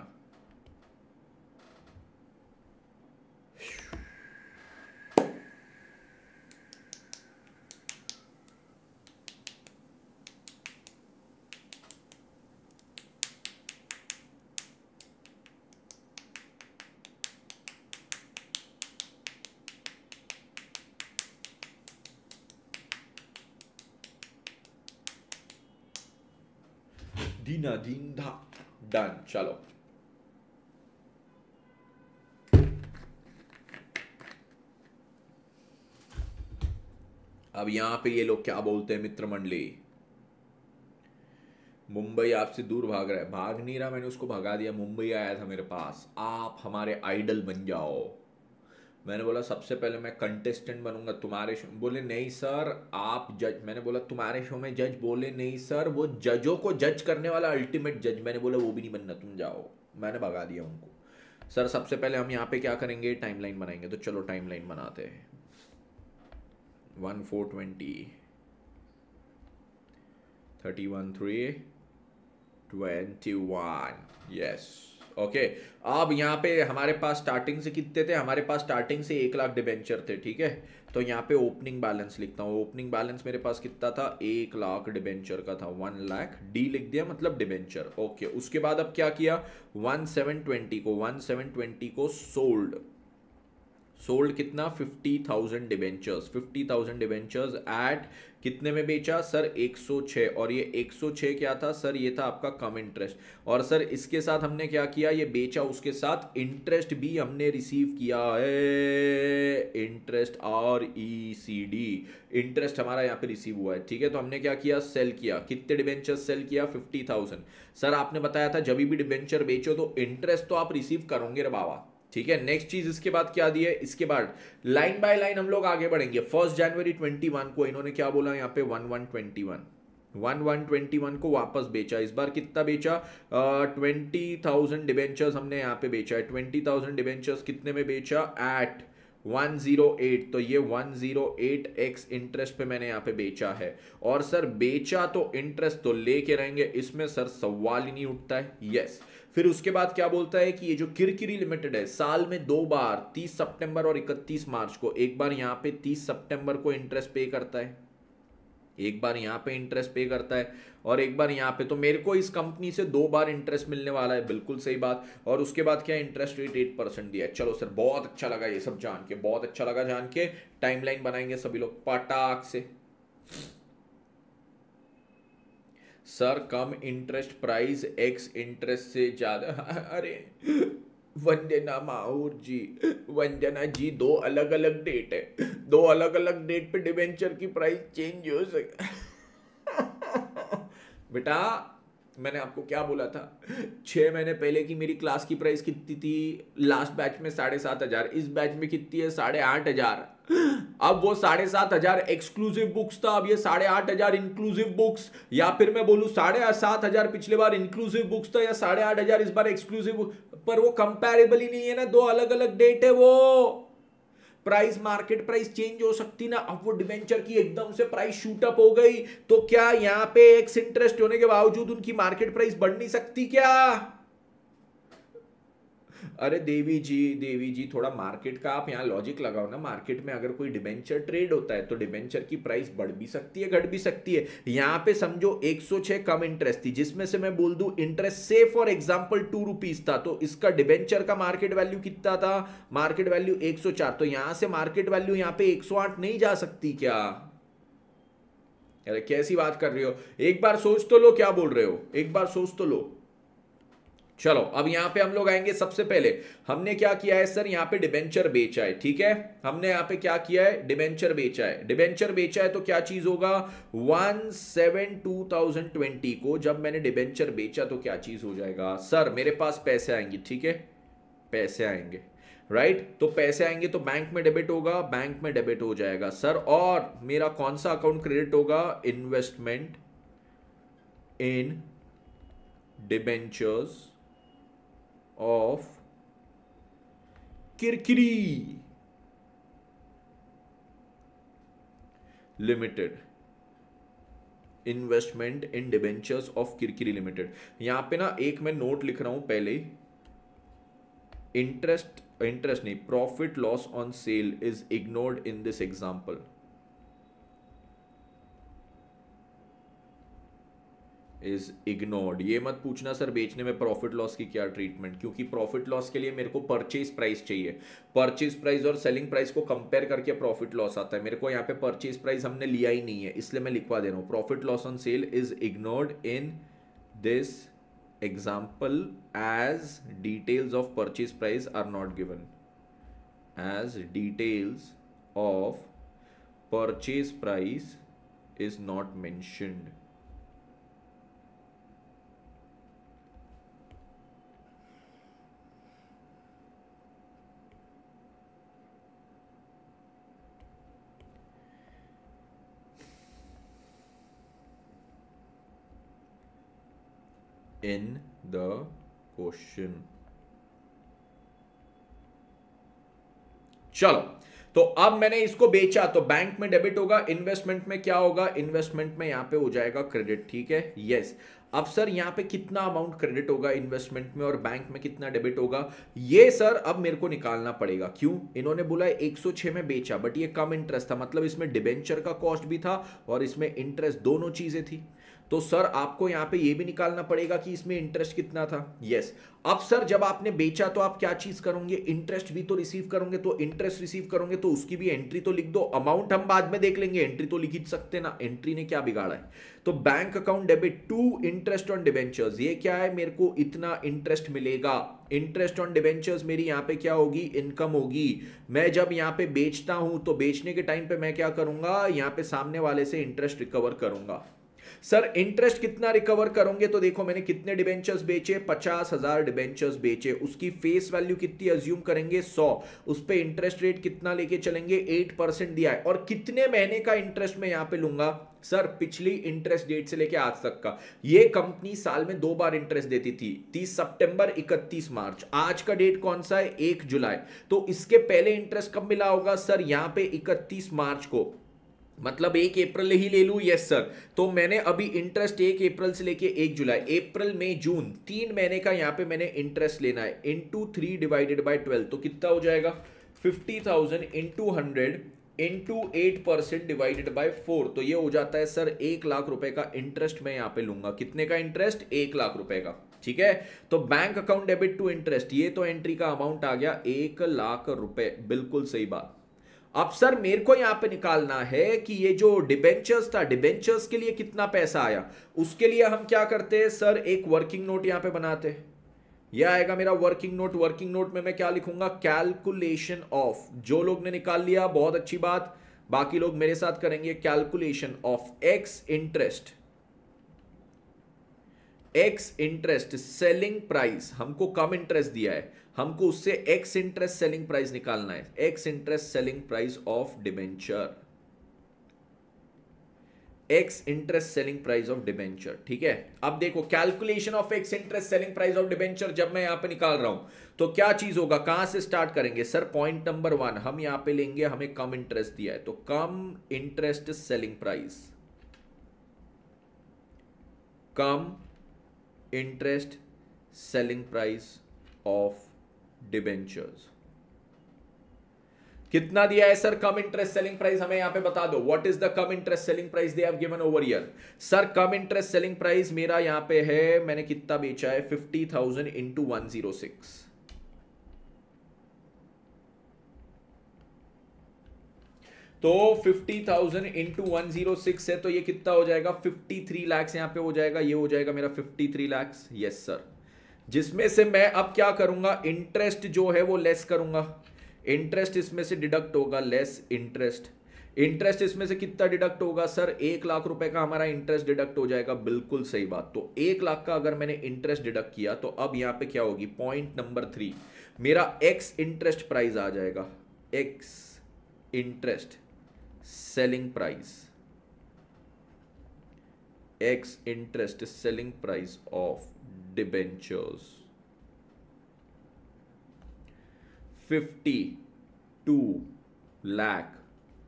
धीना धीन धा डन चलो अब यहां पे ये लोग क्या बोलते हैं मित्र मंडली मुंबई आपसे दूर भाग रहा है भाग नहीं रहा मैंने उसको भगा दिया मुंबई आया था मेरे पास आप हमारे आइडल बन जाओ मैंने बोला सबसे पहले मैं कंटेस्टेंट बनूंगा तुम्हारे शो बोले नहीं सर आप जज मैंने बोला तुम्हारे शो में जज बोले नहीं सर वो जजों को जज करने वाला अल्टीमेट जज मैंने बोला वो भी नहीं बनना तुम जाओ मैंने भगा दिया उनको सर सबसे पहले हम यहाँ पे क्या करेंगे लाइन बनाएंगे तो चलो लाइन बनाते हैं one four twenty thirty one three twenty one yes okay अब यहाँ पे हमारे पास स्टार्टिंग से कितने थे हमारे पास स्टार्टिंग से एक लाख डिबेंचर थे ठीक है तो यहाँ पे ओपनिंग बैलेंस लिखता हूँ ओपनिंग बैलेंस मेरे पास कितना था एक लाख डिबेंचर का था वन लाख डी लिख दिया मतलब डिबेंचर ओके उसके बाद अब क्या किया वन सेवन ट्वेंटी को वन सेवन ट्वेंटी को सोल्ड सोल्ड कितना fifty thousand debentures fifty thousand debentures at कितने में बेचा सर 106 और ये 106 क्या था सर ये था आपका कम इंटरेस्ट और सर इसके साथ हमने क्या किया ये बेचा उसके साथ इंटरेस्ट भी हमने रिसीव किया है interest R E C D interest हमारा यहाँ पे रिसीव हुआ है ठीक है तो हमने क्या किया सेल किया कितने डिबेंचर सेल किया फिफ्टी थाउजेंड सर आपने बताया था जब भी डिबेंचर बेचो तो इंटरेस्ट तो आप रिसीव करोगे रे बाबा ठीक है नेक्स्ट चीज इसके बाद क्या दी है इसके बाद लाइन बाय लाइन हम लोग आगे बढ़ेंगे फर्स्ट जनवरी 21 को इन्होंने क्या बोला यहाँ पे one one twenty one one one twenty one को वापस बेचा इस बार कितना बेचा ट्वेंटी थाउजेंड डिबेंचर्स हमने यहाँ पे बेचा है ट्वेंटी थाउजेंड डिबेंचर्स कितने में बेचा एट 108 तो ये 108x इंटरेस्ट पे मैंने यहाँ पे बेचा है और सर बेचा तो इंटरेस्ट तो लेके रहेंगे इसमें सर सवाल ही नहीं उठता है यस yes. फिर उसके बाद क्या बोलता है कि ये जो किरकिरी लिमिटेड है साल में दो बार 30 सितंबर और 31 मार्च को एक बार यहाँ पे 30 सितंबर को इंटरेस्ट पे करता है एक बार यहाँ पे इंटरेस्ट पे करता है और एक बार यहाँ पे तो मेरे को इस कंपनी से दो बार इंटरेस्ट मिलने वाला है बिल्कुल सही बात और उसके बाद क्या इंटरेस्ट रेट एट परसेंट दिया है चलो सर बहुत अच्छा लगा ये सब जान के बहुत अच्छा लगा जान के टाइमलाइन बनाएंगे सभी लोग पटाख से sir cum interest price ex interest से ज़्यादा अरे वंदना माहौर जी वंदना जी दो अलग अलग डेट है दो अलग अलग डेट पे डिबेंचर की प्राइस चेंज हो सके बेटा मैंने आपको क्या बोला था छः महीने पहले की मेरी क्लास की प्राइस कितनी थी लास्ट बैच में साढ़े सात हज़ार इस बैच में कितनी है साढ़े आठ हज़ार अब वो साढ़े सात हजार एक्सक्लूसिव बुक्स था अब ये साढ़े आठ हजार इंक्लूसिव बुक्स या फिर मैं बोलूँ साढ़े सात हजार पिछले बार इंक्लूसिव बुक्स था या साढ़े आठ हजार इस बार एक्सक्लूसिव पर वो कंपेरेबल ही नहीं है ना दो अलग अलग डेट है वो प्राइस मार्केट प्राइस चेंज हो सकती ना अब वो डिवेंचर की एकदम से प्राइस शूटअप हो गई तो क्या यहाँ पे एक्स इंटरेस्ट होने के बावजूद उनकी मार्केट प्राइस बढ़ नहीं सकती क्या अरे देवी जी देवी जी थोड़ा मार्केट का आप यहाँ लॉजिक लगाओ ना मार्केट में अगर कोई डिबेंचर ट्रेड होता है तो डिबेंचर की प्राइस बढ़ भी सकती है घट भी सकती है यहाँ पे समझो 106 कम इंटरेस्ट थी जिसमें से मैं बोल दू इंटरेस्ट से फॉर एग्जाम्पल टू रुपीज था तो इसका डिबेंचर का मार्केट वैल्यू कितना था मार्केट वैल्यू एक तो यहां से मार्केट वैल्यू यहाँ पे एक नहीं जा सकती क्या अरे कैसी बात कर रही हो एक बार सोच तो लो क्या बोल रहे हो एक बार सोच तो लो चलो अब यहां पे हम लोग आएंगे सबसे पहले हमने क्या किया है सर यहां पे डिबेंचर बेचा है ठीक है हमने यहां पे क्या किया है डिबेंचर बेचा है डिबेंचर बेचा है तो क्या चीज होगा one seven two thousand twenty को जब मैंने डिबेंचर बेचा तो क्या चीज हो जाएगा सर मेरे पास पैसे आएंगे ठीक है पैसे आएंगे राइट right? तो पैसे आएंगे तो बैंक में डेबिट होगा बैंक में डेबिट हो जाएगा सर और मेरा कौन सा अकाउंट क्रेडिट होगा investment in debentures of Kirkiri Limited investment in debentures of Kirkiri limited यहां पे ना एक मैं नोट लिख रहा हूं पहले इंटरेस्ट इंटरेस्ट नहीं profit loss on sale is ignored in this example is ignored ये मत पूछना सर बेचने में प्रॉफिट लॉस की क्या ट्रीटमेंट क्योंकि प्रॉफिट लॉस के लिए मेरे को परचेज प्राइस चाहिए परचेज प्राइस और सेलिंग प्राइस को कंपेयर करके प्रॉफिट लॉस आता है मेरे को यहाँ पे परचेज प्राइस हमने लिया ही नहीं है इसलिए मैं लिखवा दे रहा हूँ profit loss on sale is ignored in this example as details of purchase price are not given as details of purchase price is not mentioned in the question चलो तो अब मैंने इसको बेचा तो बैंक में डेबिट होगा इन्वेस्टमेंट में क्या होगा इन्वेस्टमेंट में यहां पे हो जाएगा क्रेडिट ठीक है यस अब सर यहां पे कितना अमाउंट क्रेडिट होगा इन्वेस्टमेंट में और बैंक में कितना डेबिट होगा ये सर अब मेरे को निकालना पड़ेगा क्यों इन्होंने बोला 106 में बेचा बट ये कम इंटरेस्ट था मतलब इसमें डिबेंचर का कॉस्ट भी था और इसमें इंटरेस्ट दोनों चीजें थी तो सर आपको यहां पे ये भी निकालना पड़ेगा कि इसमें इंटरेस्ट कितना था यस yes. अब सर जब आपने बेचा तो आप क्या चीज करोगे इंटरेस्ट भी तो रिसीव करोगे तो इंटरेस्ट रिसीव करोगे तो उसकी भी एंट्री तो लिख दो अमाउंट हम बाद में देख लेंगे एंट्री तो लिख ही सकते ना एंट्री ने क्या बिगाड़ा है तो bank account debit to interest on debentures ये क्या है मेरे को इतना इंटरेस्ट मिलेगा इंटरेस्ट ऑन डिवेंचर्स मेरी यहाँ पे क्या होगी इनकम होगी मैं जब यहाँ पे बेचता हूं तो बेचने के टाइम पे मैं क्या करूंगा यहाँ पे सामने वाले से इंटरेस्ट रिकवर करूंगा सर इंटरेस्ट कितना रिकवर करोगे तो देखो मैंने कितने डिबेंचर्स बेचे पचास हजार डिबेंचर्स बेचे उसकी फेस वैल्यू कितनी अज्यूम करेंगे सौ उस पर इंटरेस्ट रेट कितना लेके चलेंगे एट परसेंट दिया है और कितने महीने का इंटरेस्ट मैं यहां पे लूंगा सर पिछली इंटरेस्ट डेट से लेके आज तक का ये कंपनी साल में दो बार इंटरेस्ट देती थी 30 सितंबर 31 मार्च आज का डेट कौन सा है 1 जुलाई तो इसके पहले इंटरेस्ट कब मिला होगा सर यहां पे 31 मार्च को मतलब एक अप्रैल ही ले लूँ यस सर तो मैंने अभी इंटरेस्ट एक अप्रैल से लेके एक जुलाई अप्रैल मई जून तीन महीने का यहाँ पे मैंने इंटरेस्ट लेना है into three divided by twelve तो कितना हो जाएगा fifty thousand into hundred into eight percent divided by four तो ये हो जाता है सर एक लाख रुपए का इंटरेस्ट मैं यहाँ पे लूंगा कितने का इंटरेस्ट एक लाख रुपए का ठीक है तो bank account debit to interest ये तो एंट्री का अमाउंट आ गया एक लाख रुपए बिल्कुल सही बात अब सर मेरे को यहां पे निकालना है कि ये जो डिबेंचर्स था डिबेंचर्स के लिए कितना पैसा आया उसके लिए हम क्या करते हैं सर एक वर्किंग नोट यहां पे बनाते हैं यह आएगा मेरा वर्किंग नोट वर्किंग नोट में मैं क्या लिखूंगा कैलकुलेशन ऑफ जो लोग ने निकाल लिया बहुत अच्छी बात बाकी लोग मेरे साथ करेंगे calculation of ex interest ex interest selling price हमको कम इंटरेस्ट दिया है हमको उससे एक्स इंटरेस्ट सेलिंग प्राइस निकालना है ex interest selling price of debenture ex interest selling price of debenture ठीक है अब देखो calculation of ex interest selling price of debenture जब मैं यहां पे निकाल रहा हूं तो क्या चीज होगा कहां से स्टार्ट करेंगे सर पॉइंट नंबर वन हम यहां पे लेंगे हमें कम इंटरेस्ट दिया है तो cum interest selling price cum interest selling price of debentures कितना दिया है sir cum interest selling price हमें यहां पे बता दो what is the cum interest selling price they have given over year sir cum interest selling price मेरा यहां पे है मैंने कितना बेचा है fifty thousand into one zero six तो fifty thousand into one zero six है तो ये कितना हो जाएगा फिफ्टी थ्री लैक्स यहां पे हो जाएगा ये हो जाएगा मेरा fifty three lakhs yes sir जिसमें से मैं अब क्या करूंगा इंटरेस्ट जो है वो लेस करूंगा इंटरेस्ट इसमें से डिडक्ट होगा लेस इंटरेस्ट इंटरेस्ट इसमें से कितना डिडक्ट होगा सर एक लाख रुपए का हमारा इंटरेस्ट डिडक्ट हो जाएगा बिल्कुल सही बात तो एक लाख का अगर मैंने इंटरेस्ट डिडक्ट किया तो अब यहां पे क्या होगी पॉइंट नंबर थ्री मेरा एक्स इंटरेस्ट प्राइस आ जाएगा ex interest selling price ex interest selling price of debentures 52 lakh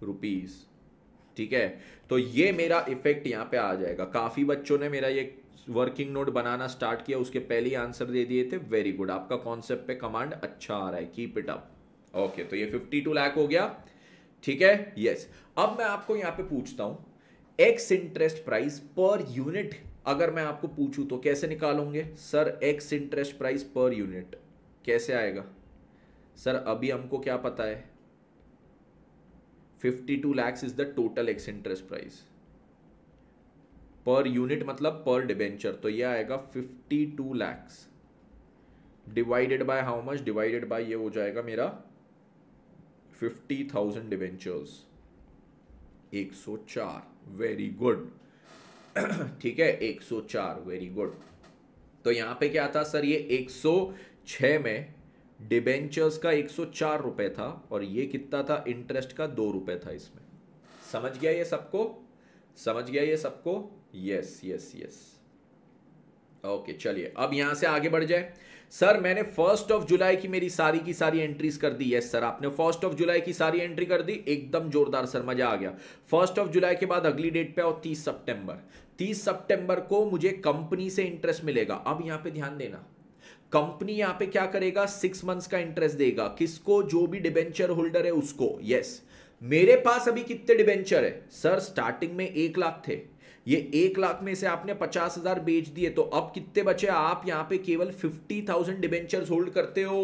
rupees ठीक है तो ये मेरा इफेक्ट यहां पे आ जाएगा काफ़ी बच्चों ने मेरा ये वर्किंग नोट बनाना स्टार्ट किया उसके पहले आंसर दे दिए थे वेरी गुड आपका कॉन्सेप्ट पे कमांड अच्छा आ रहा है कीप इट अप ओके तो ये 52 लाख हो गया ठीक है यस yes. अब मैं आपको यहां पे पूछता हूं ex interest price per unit अगर मैं आपको पूछूं तो कैसे निकालोगे sir ex interest price per unit कैसे आएगा सर अभी हमको क्या पता है fifty two lakhs is the total ex interest price per unit मतलब पर डिबेंचर तो ये आएगा fifty two lakhs divided by how much divided by ये हो जाएगा मेरा फिफ्टी थाउजेंड डिबेंचर्स एक सौ चार वेरी गुड ठीक है 104 वेरी गुड तो यहां पे क्या था सर ये 106 में डिबेंचर्स का 104 रुपए था और ये कितना था इंटरेस्ट का दो रुपए था इसमें समझ गया ये सबको समझ गया ये सबको यस यस यस ओके चलिए अब यहां से आगे बढ़ जाए सर मैंने फर्स्ट ऑफ जुलाई की मेरी सारी की सारी एंट्रीज कर दी यस सर आपने फर्स्ट ऑफ जुलाई की सारी एंट्री कर दी एकदम जोरदार सर मजा आ गया फर्स्ट ऑफ जुलाई के बाद अगली डेट पे आओ तीस सितंबर 30 सितंबर को मुझे कंपनी से इंटरेस्ट मिलेगा अब यहां पे ध्यान देना कंपनी यहां पे क्या करेगा सिक्स मंथ्स का इंटरेस्ट देगा किसको जो भी डिबेंचर होल्डर है उसको यस yes. मेरे पास अभी कितने डिबेंचर है सर स्टार्टिंग में एक लाख थे ये एक लाख में से आपने पचास हजार बेच दिए तो अब कितने बचे आप यहाँ पे केवल फिफ्टी थाउजेंड डिबेंचर होल्ड करते हो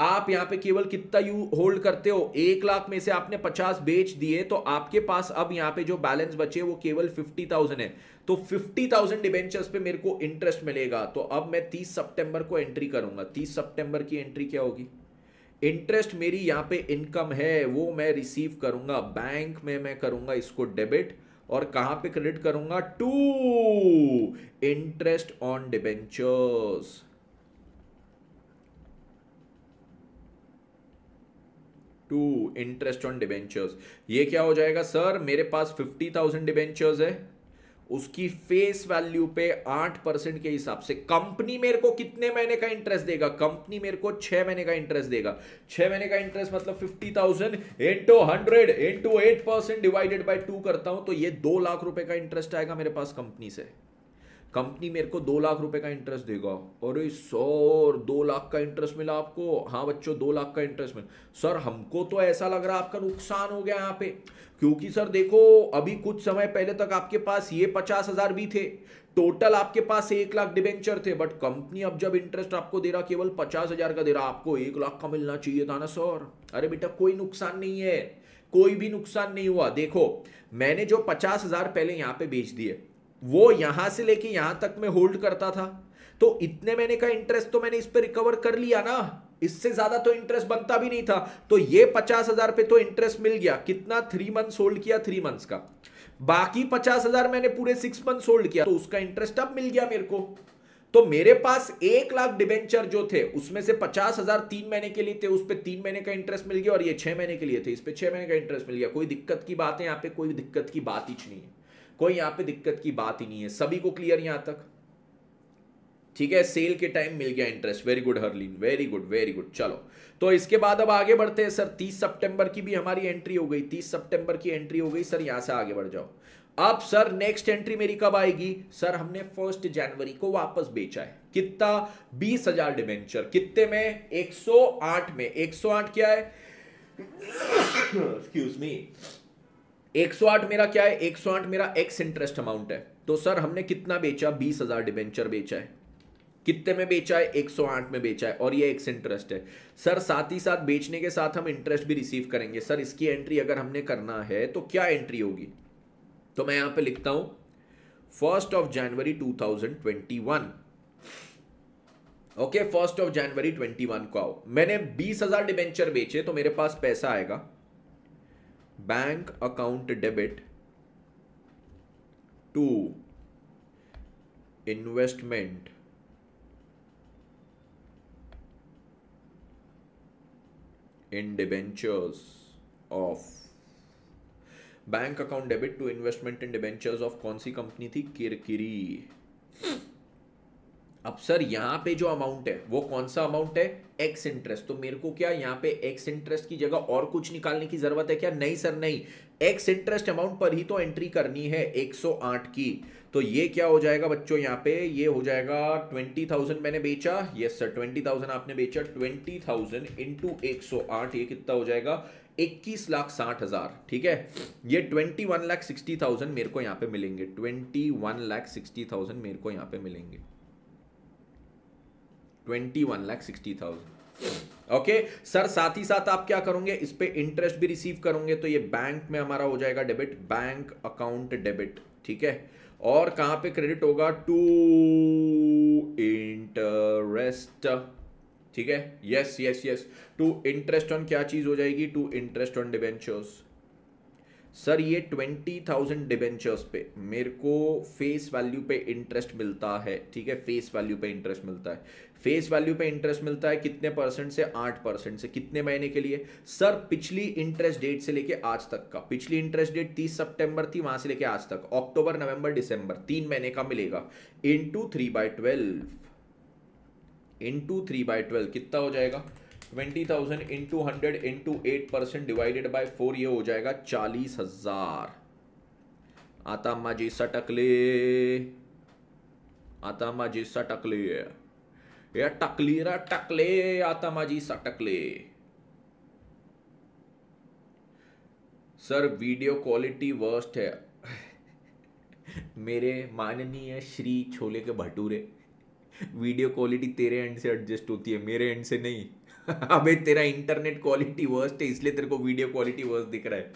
आप यहाँ पे केवल कितना यू होल्ड करते हो एक लाख में से आपने पचास बेच दिए तो आपके पास अब यहाँ पे जो बैलेंस बचे वो केवल फिफ्टी थाउजेंड है तो फिफ्टी थाउजेंड डिबेंचर्स पे मेरे को इंटरेस्ट मिलेगा तो अब मैं तीस सितंबर को एंट्री करूंगा तीस सितंबर की एंट्री क्या होगी इंटरेस्ट मेरी यहाँ पे इनकम है वो मैं रिसीव करूंगा बैंक में मैं करूंगा इसको डेबिट और कहां पे क्रेडिट करूंगा to interest on debentures to interest on debentures ये क्या हो जाएगा सर मेरे पास फिफ्टी थाउजेंड डिबेंचर्स है उसकी फेस वैल्यू पे आठ परसेंट के हिसाब से कंपनी मेरे को कितने महीने का इंटरेस्ट देगा कंपनी मेरे को छह महीने का इंटरेस्ट देगा छह महीने का इंटरेस्ट मतलब fifty thousand into hundred into eight percent divided by two करता हूं तो ये दो लाख रुपए का इंटरेस्ट आएगा मेरे पास कंपनी से कंपनी मेरे को दो लाख रुपए का इंटरेस्ट देगा और सर दो लाख का इंटरेस्ट मिला आपको हाँ बच्चों दो लाख का इंटरेस्ट मिला सर हमको तो ऐसा लग रहा है आपका नुकसान हो गया यहाँ पे क्योंकि सर देखो अभी कुछ समय पहले तक आपके पास ये पचास हजार भी थे टोटल आपके पास एक लाख डिबेंचर थे बट कंपनी अब जब इंटरेस्ट आपको दे रहा केवल पचास हजार का दे रहा आपको एक लाख का मिलना चाहिए था ना सर अरे बेटा कोई नुकसान नहीं है कोई भी नुकसान नहीं हुआ देखो मैंने जो पचास हजार पहले यहाँ पे बेच दिए वो यहां से लेके यहां तक मैं होल्ड करता था तो इतने मैंने का इंटरेस्ट तो मैंने इस पर रिकवर कर लिया ना इससे ज्यादा तो इंटरेस्ट बनता भी नहीं था तो ये पचास हजार पे तो इंटरेस्ट मिल गया कितना थ्री मंथ होल्ड किया थ्री मंथ का बाकी पचास हजार मैंने पूरे सिक्स मंथ होल्ड किया तो उसका इंटरेस्ट अब मिल गया मेरे को तो मेरे पास एक लाख डिबेंचर जो थे उसमें से पचास हजार तीन महीने के लिए थे उस पर तीन महीने का इंटरेस्ट मिल गया और ये छह महीने के लिए थे इस पर छह महीने का इंटरेस्ट मिल गया कोई दिक्कत की बात है यहाँ पे कोई दिक्कत की बात ही नहीं है कोई यहां पे दिक्कत की बात ही नहीं है सभी को क्लियर यहां तक ठीक है सेल के टाइम मिल गया interest very good Harleen very good very good चलो तो इसके बाद अब आगे बढ़ते हैं सर तीस सितंबर की भी हमारी एंट्री हो गई तीस सितंबर की एंट्री हो गई सर यहां से आगे बढ़ जाओ अब सर नेक्स्ट एंट्री मेरी कब आएगी सर हमने फर्स्ट जनवरी को वापस बेचा है कितना बीस हजार डिवेंचर कितने में 108 में 108 क्या है एक्सक्यूज मी एक सौ आठ मेरा क्या है एक सौ आठ मेरा एक्स इंटरेस्ट अमाउंट है तो सर हमने कितना बेचा बीस हजार डिबेंचर बेचा है कितने में बेचा है एक सौ आठ में बेचा है और ये एक्स इंटरेस्ट है सर साथ ही साथ बेचने के साथ हम इंटरेस्ट भी रिसीव करेंगे सर इसकी एंट्री अगर हमने करना है तो क्या एंट्री होगी तो मैं यहां पर लिखता हूं first of January two thousand twenty one okay first of January twenty one को आओ मैंने बीस हजार डिबेंचर बेचे तो मेरे पास पैसा आएगा bank account debit to investment in debentures of bank account debit to investment in debentures of कौन सी कंपनी थी किरकिरी अब सर यहाँ पे जो अमाउंट है वो कौन सा अमाउंट है एक्स इंटरेस्ट तो मेरे को क्या यहाँ पे एक्स इंटरेस्ट की जगह और कुछ निकालने की जरूरत है क्या नहीं सर नहीं एक्स इंटरेस्ट अमाउंट पर ही तो एंट्री करनी है 108 की तो ये क्या हो जाएगा बच्चों यहाँ पे ये हो जाएगा 20,000 मैंने बेचा यस सर 20,000 आपने बेचा 20,000 थाउजेंड इंटू एक ये कितना हो जाएगा इक्कीस लाख साठ हजार ठीक है ये twenty one lakh sixty thousand मेरे को यहाँ पे मिलेंगे twenty one lakh sixty thousand मेरे को यहाँ पे मिलेंगे twenty one lakh sixty thousand okay sir साथ ही साथ आप क्या करोगे इस पर इंटरेस्ट भी रिसीव करोगे तो ये बैंक में हमारा हो जाएगा डेबिट बैंक अकाउंट डेबिट ठीक है और कहां पे क्रेडिट होगा टू इंटरेस्ट ठीक है yes yes yes to interest on क्या चीज हो जाएगी to interest on debentures sir ये ट्वेंटी थाउजेंड डिबेंचर्स पे मेरे को फेस वैल्यू पे इंटरेस्ट मिलता है ठीक है फेस वैल्यू पे इंटरेस्ट मिलता है फेस वैल्यू पे इंटरेस्ट मिलता है कितने परसेंट से आठ परसेंट से कितने महीने के लिए सर पिछली इंटरेस्ट डेट से लेके आज तक का पिछली इंटरेस्ट डेट तीस सितंबर थी वहां से लेके आज तक अक्टूबर नवंबर दिसंबर तीन महीने का मिलेगा into three by twelve into three by twelve कितना हो जाएगा twenty thousand into hundred into eight percent divided by four ये हो जाएगा चालीस हजार आता अम्मा जी सटकले आता अम्मा जी सटकले या रा टकले सा टकले सर वीडियो क्वालिटी वर्स्ट है मेरे माननीय श्री छोले के भटूरे वीडियो क्वालिटी तेरे एंड से एडजस्ट होती है मेरे एंड से नहीं अबे तेरा इंटरनेट क्वालिटी वर्स्ट है इसलिए तेरे को वीडियो क्वालिटी वर्स्ट दिख रहा है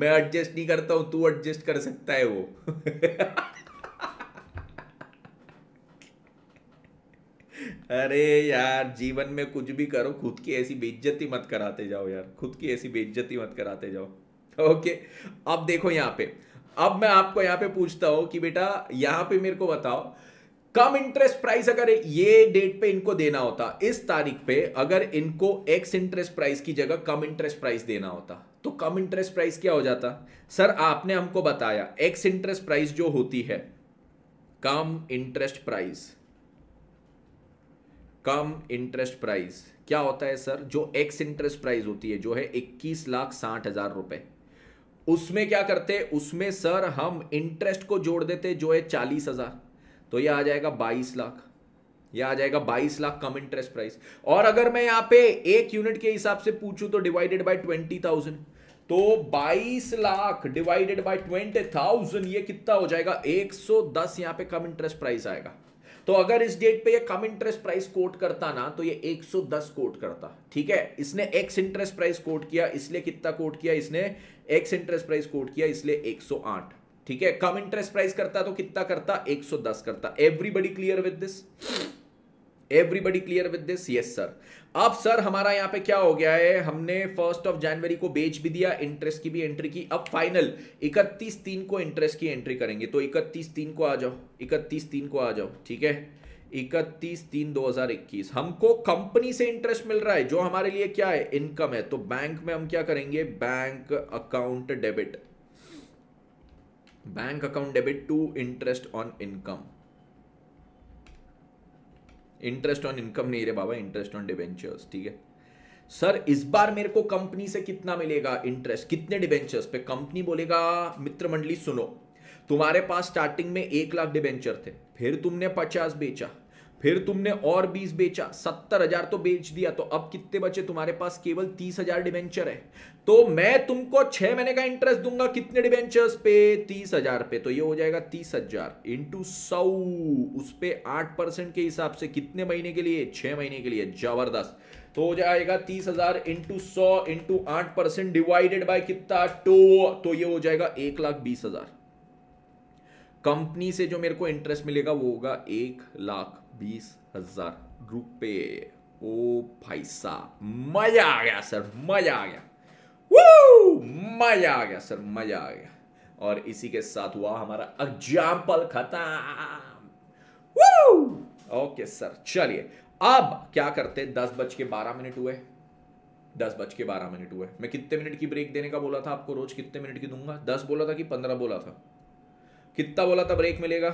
मैं एडजस्ट नहीं करता हूँ तू एडजस्ट कर सकता है वो अरे यार जीवन में कुछ भी करो खुद की ऐसी बेइज्जती मत कराते जाओ यार खुद की ऐसी बेइज्जती मत कराते जाओ ओके अब देखो यहाँ पे अब मैं आपको यहाँ पे पूछता हूँ कि बेटा यहाँ पे मेरे को बताओ कम इंटरेस्ट प्राइस अगर ये डेट पे इनको देना होता इस तारीख पे अगर इनको एक्स इंटरेस्ट प्राइस की जगह कम इंटरेस्ट प्राइस देना होता तो कम इंटरेस्ट प्राइस क्या हो जाता सर आपने हमको बताया एक्स इंटरेस्ट प्राइस जो होती है cum interest price cum interest price क्या होता है सर जो एक्स इंटरेस्ट प्राइस होती है जो है इक्कीस लाख साठ हजार रुपए उसमें क्या करते उसमें सर हम इंटरेस्ट को जोड़ देते जो है चालीस हजार तो यह आ जाएगा बाईस लाख यह आ जाएगा बाईस लाख कम इंटरेस्ट प्राइस और अगर मैं यहां पे एक यूनिट के हिसाब से पूछूं तो डिवाइडेड बाय थाउजेंड तो बाईस लाख डिवाइडेड बाय थाउजेंड ये कितना हो जाएगा एक सौ दस यहां पे कम इंटरेस्ट प्राइस आएगा तो अगर इस डेट पे ये कम इंटरेस्ट प्राइस कोट करता ना तो ये 110 कोट करता ठीक है इसने एक्स इंटरेस्ट प्राइस कोट किया इसलिए कितना कोट किया इसने एक्स इंटरेस्ट प्राइस कोट किया इसलिए 108 ठीक है कम इंटरेस्ट प्राइस करता तो कितना करता 110 करता everybody clear with this everybody clear with this yes sir अब सर हमारा यहाँ पे क्या हो गया है हमने फर्स्ट ऑफ जनवरी को बेच भी दिया इंटरेस्ट की भी एंट्री की अब फाइनल इकतीस तीन को इंटरेस्ट की एंट्री करेंगे तो इकतीस तीन को आ जाओ इकतीस तीन को आ जाओ ठीक है इकतीस तीन दो हजार इक्कीस हमको कंपनी से इंटरेस्ट मिल रहा है जो हमारे लिए क्या है इनकम है तो बैंक में हम क्या करेंगे bank account debit bank account debit to interest on income interest on income नहीं रे बाबा इंटरेस्ट ऑन डिवेंचर्स ठीक है सर इस बार मेरे को कंपनी से कितना मिलेगा इंटरेस्ट कितने डिवेंचर्स पे कंपनी बोलेगा मित्र मंडली सुनो तुम्हारे पास स्टार्टिंग में एक लाख डिवेंचर थे फिर तुमने पचास बेचा फिर तुमने और बीस बेचा सत्तर हजार तो बेच दिया तो अब कितने बचे तुम्हारे पास केवल तीस हजार डिवेंचर है तो मैं तुमको छह महीने का इंटरेस्ट दूंगा कितने डिवेंचर्स पे तीस हजार पे तो ये हो जाएगा तीस हजार इंटू सौ उस पर आठ परसेंट के हिसाब से कितने महीने के लिए छह महीने के लिए जबरदस्त तो हो जाएगा तीस हजार इंटू सौ इंटू आठ परसेंट डिवाइडेड बाई कितना टो तो ये हो जाएगा एक लाख बीस हजार कंपनी से जो मेरे को इंटरेस्ट मिलेगा वो होगा एक लाख बीस हजार रुपये ओ भाई साहब मजा आ गया सर मजा आ गया वो मजा आ गया सर मजा आ गया और इसी के साथ हुआ हमारा एग्जाम्पल खत्म ओके सर चलिए अब क्या करते दस बज के बारह मिनट हुए दस बज के बारह मिनट हुए मैं कितने मिनट की ब्रेक देने का बोला था आपको रोज कितने मिनट की दूंगा दस बोला था कि पंद्रह बोला था कितना बोला था ब्रेक मिलेगा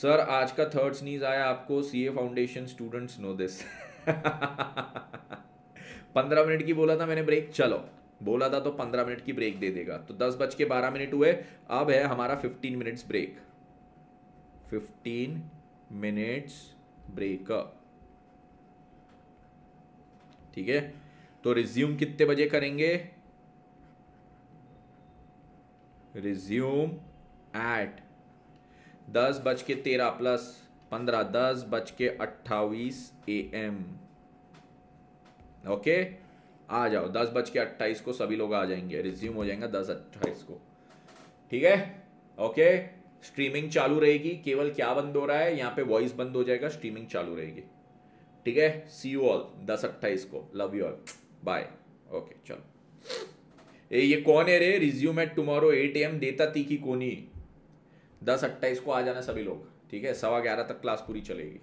सर आज का थर्ड स्नीज आया आपको C A foundation students know this पंद्रह मिनट की बोला था मैंने ब्रेक चलो बोला था तो पंद्रह मिनट की ब्रेक दे देगा तो दस बज के बारह मिनट हुए अब है हमारा fifteen minutes break fifteen minutes breakup ठीक है तो रिज्यूम कितने बजे करेंगे रिज्यूम एट दस बज के तेरह प्लस पंद्रह दस बज के अट्ठाईस ए एम ओके आ जाओ दस बज के अट्ठाईस को सभी लोग आ जाएंगे रिज्यूम हो जाएगा दस अट्ठाईस को ठीक है ओके स्ट्रीमिंग चालू रहेगी केवल क्या बंद हो रहा है यहां पे वॉइस बंद हो जाएगा स्ट्रीमिंग चालू रहेगी ठीक है सी यू ऑल दस अट्ठाईस को love you all bye okay चलो ए ये कौन है रे resume at tomorrow at T M देता कि कोनी दस अट्ठाईस को आ जाना सभी लोग ठीक है सवा ग्यारह तक क्लास पूरी चलेगी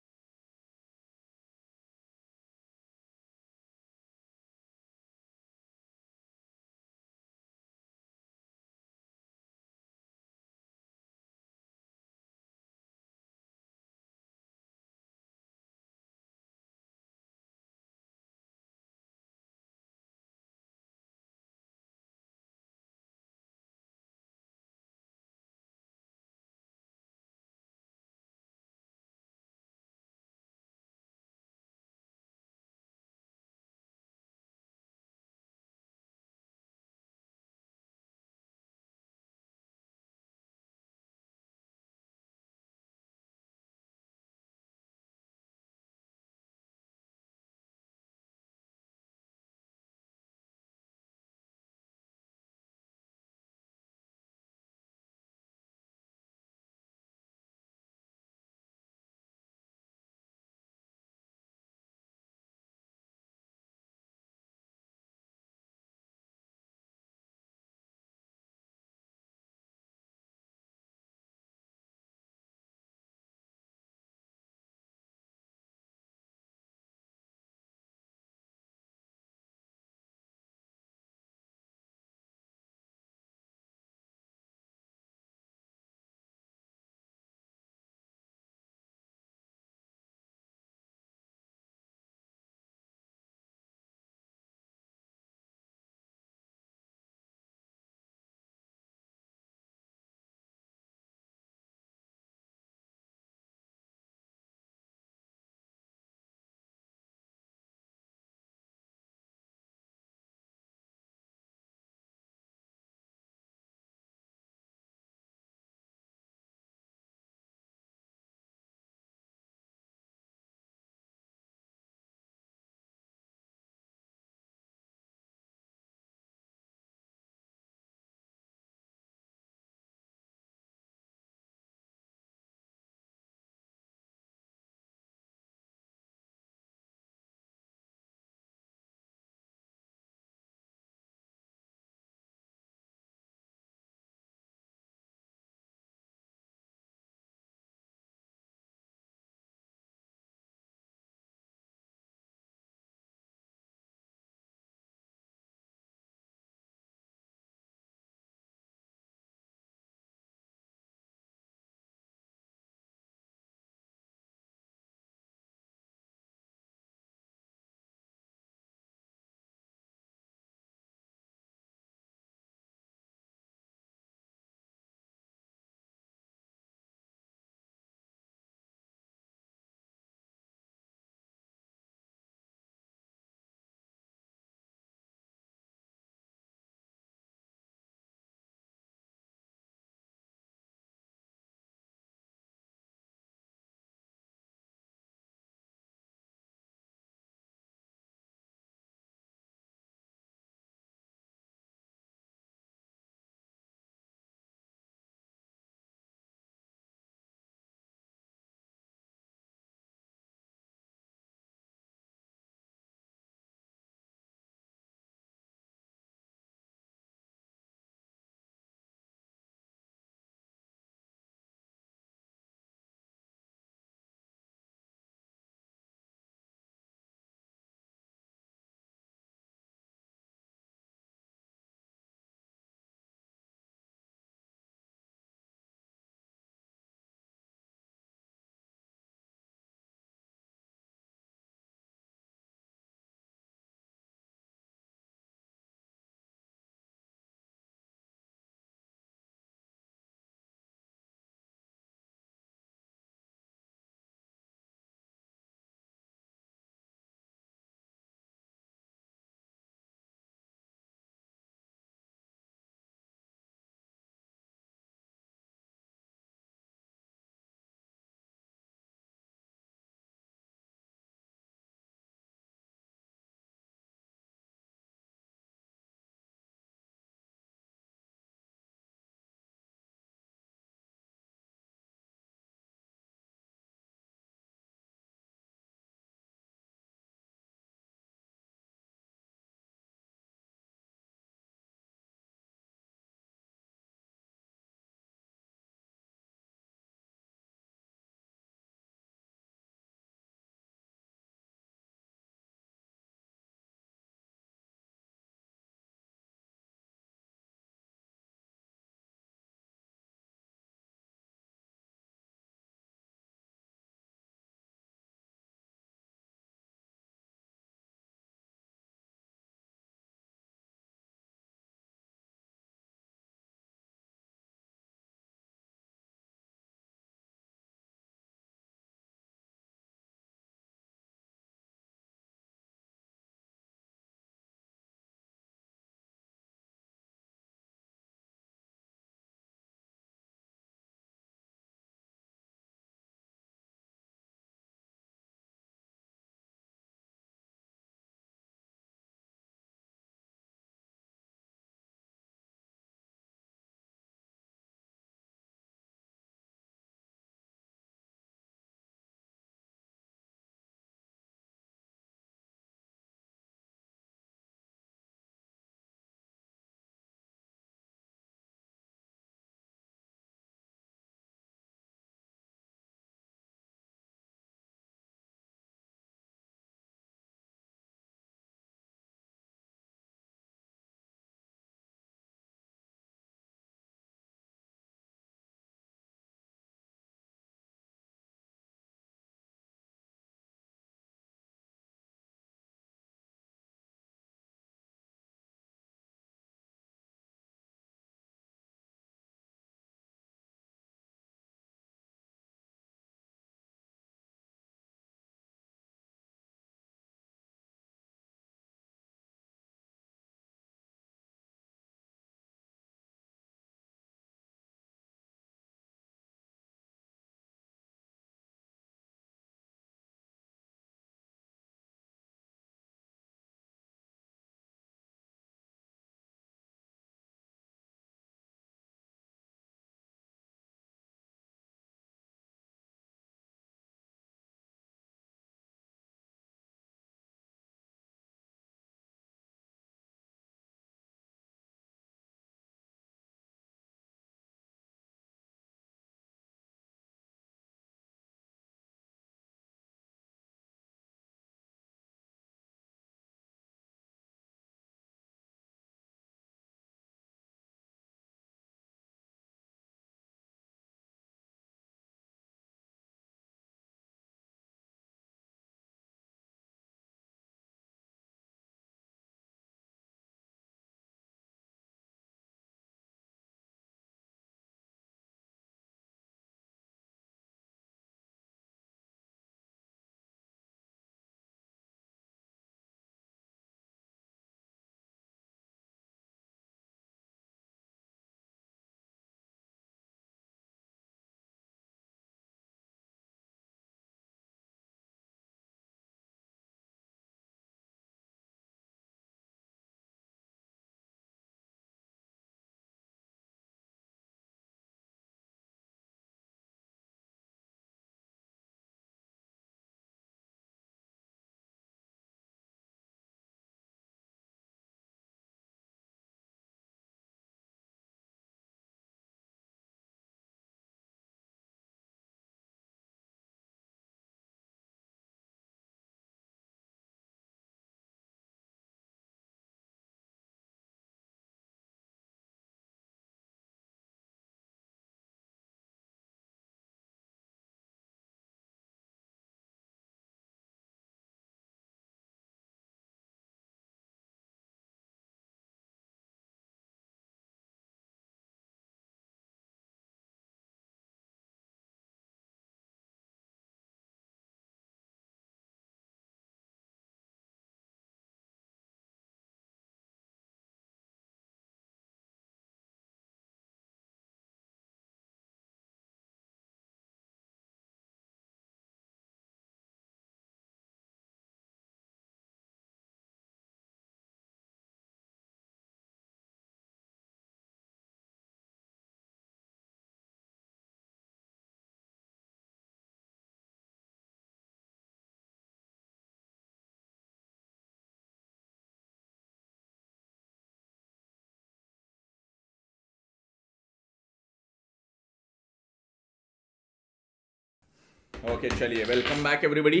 ओके चलिए वेलकम बैक एवरीबडी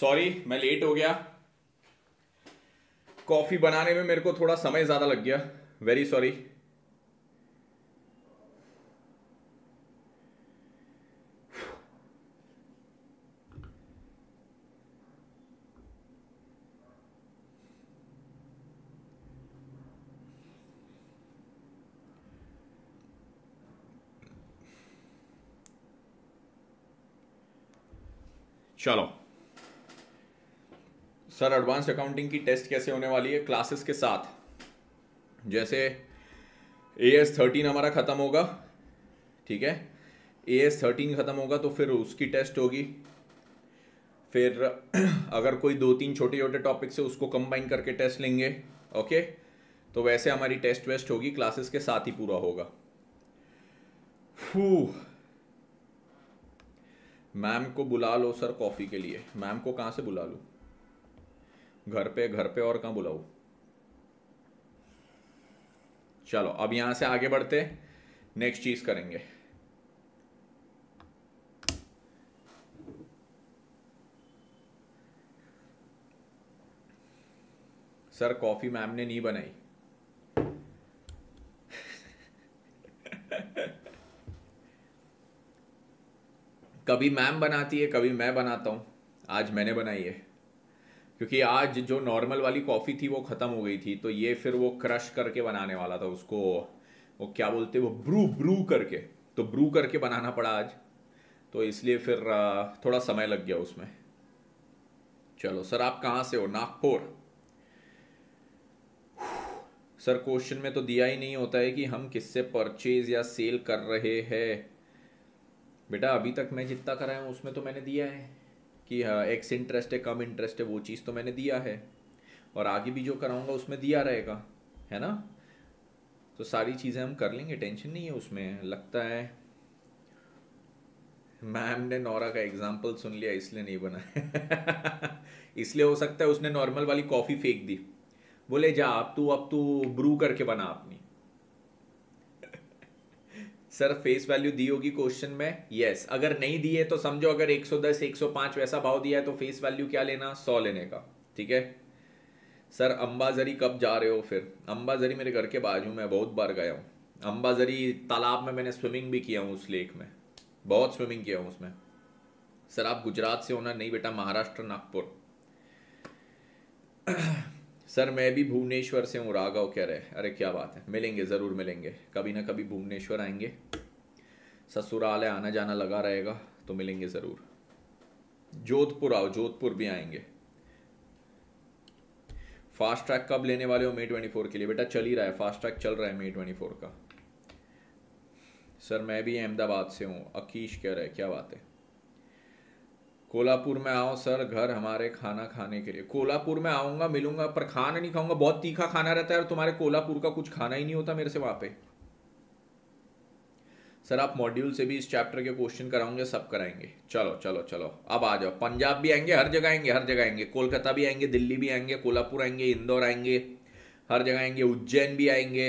सॉरी मैं लेट हो गया कॉफ़ी बनाने में मेरे को थोड़ा समय ज़्यादा लग गया वेरी सॉरी चलो सर एडवांस अकाउंटिंग की टेस्ट कैसे होने वाली है क्लासेस के साथ जैसे ए एस थर्टीन हमारा ख़त्म होगा ठीक है ए एस थर्टीन ख़त्म होगा तो फिर उसकी टेस्ट होगी फिर अगर कोई दो तीन छोटे छोटे टॉपिक से उसको कंबाइन करके टेस्ट लेंगे ओके तो वैसे हमारी टेस्ट वेस्ट होगी क्लासेस के साथ ही पूरा होगा फू मैम को बुला लो सर कॉफ़ी के लिए मैम को कहाँ से बुला लो घर पे घर पे और कहाँ बुलाओ चलो अब यहाँ से आगे बढ़ते नेक्स्ट चीज़ करेंगे सर कॉफ़ी मैम ने नहीं बनाई कभी मैम बनाती है कभी मैं बनाता हूँ आज मैंने बनाई है क्योंकि आज जो नॉर्मल वाली कॉफ़ी थी वो ख़त्म हो गई थी तो ये फिर वो क्रश करके बनाने वाला था उसको वो क्या बोलते वो ब्रू ब्रू करके तो ब्रू करके बनाना पड़ा आज तो इसलिए फिर थोड़ा समय लग गया उसमें चलो सर आप कहाँ से हो नागपुर सर क्वेश्चन में तो दिया ही नहीं होता है कि हम किससे परचेज या सेल कर रहे हैं बेटा अभी तक मैं जितना कराया हूँ उसमें तो मैंने दिया है कि एक्स हाँ, इंटरेस्ट है कम इंटरेस्ट है वो चीज़ तो मैंने दिया है और आगे भी जो कराऊंगा उसमें दिया रहेगा है ना तो सारी चीज़ें हम कर लेंगे टेंशन नहीं है उसमें लगता है मैम ने नौरा का एग्जाम्पल सुन लिया इसलिए नहीं बना इसलिए हो सकता है उसने नॉर्मल वाली कॉफ़ी फेंक दी बोले जा अब तू अब तू ब्रू करके बना अपनी सर फेस वैल्यू दी होगी क्वेश्चन में यस yes. अगर नहीं दी है तो समझो अगर 110 105 वैसा भाव दिया है तो फेस वैल्यू क्या लेना सौ लेने का ठीक है सर अंबाजरी कब जा रहे हो फिर अम्बाजरी मेरे घर के बाजू में बहुत बार गया हूँ अंबाजरी तालाब में मैंने स्विमिंग भी किया हूँ उस लेक में बहुत स्विमिंग किया हूँ उसमें सर आप गुजरात से होना नहीं बेटा महाराष्ट्र नागपुर सर मैं भी भुवनेश्वर से हूँ राघव कह रहे अरे क्या बात है मिलेंगे ज़रूर मिलेंगे कभी ना कभी भुवनेश्वर आएंगे ससुराल है आना जाना लगा रहेगा तो मिलेंगे ज़रूर जोधपुर आओ जोधपुर भी आएंगे फास्ट ट्रैक कब लेने वाले हो मे ट्वेंटी फोर के लिए बेटा चल ही रहा है फास्ट ट्रैक चल रहा है मे ट्वेंटी फोर का सर मैं भी अहमदाबाद से हूँ अकीश कह रहे क्या बात है कोल्हापुर में आओ सर घर हमारे खाना खाने के लिए कोल्हापुर में आऊँगा मिलूंगा पर खाना नहीं खाऊंगा बहुत तीखा खाना रहता है और तुम्हारे कोल्हापुर का कुछ खाना ही नहीं होता मेरे से वहाँ पे सर आप मॉड्यूल से भी इस चैप्टर के क्वेश्चन कराऊंगे सब कराएंगे चलो चलो चलो अब आ जाओ पंजाब भी आएंगे हर जगह आएंगे हर जगह आएंगे कोलकाता भी आएंगे दिल्ली भी आएंगे कोल्हापुर आएंगे इंदौर आएंगे हर जगह आएंगे उज्जैन भी आएंगे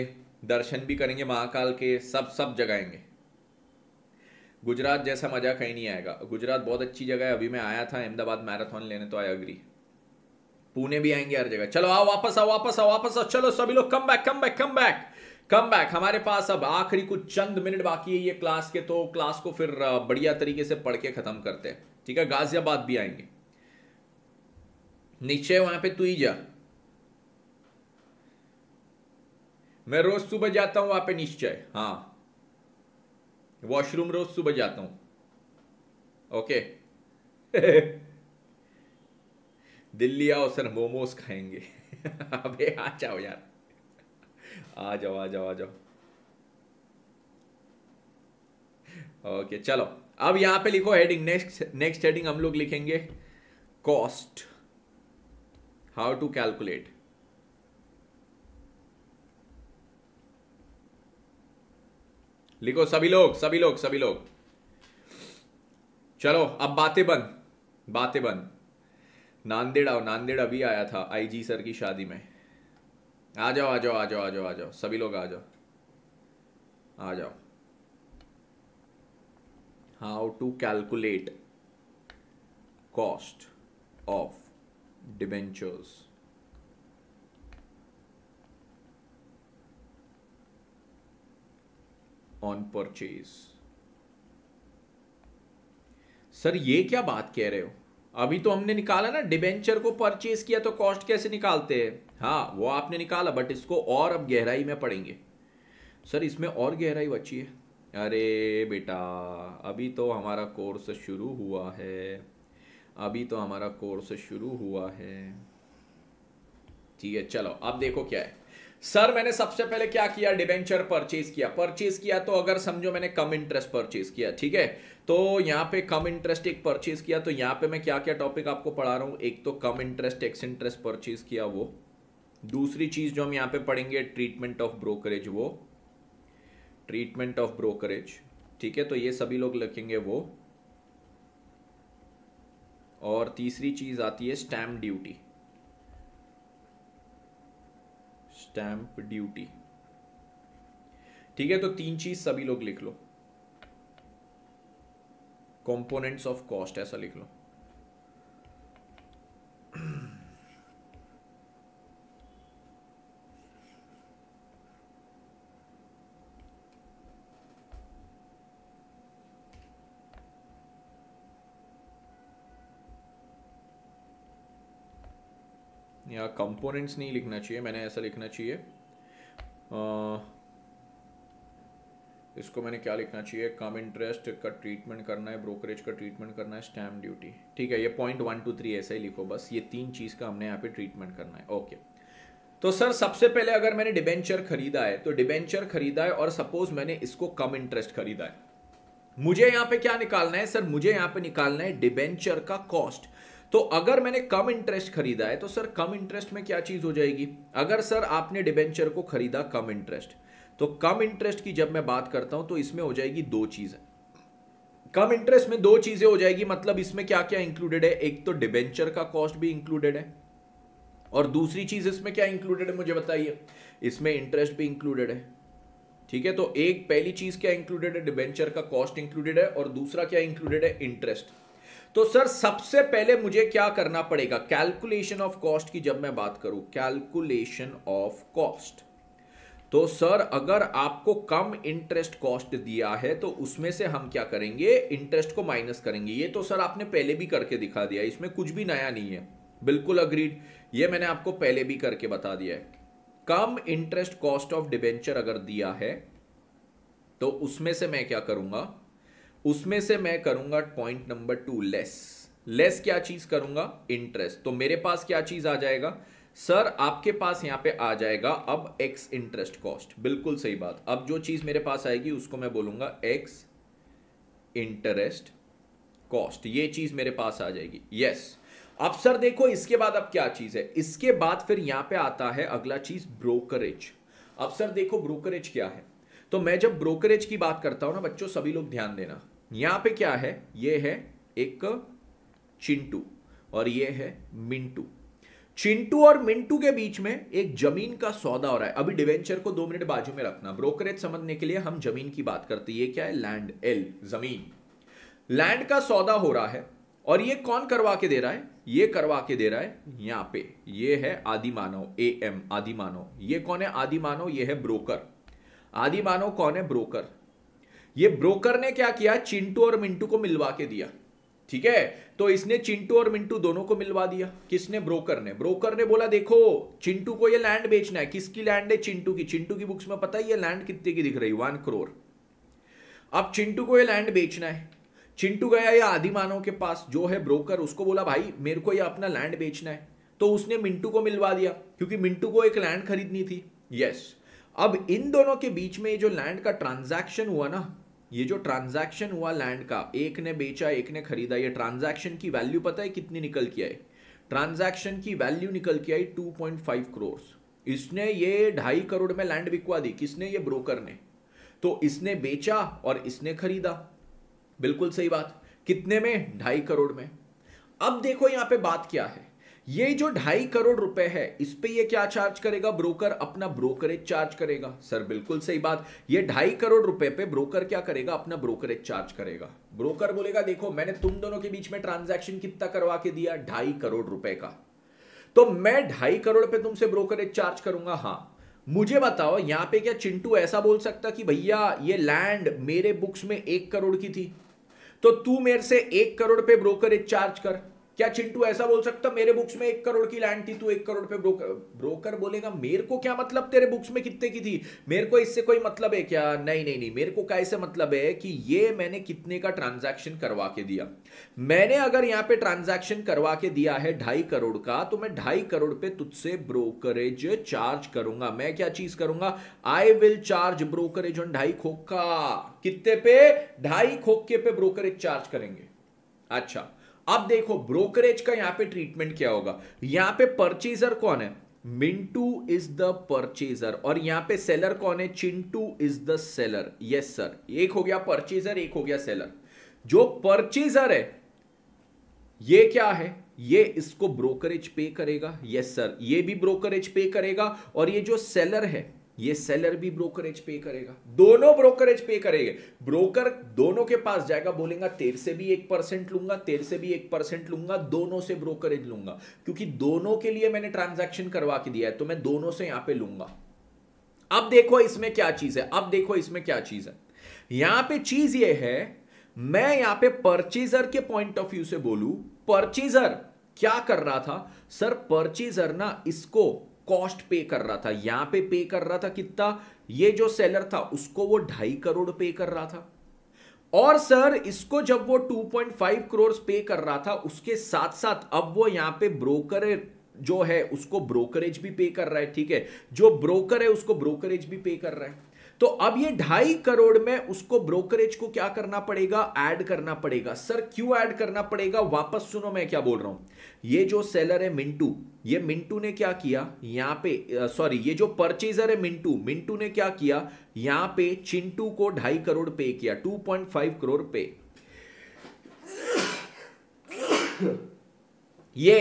दर्शन भी करेंगे महाकाल के सब सब जगह आएंगे गुजरात जैसा मज़ा कहीं नहीं आएगा गुजरात बहुत अच्छी जगह है अभी मैं आया था अहमदाबाद मैराथन लेने तो आई अग्री पुणे भी आएंगे हर जगह चलो आओ वापस आओ वापस आओ वापस आओ चलो सभी लोग come back come back come back come back हमारे पास अब आखिरी कुछ चंद मिनट बाकी है ये क्लास के तो क्लास को फिर बढ़िया तरीके से पढ़ के ख़त्म करते हैं ठीक है गाजियाबाद भी आएंगे नीचे वहां पे तू ही जा मैं रोज सुबह जाता हूं वहां पे निश्चय हाँ वॉशरूम रोज सुबह जाता हूं ओके दिल्ली आओ सर मोमोज खाएंगे अबे आ जाओ यार आ जाओ आ जाओ आ जाओ ओके चलो अब यहां पे लिखो हेडिंग नेक्स्ट नेक्स्ट हेडिंग हम लोग लिखेंगे कॉस्ट हाउ टू कैलकुलेट लिखो सभी लोग सभी लोग सभी लोग चलो अब बातें बंद बातें बंद आओ नांदेड़ अभी आया था आईजी सर की शादी में आ जाओ आ जाओ आ जाओ आ जाओ आ जाओ सभी लोग आ जाओ आ जाओ how to calculate cost of debentures on purchase sir ये क्या बात कह रहे हो अभी तो हमने निकाला ना डिबेंचर को परचेज किया तो कॉस्ट कैसे निकालते हैं हाँ वो आपने निकाला बट इसको और अब गहराई में पढ़ेंगे सर इसमें और गहराई बची है अरे बेटा अभी तो हमारा कोर्स शुरू हुआ है अभी तो हमारा कोर्स शुरू हुआ है ठीक है चलो अब देखो क्या है सर मैंने सबसे पहले क्या किया डिबेंचर परचेज किया परचेज किया तो अगर समझो मैंने कम इंटरेस्ट परचेज किया ठीक है तो यहाँ पे कम इंटरेस्ट एक परचेज किया तो यहाँ पे मैं क्या क्या टॉपिक आपको पढ़ा रहा हूँ एक तो cum interest ex interest purchase किया वो दूसरी चीज जो हम यहाँ पे पढ़ेंगे ट्रीटमेंट ऑफ ब्रोकरेज वो ट्रीटमेंट ऑफ ब्रोकरेज ठीक है तो ये सभी लोग लिखेंगे वो और तीसरी चीज आती है स्टैम्प ड्यूटी स्टैंप ड्यूटी ठीक है तो तीन चीज सभी लोग लिख लो कंपोनेंट्स ऑफ कॉस्ट ऐसा लिख लो या कंपोनेंट्स नहीं लिखना चाहिए मैंने ऐसा लिखना चाहिए इसको मैंने क्या लिखना चाहिए कम इंटरेस्ट का ट्रीटमेंट करना है ब्रोकरेज का ट्रीटमेंट करना है स्टैम्प ड्यूटी ठीक है ये पॉइंट वन टू थ्री ऐसा ही लिखो बस ये तीन चीज़ का हमने यहाँ पे ट्रीटमेंट करना है ओके तो सर सबसे पहले अगर मैंने डिबेंचर खरीदा है तो डिबेंचर खरीदा है और सपोज मैंने इसको कम इंटरेस्ट खरीदा है मुझे यहाँ पे क्या निकालना है सर मुझे यहाँ पे निकालना है डिबेंचर का कॉस्ट तो अगर मैंने कम इंटरेस्ट खरीदा है तो सर कम इंटरेस्ट में क्या चीज़ हो जाएगी अगर सर आपने डिबेंचर को खरीदा कम इंटरेस्ट तो कम इंटरेस्ट की जब मैं बात करता हूं तो इसमें हो जाएगी दो चीज़ें कम इंटरेस्ट में दो चीज़ें हो जाएगी मतलब इसमें क्या क्या इंक्लूडेड है एक तो डिबेंचर का कॉस्ट भी इंक्लूडेड है और दूसरी चीज़ इसमें क्या इंक्लूडेड है मुझे बताइए इसमें इंटरेस्ट भी इंक्लूडेड है ठीक है तो एक पहली चीज़ क्या इंक्लूडेड है डिबेंचर का कॉस्ट इंक्लूडेड है और दूसरा क्या इंक्लूडेड है इंटरेस्ट तो सर सबसे पहले मुझे क्या करना पड़ेगा कैलकुलेशन ऑफ कॉस्ट की जब मैं बात करूं कैलकुलेशन ऑफ कॉस्ट तो सर अगर आपको कम इंटरेस्ट कॉस्ट दिया है तो उसमें से हम क्या करेंगे इंटरेस्ट को माइनस करेंगे ये तो सर आपने पहले भी करके दिखा दिया इसमें कुछ भी नया नहीं है बिल्कुल अग्रीड ये मैंने आपको पहले भी करके बता दिया है cum interest cost of debenture अगर दिया है तो उसमें से मैं क्या करूंगा उसमें से मैं करूंगा point number two less less क्या चीज करूंगा इंटरेस्ट तो मेरे पास क्या चीज आ जाएगा सर आपके पास यहां पे आ जाएगा अब एक्स इंटरेस्ट कॉस्ट बिल्कुल सही बात अब जो चीज मेरे पास आएगी उसको मैं बोलूंगा एक्स इंटरेस्ट कॉस्ट ये चीज मेरे पास आ जाएगी यस yes. अब सर देखो इसके बाद अब क्या चीज है इसके बाद फिर यहां पे आता है अगला चीज ब्रोकरेज अब सर देखो ब्रोकरेज क्या है तो मैं जब ब्रोकरेज की बात करता हूं ना बच्चों सभी लोग ध्यान देना यहाँ पे क्या है ये है एक चिंटू और ये है मिंटू चिंटू और मिंटू के बीच में एक जमीन का सौदा हो रहा है अभी डिवेंचर को दो मिनट बाजू में रखना ब्रोकरेज समझने के लिए हम जमीन की बात करते हैं ये क्या है लैंड एल जमीन लैंड का सौदा हो रहा है और ये कौन करवा के दे रहा है ये करवा के दे रहा है यहाँ पे ये है आदि मानव ए एम आदि मानव ये कौन है आदि मानव ये है ब्रोकर आदि मानो कौन है ब्रोकर ये ब्रोकर ने क्या किया चिंटू और मिंटू को मिलवा के दिया ठीक है तो इसने चिंटू और मिंटू दोनों को मिलवा दिया किसने ब्रोकर ने ब्रोकर ने बोला देखो चिंटू को ये लैंड बेचना है किसकी लैंड है चिंटू की चिंटू की बुक्स में पता है ये लैंड कितने की दिख रही वन करोड़ अब चिंटू को ये लैंड बेचना है चिंटू गया ये आदि मानव के पास जो है ब्रोकर उसको बोला भाई मेरे को ये अपना लैंड बेचना है तो उसने मिंटू को मिलवा दिया क्योंकि मिंटू को एक लैंड खरीदनी थी यस अब इन दोनों के बीच में जो लैंड का ट्रांजैक्शन हुआ ना ये जो ट्रांजैक्शन हुआ लैंड का एक ने बेचा एक ने खरीदा ये ट्रांजैक्शन की वैल्यू पता है कितनी निकल के आई ट्रांजैक्शन की वैल्यू निकल के आई 2.5 करोड़ इसने ये ढाई करोड़ में लैंड बिकवा दी किसने ये ब्रोकर ने तो इसने बेचा और इसने खरीदा बिल्कुल सही बात कितने में ढाई करोड़ में अब देखो यहां पे बात क्या है ये जो ढाई करोड़ रुपए है इस पे ये क्या चार्ज करेगा ब्रोकर अपना ब्रोकरेज चार्ज करेगा सर बिल्कुल सही बात ये ढाई करोड़ रुपए पे ब्रोकर क्या करेगा अपना ब्रोकरेज चार्ज करेगा ब्रोकर बोलेगा देखो मैंने तुम दोनों के बीच में ट्रांजैक्शन कितना करवा के दिया ढाई करोड़ रुपए का तो मैं ढाई करोड़ पे तुमसे ब्रोकरेज चार्ज करूंगा हाँ मुझे बताओ यहां पर क्या चिंटू ऐसा बोल सकता कि भैया ये लैंड मेरे बुक्स में एक करोड़ की थी तो तू मेरे से एक करोड़ पे ब्रोकरेज चार्ज कर क्या चिंटू ऐसा बोल सकता मेरे बुक्स में एक करोड़ की लैंड थी तू एक करोड़ पे ब्रोकर ब्रोकर बोलेगा मेरे को क्या मतलब तेरे बुक्स में कितने की थी मेरे को इससे कोई मतलब है क्या नहीं नहीं नहीं मेरे को कैसे मतलब है कि ये मैंने कितने का ट्रांजैक्शन करवा के दिया मैंने अगर यहाँ पे ट्रांजेक्शन करवा के दिया है ढाई करोड़ का तो मैं ढाई करोड़ पे तुझसे ब्रोकरेज चार्ज करूंगा मैं क्या चीज करूंगा I will charge brokerage on ढाई खोखा कितने पे ढाई खोखे पे ब्रोकरेज चार्ज करेंगे अच्छा अब देखो ब्रोकरेज का यहां पे ट्रीटमेंट क्या होगा यहां पे परचेजर कौन है मिंटू इज द परचेजर और यहां पे सेलर कौन है Chintu is the seller yes sir एक हो गया परचेजर एक हो गया सेलर जो परचेजर है ये क्या है ये इसको ब्रोकरेज पे करेगा यस सर ये भी ब्रोकरेज पे करेगा और ये जो सेलर है ये सेलर भी ब्रोकरेज पे करेगा दोनों ब्रोकरेज पे करेंगे ब्रोकर दोनों के पास जाएगा बोलेगा तेर से भी एक परसेंट लूंगा तेर से भी एक परसेंट लूंगा दोनों से ब्रोकरेज लूंगा क्योंकि दोनों के लिए मैंने ट्रांजैक्शन करवा के दिया है तो मैं दोनों से यहां पे लूंगा अब देखो इसमें क्या चीज है अब देखो इसमें क्या चीज है यहां पर चीज ये है मैं यहां परचेजर के पॉइंट ऑफ व्यू से बोलू परचेजर क्या कर रहा था सर परचेजर ना इसको कॉस्ट पे कर रहा था यहां पे पे कर रहा था कितना ये जो सेलर था उसको वो ढाई करोड़ पे कर रहा था और सर इसको जब वो 2.5 करोड़ पे कर रहा था उसके साथ साथ अब वो यहां पे ब्रोकर जो है उसको ब्रोकरेज भी पे कर रहा है ठीक है जो ब्रोकर है उसको ब्रोकरेज भी पे कर रहा है तो अब ये ढाई करोड़ में उसको ब्रोकरेज को क्या करना पड़ेगा ऐड करना पड़ेगा सर क्यों ऐड करना पड़ेगा वापस सुनो मैं क्या बोल रहा हूं ये जो सेलर है मिंटू ये मिंटू ने क्या किया यहाँ पे सॉरी ये जो परचेजर है मिंटू मिंटू ने क्या किया यहाँ पे चिंटू को ढाई करोड़ पे किया टू पॉइंट फाइव करोड़ पे ये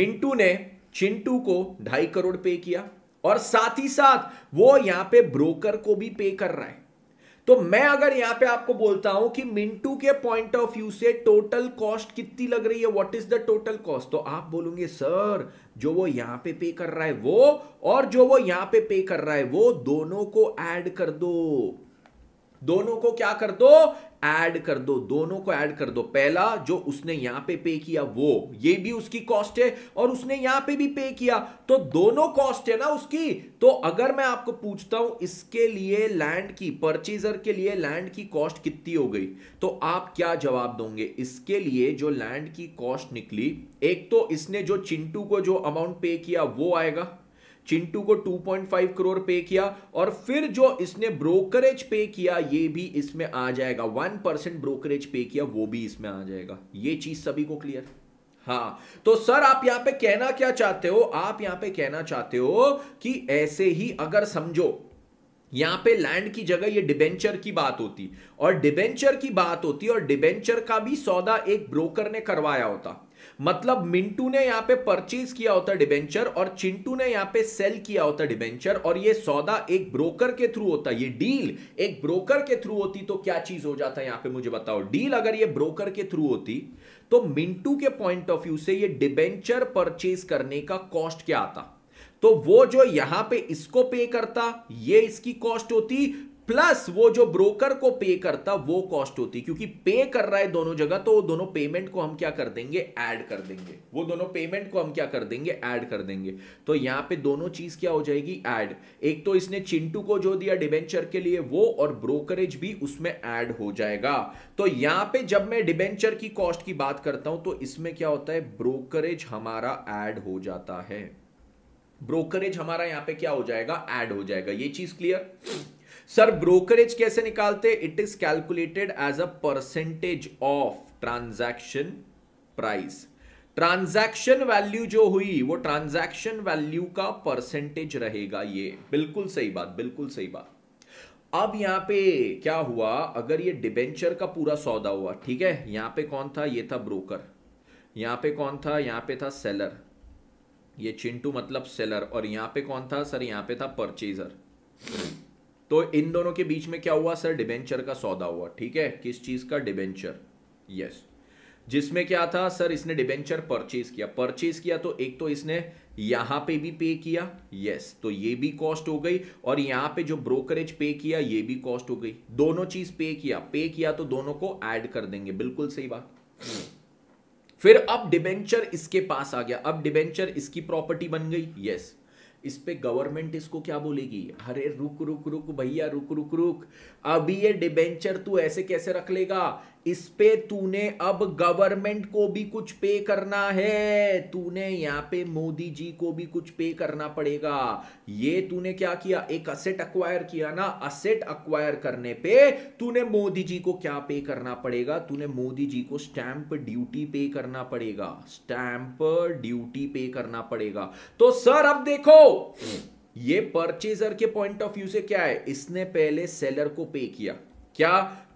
मिंटू ने चिंटू को ढाई करोड़ पे किया और साथ ही साथ वो यहां पे ब्रोकर को भी पे कर रहा है तो मैं अगर यहां पे आपको बोलता हूं कि मिंटू के पॉइंट ऑफ व्यू से टोटल कॉस्ट कितनी लग रही है what is the total cost तो आप बोलोगे सर जो वो यहां पे पे कर रहा है वो और जो वो यहां पे पे कर रहा है वो दोनों को ऐड कर दो दोनों को क्या कर दो ऐड कर दो दोनों को ऐड कर दो पहला जो उसने यहां पे पे किया वो ये भी उसकी कॉस्ट है और उसने यहां पे भी पे किया तो दोनों कॉस्ट है ना उसकी तो अगर मैं आपको पूछता हूं इसके लिए लैंड की परचेजर के लिए लैंड की कॉस्ट कितनी हो गई तो आप क्या जवाब दोगे इसके लिए जो लैंड की कॉस्ट निकली एक तो इसने जो चिंटू को जो अमाउंट पे किया वो आएगा चिंटू को 2.5 करोड़ पे किया और फिर जो इसने ब्रोकरेज पे किया ये भी इसमें आ जाएगा 1% ब्रोकरेज पे किया वो भी इसमें आ जाएगा ये चीज सभी को क्लियर हाँ तो सर आप यहां पे कहना क्या चाहते हो आप यहां पे कहना चाहते हो कि ऐसे ही अगर समझो यहां पे लैंड की जगह ये डिबेंचर की बात होती और डिबेंचर की बात होती और डिबेंचर का भी सौदा एक ब्रोकर ने करवाया होता मतलब मिंटू ने यहां पे परचेज किया होता डिबेंचर और चिंटू ने यहां पे सेल किया होता डिबेंचर और ये सौदा एक ब्रोकर के थ्रू होता ये डील एक ब्रोकर के थ्रू होती तो क्या चीज हो जाता है यहां पे मुझे बताओ डील अगर ये ब्रोकर के थ्रू होती तो मिंटू के पॉइंट ऑफ व्यू से ये डिबेंचर परचेज करने का कॉस्ट क्या आता तो वो जो यहां पे इसको पे करता ये इसकी कॉस्ट होती प्लस वो जो ब्रोकर को पे करता वो कॉस्ट होती क्योंकि पे कर रहा है दोनों जगह तो वो दोनों पेमेंट को हम क्या कर देंगे ऐड कर देंगे वो दोनों पेमेंट को हम क्या कर देंगे ऐड कर देंगे तो यहाँ पे दोनों चीज क्या हो जाएगी ऐड एक तो इसने चिंटू को जो दिया डिबेंचर के लिए वो और ब्रोकरेज भी उसमें ऐड हो जाएगा तो यहाँ पे जब मैं डिबेंचर की कॉस्ट की बात करता हूं तो इसमें क्या होता है ब्रोकरेज हमारा एड हो जाता है ब्रोकरेज हमारा यहाँ पे क्या हो जाएगा एड हो जाएगा ये चीज क्लियर सर ब्रोकरेज कैसे निकालते it is calculated as a percentage of transaction price transaction value जो हुई वो ट्रांजैक्शन वैल्यू का परसेंटेज रहेगा ये बिल्कुल सही बात बिल्कुल सही बात अब यहां पे क्या हुआ अगर ये डिबेंचर का पूरा सौदा हुआ ठीक है यहां पे कौन था ये था ब्रोकर यहां पे कौन था यहां पे था सेलर ये चिंटू मतलब सेलर और यहां पे कौन था सर यहां पे था परचेजर तो इन दोनों के बीच में क्या हुआ सर डिबेंचर का सौदा हुआ ठीक है किस चीज का डिबेंचर यस जिसमें क्या था सर इसने डिबेंचर परचेज किया परचेज किया तो एक तो इसने यहां पे भी पे किया यस तो ये भी कॉस्ट हो गई और यहां पे जो ब्रोकरेज पे किया ये भी कॉस्ट हो गई दोनों चीज पे किया पे किया तो दोनों को ऐड कर देंगे बिल्कुल सही बात फिर अब डिबेंचर इसके पास आ गया अब डिबेंचर इसकी प्रॉपर्टी बन गई यस इस पे गवर्नमेंट इसको क्या बोलेगी अरे रुक रुक रुक भैया रुक रुक रुक अभी ये डिबेंचर तू ऐसे कैसे रख लेगा इस पे तूने अब गवर्नमेंट को भी कुछ पे करना है तूने यहां पे मोदी जी को भी कुछ पे करना पड़ेगा ये तूने क्या किया एक असेट अक्वायर किया ना असेट अक्वायर करने पे तूने मोदी जी को क्या पे करना पड़ेगा तूने मोदी जी को स्टैंप ड्यूटी पे करना पड़ेगा स्टैंप ड्यूटी पे करना पड़ेगा तो सर अब देखो ये परचेजर के पॉइंट ऑफ व्यू से क्या है इसने पहले सेलर को पे किया क्या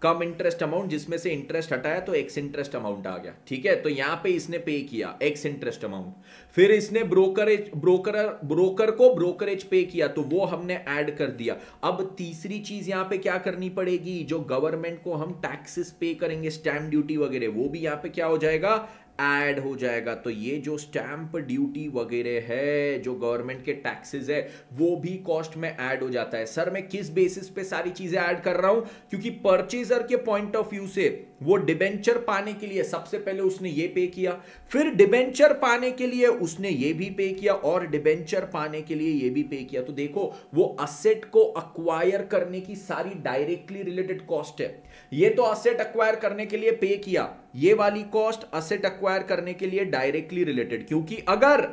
कम इंटरेस्ट अमाउंट जिसमें से इंटरेस्ट हटाया तो एक्स इंटरेस्ट अमाउंट आ गया ठीक है तो यहां पे इसने पे किया एक्स इंटरेस्ट अमाउंट फिर इसने ब्रोकरेज ब्रोकर ब्रोकर को ब्रोकरेज पे किया तो वो हमने ऐड कर दिया अब तीसरी चीज यहां पे क्या करनी पड़ेगी जो गवर्नमेंट को हम टैक्सेस पे करेंगे स्टैम्प ड्यूटी वगैरह वो भी यहां पे क्या हो जाएगा ऐड हो जाएगा तो ये जो स्टैंप ड्यूटी वगैरह है जो गवर्नमेंट के टैक्सेस है वो भी कॉस्ट में ऐड हो जाता है सर मैं किस बेसिस पे सारी चीज़ें ऐड कर रहा हूं क्योंकि परचेजर के पॉइंट ऑफ व्यू से वो डिबेंचर पाने के लिए सबसे पहले उसने ये पे किया फिर डिबेंचर पाने के लिए उसने ये भी पे किया और डिबेंचर पाने के लिए ये भी पे किया तो देखो वो असेट को अक्वायर करने की सारी डायरेक्टली रिलेटेड कॉस्ट है ये तो असेट अक्वायर करने के लिए पे किया ये वाली कॉस्ट असेट अक्वायर करने के लिए डायरेक्टली रिलेटेड क्योंकि अगर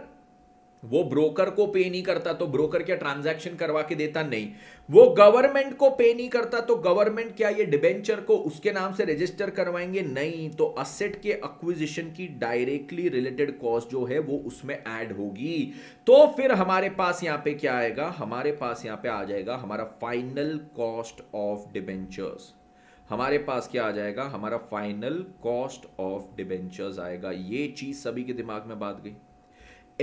वो ब्रोकर को पे नहीं करता तो ब्रोकर क्या ट्रांजैक्शन करवा के देता नहीं वो गवर्नमेंट को पे नहीं करता तो गवर्नमेंट क्या ये डिबेंचर को उसके नाम से रजिस्टर करवाएंगे नहीं तो असेट के अक्विजिशन की डायरेक्टली रिलेटेड कॉस्ट जो है वो उसमें ऐड होगी तो फिर हमारे पास यहां पे क्या आएगा हमारे पास यहां पे आ जाएगा हमारा फाइनल कॉस्ट ऑफ डिबेंचर्स हमारे पास क्या आ जाएगा हमारा फाइनल कॉस्ट ऑफ डिबेंचर्स आएगा ये चीज सभी के दिमाग में बात गई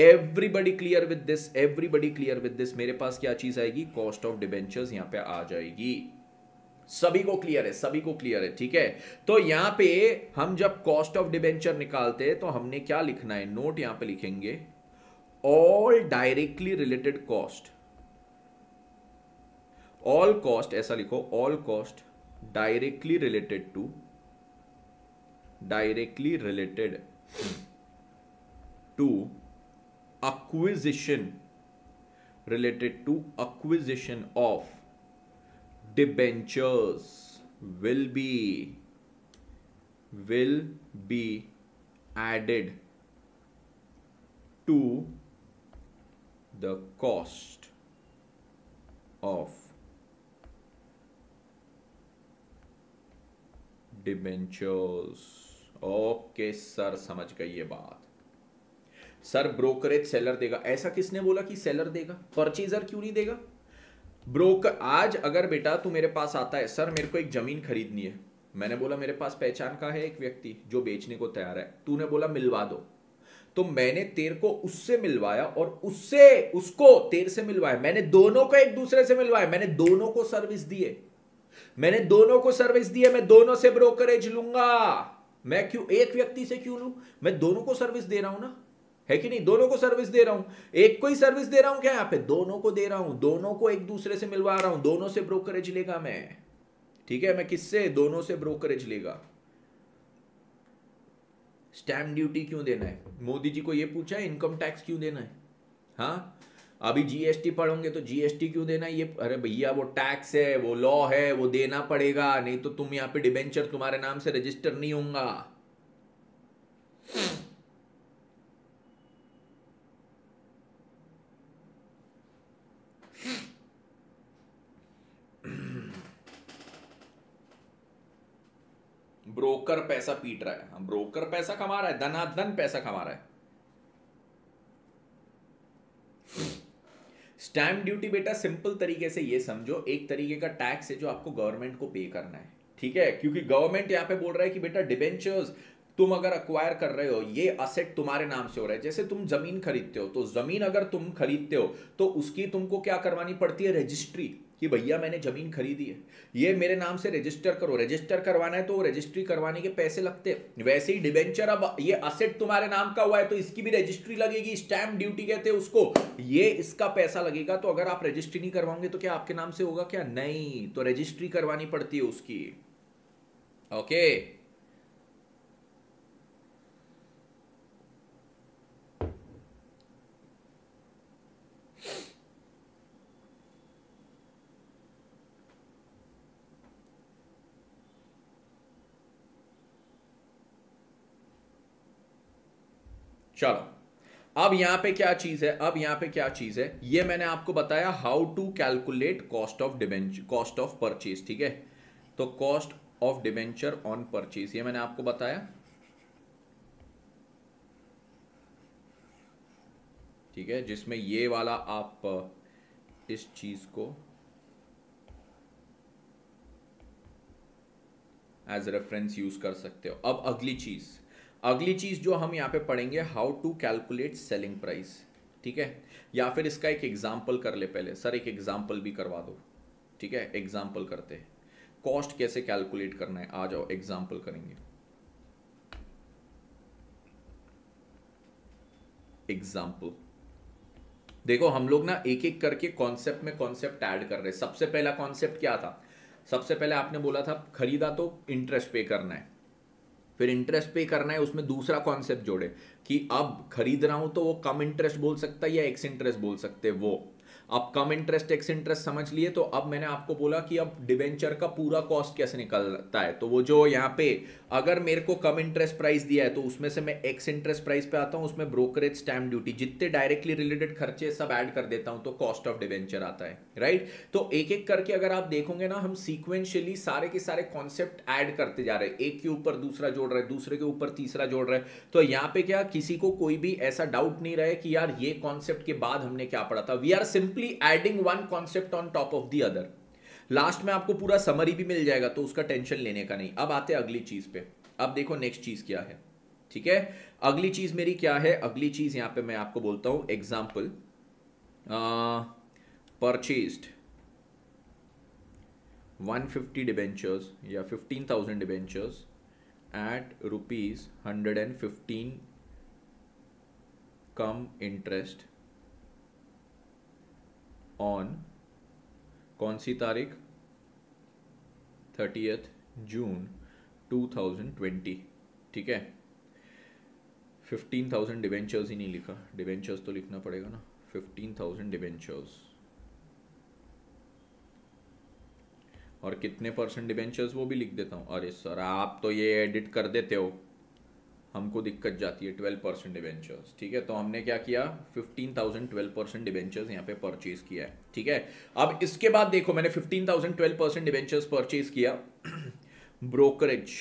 everybody clear with this everybody clear with this मेरे पास क्या चीज आएगी कॉस्ट ऑफ डिबेंचर्स यहां पे आ जाएगी सभी को क्लियर है सभी को क्लियर है ठीक है तो यहां पे हम जब कॉस्ट ऑफ डिबेंचर निकालते हैं तो हमने क्या लिखना है नोट यहां पे लिखेंगे all directly related cost all cost ऐसा लिखो all cost directly related to directly related to acquisition related to acquisition of debentures will be will be added to the cost of debentures okay sir samajh gaye baat sir brokerage seller देगा ऐसा किसने बोला कि seller देगा purchaser क्यों नहीं देगा broker आज अगर बेटा तू मेरे पास आता है सर मेरे को एक जमीन खरीदनी है मैंने बोला मेरे पास पहचान का है एक व्यक्ति जो बेचने को तैयार है तूने बोला मिलवा दो तो मैंने तेर को उससे मिलवाया और उससे उसको तेर से मिलवाया मैंने दोनों को एक दूसरे से मिलवाया मैंने दोनों को सर्विस दिए मैंने दोनों को सर्विस दिए मैं दोनों से ब्रोकरेज लूंगा मैं क्यों एक व्यक्ति से क्यों लू मैं दोनों को सर्विस दे रहा हूं ना है कि नहीं दोनों को सर्विस दे रहा हूं एक को ही सर्विस दे रहा हूं क्या यहां पे दोनों को दे रहा हूं दोनों को एक दूसरे से मिलवा रहा हूं दोनों से ब्रोकरेज लेगा मैं ठीक है मैं किससे दोनों से ब्रोकरेज लेगा स्टैंप ड्यूटी क्यों देना है मोदी जी को यह पूछा है इनकम टैक्स क्यों देना है हाँ अभी जीएसटी पढ़ोगे तो जीएसटी क्यों देना ये अरे भैया वो टैक्स है वो लॉ है वो देना पड़ेगा नहीं तो तुम यहाँ पे डिबेंचर तुम्हारे नाम से रजिस्टर नहीं होगा ब्रोकर पैसा पीट रहा है हाँ, ब्रोकर पैसा कमा रहा है धनाधन पैसा कमा रहा है स्टैंप ड्यूटी बेटा सिंपल तरीके से ये समझो एक तरीके का टैक्स है जो आपको गवर्नमेंट को पे करना है ठीक है क्योंकि गवर्नमेंट यहां पे बोल रहा है कि बेटा डिबेंचर्स तुम अगर अक्वायर कर रहे हो ये असेट तुम्हारे नाम से हो रहा है जैसे तुम जमीन खरीदते हो तो जमीन अगर तुम खरीदते हो तो उसकी तुमको क्या करवानी पड़ती है रजिस्ट्री कि भैया मैंने ज़मीन खरीदी है ये मेरे नाम से रजिस्टर करो रजिस्टर करवाना है तो रजिस्ट्री करवाने के पैसे लगते हैं वैसे ही डिबेंचर अब ये असेट तुम्हारे नाम का हुआ है तो इसकी भी रजिस्ट्री लगेगी स्टैम्प ड्यूटी कहते हैं उसको ये इसका पैसा लगेगा तो अगर आप रजिस्ट्री नहीं करवाओगे तो क्या आपके नाम से होगा क्या नहीं तो रजिस्ट्री करवानी पड़ती है उसकी ओके okay. चलो अब यहां पे क्या चीज है अब यहां पे क्या चीज है ये मैंने आपको बताया how to calculate cost of debenture cost of purchase ठीक है तो cost of debenture on purchase ये मैंने आपको बताया ठीक है जिसमें ये वाला आप इस चीज को एज रेफरेंस यूज कर सकते हो अब अगली चीज अगली चीज़ जो हम यहाँ पे पढ़ेंगे how to calculate selling price ठीक है या फिर इसका एक एग्जाम्पल कर ले पहले सर एक एग्जाम्पल भी करवा दो ठीक है एग्जाम्पल करते हैं कॉस्ट कैसे कैलकुलेट करना है आ जाओ एग्जाम्पल करेंगे एग्जाम्पल देखो हम लोग ना एक एक करके कॉन्सेप्ट में कॉन्सेप्ट ऐड कर रहे सबसे पहला कॉन्सेप्ट क्या था सबसे पहले आपने बोला था खरीदा तो इंटरेस्ट पे करना है फिर इंटरेस्ट पे करना है उसमें दूसरा कॉन्सेप्ट जोड़े कि अब खरीद रहा हूं तो वो कम इंटरेस्ट बोल सकता है या एक्स इंटरेस्ट बोल सकते वो अब कम इंटरेस्ट एक्स इंटरेस्ट समझ लिए तो अब मैंने आपको बोला कि अब डिवेंचर का पूरा कॉस्ट कैसे निकलता है तो वो जो यहाँ पे अगर मेरे को कम इंटरेस्ट प्राइस दिया है तो उसमें से मैं एक्स इंटरेस्ट प्राइस पे आता हूँ उसमें ब्रोकरेज स्टैम्प ड्यूटी जितने डायरेक्टली रिलेटेड खर्चे सब ऐड कर देता हूँ तो कॉस्ट ऑफ डिवेंचर आता है राइट तो एक एक करके अगर आप देखोगे ना हम सीक्वेंशियली सारे के सारे कॉन्सेप्ट ऐड करते जा रहे हैं एक के ऊपर दूसरा जोड़ रहे हैं दूसरे के ऊपर तीसरा जोड़ रहे हैं तो यहाँ पे क्या किसी को कोई भी ऐसा डाउट नहीं रहे कि यार ये कॉन्सेप्ट के बाद हमने क्या पढ़ा था we are simply adding one concept on top of the other last में आपको पूरा समरी भी मिल जाएगा तो उसका टेंशन लेने का नहीं अब आते अगली चीज़ पे अब देखो नेक्स्ट चीज़ क्या है ठीक है अगली चीज़ मेरी क्या है अगली चीज़ यहां पे मैं आपको बोलता हूं एग्जाम्पल वन 150 डिबेंचर्स या 15,000 debentures at rupees hundred and fifteen cum interest on कौन सी तारीख थर्टी जून 2020 ठीक है फिफ्टीन थाउजेंड डिवेंचर्स ही नहीं लिखा डिवेंचर्स तो लिखना पड़ेगा ना फिफ्टीन थाउजेंड डिवेंचर्स और कितने परसेंट डिवेंचर्स वो भी लिख देता हूँ अरे सर आप तो ये एडिट कर देते हो हमको दिक्कत जाती है ट्वेल्व परसेंट डिवेंचर्स ठीक है तो हमने क्या किया fifteen thousand twelve percent debentures यहाँ पे परचेज किया है ठीक है अब इसके बाद देखो मैंने fifteen thousand twelve percent debentures purchase किया brokerage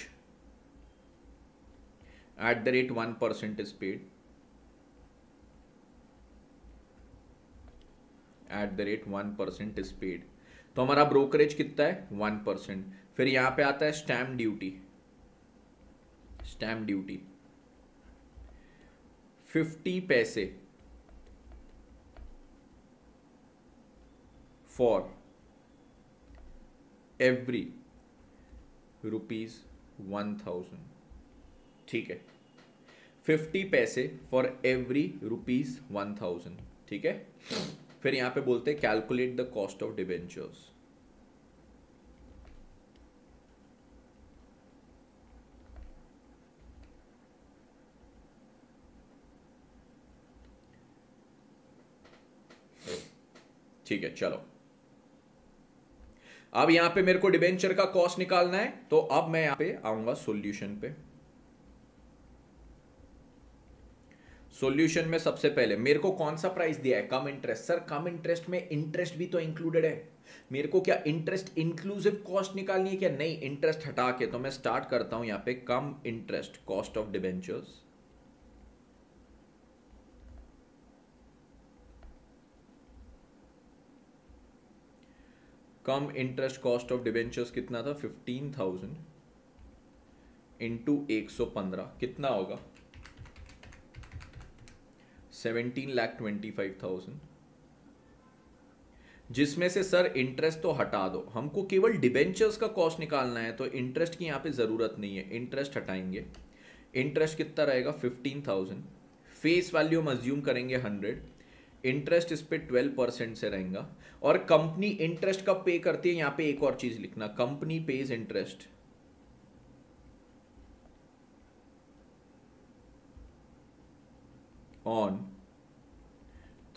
at the rate one percent is paid at the rate one percent is paid तो हमारा ब्रोकरेज कितना है वन परसेंट फिर यहां पे आता है stamp duty stamp duty fifty पैसे for every rupees one thousand ठीक है फिफ्टी पैसे for every rupees one thousand ठीक है फिर यहां पे बोलते हैं calculate the cost of debentures ठीक है चलो अब यहां पे मेरे को डिबेंचर का कॉस्ट निकालना है तो अब मैं यहां पे आऊंगा सॉल्यूशन पे सॉल्यूशन में सबसे पहले मेरे को कौन सा प्राइस दिया है cum interest sir cum interest में इंटरेस्ट भी तो इंक्लूडेड है मेरे को क्या इंटरेस्ट इंक्लूसिव कॉस्ट निकालनी है क्या नहीं इंटरेस्ट हटा के तो मैं स्टार्ट करता हूं यहां पे cum interest cost of debentures cum interest cost of debentures कितना था फिफ्टीन थाउजेंड इंटू एक सौ पंद्रह कितना होगा seventeen lakh twenty five thousand जिसमें से सर इंटरेस्ट तो हटा दो हमको केवल डिबेंचर्स का कॉस्ट निकालना है तो इंटरेस्ट की यहां पे ज़रूरत नहीं है इंटरेस्ट हटाएंगे इंटरेस्ट कितना रहेगा फिफ्टीन थाउजेंड फेस वैल्यू हम अज्यूम करेंगे हंड्रेड इंटरेस्ट इस पर ट्वेल्व परसेंट से रहेगा और कंपनी इंटरेस्ट कब पे करती है यहां पे एक और चीज लिखना company pays interest on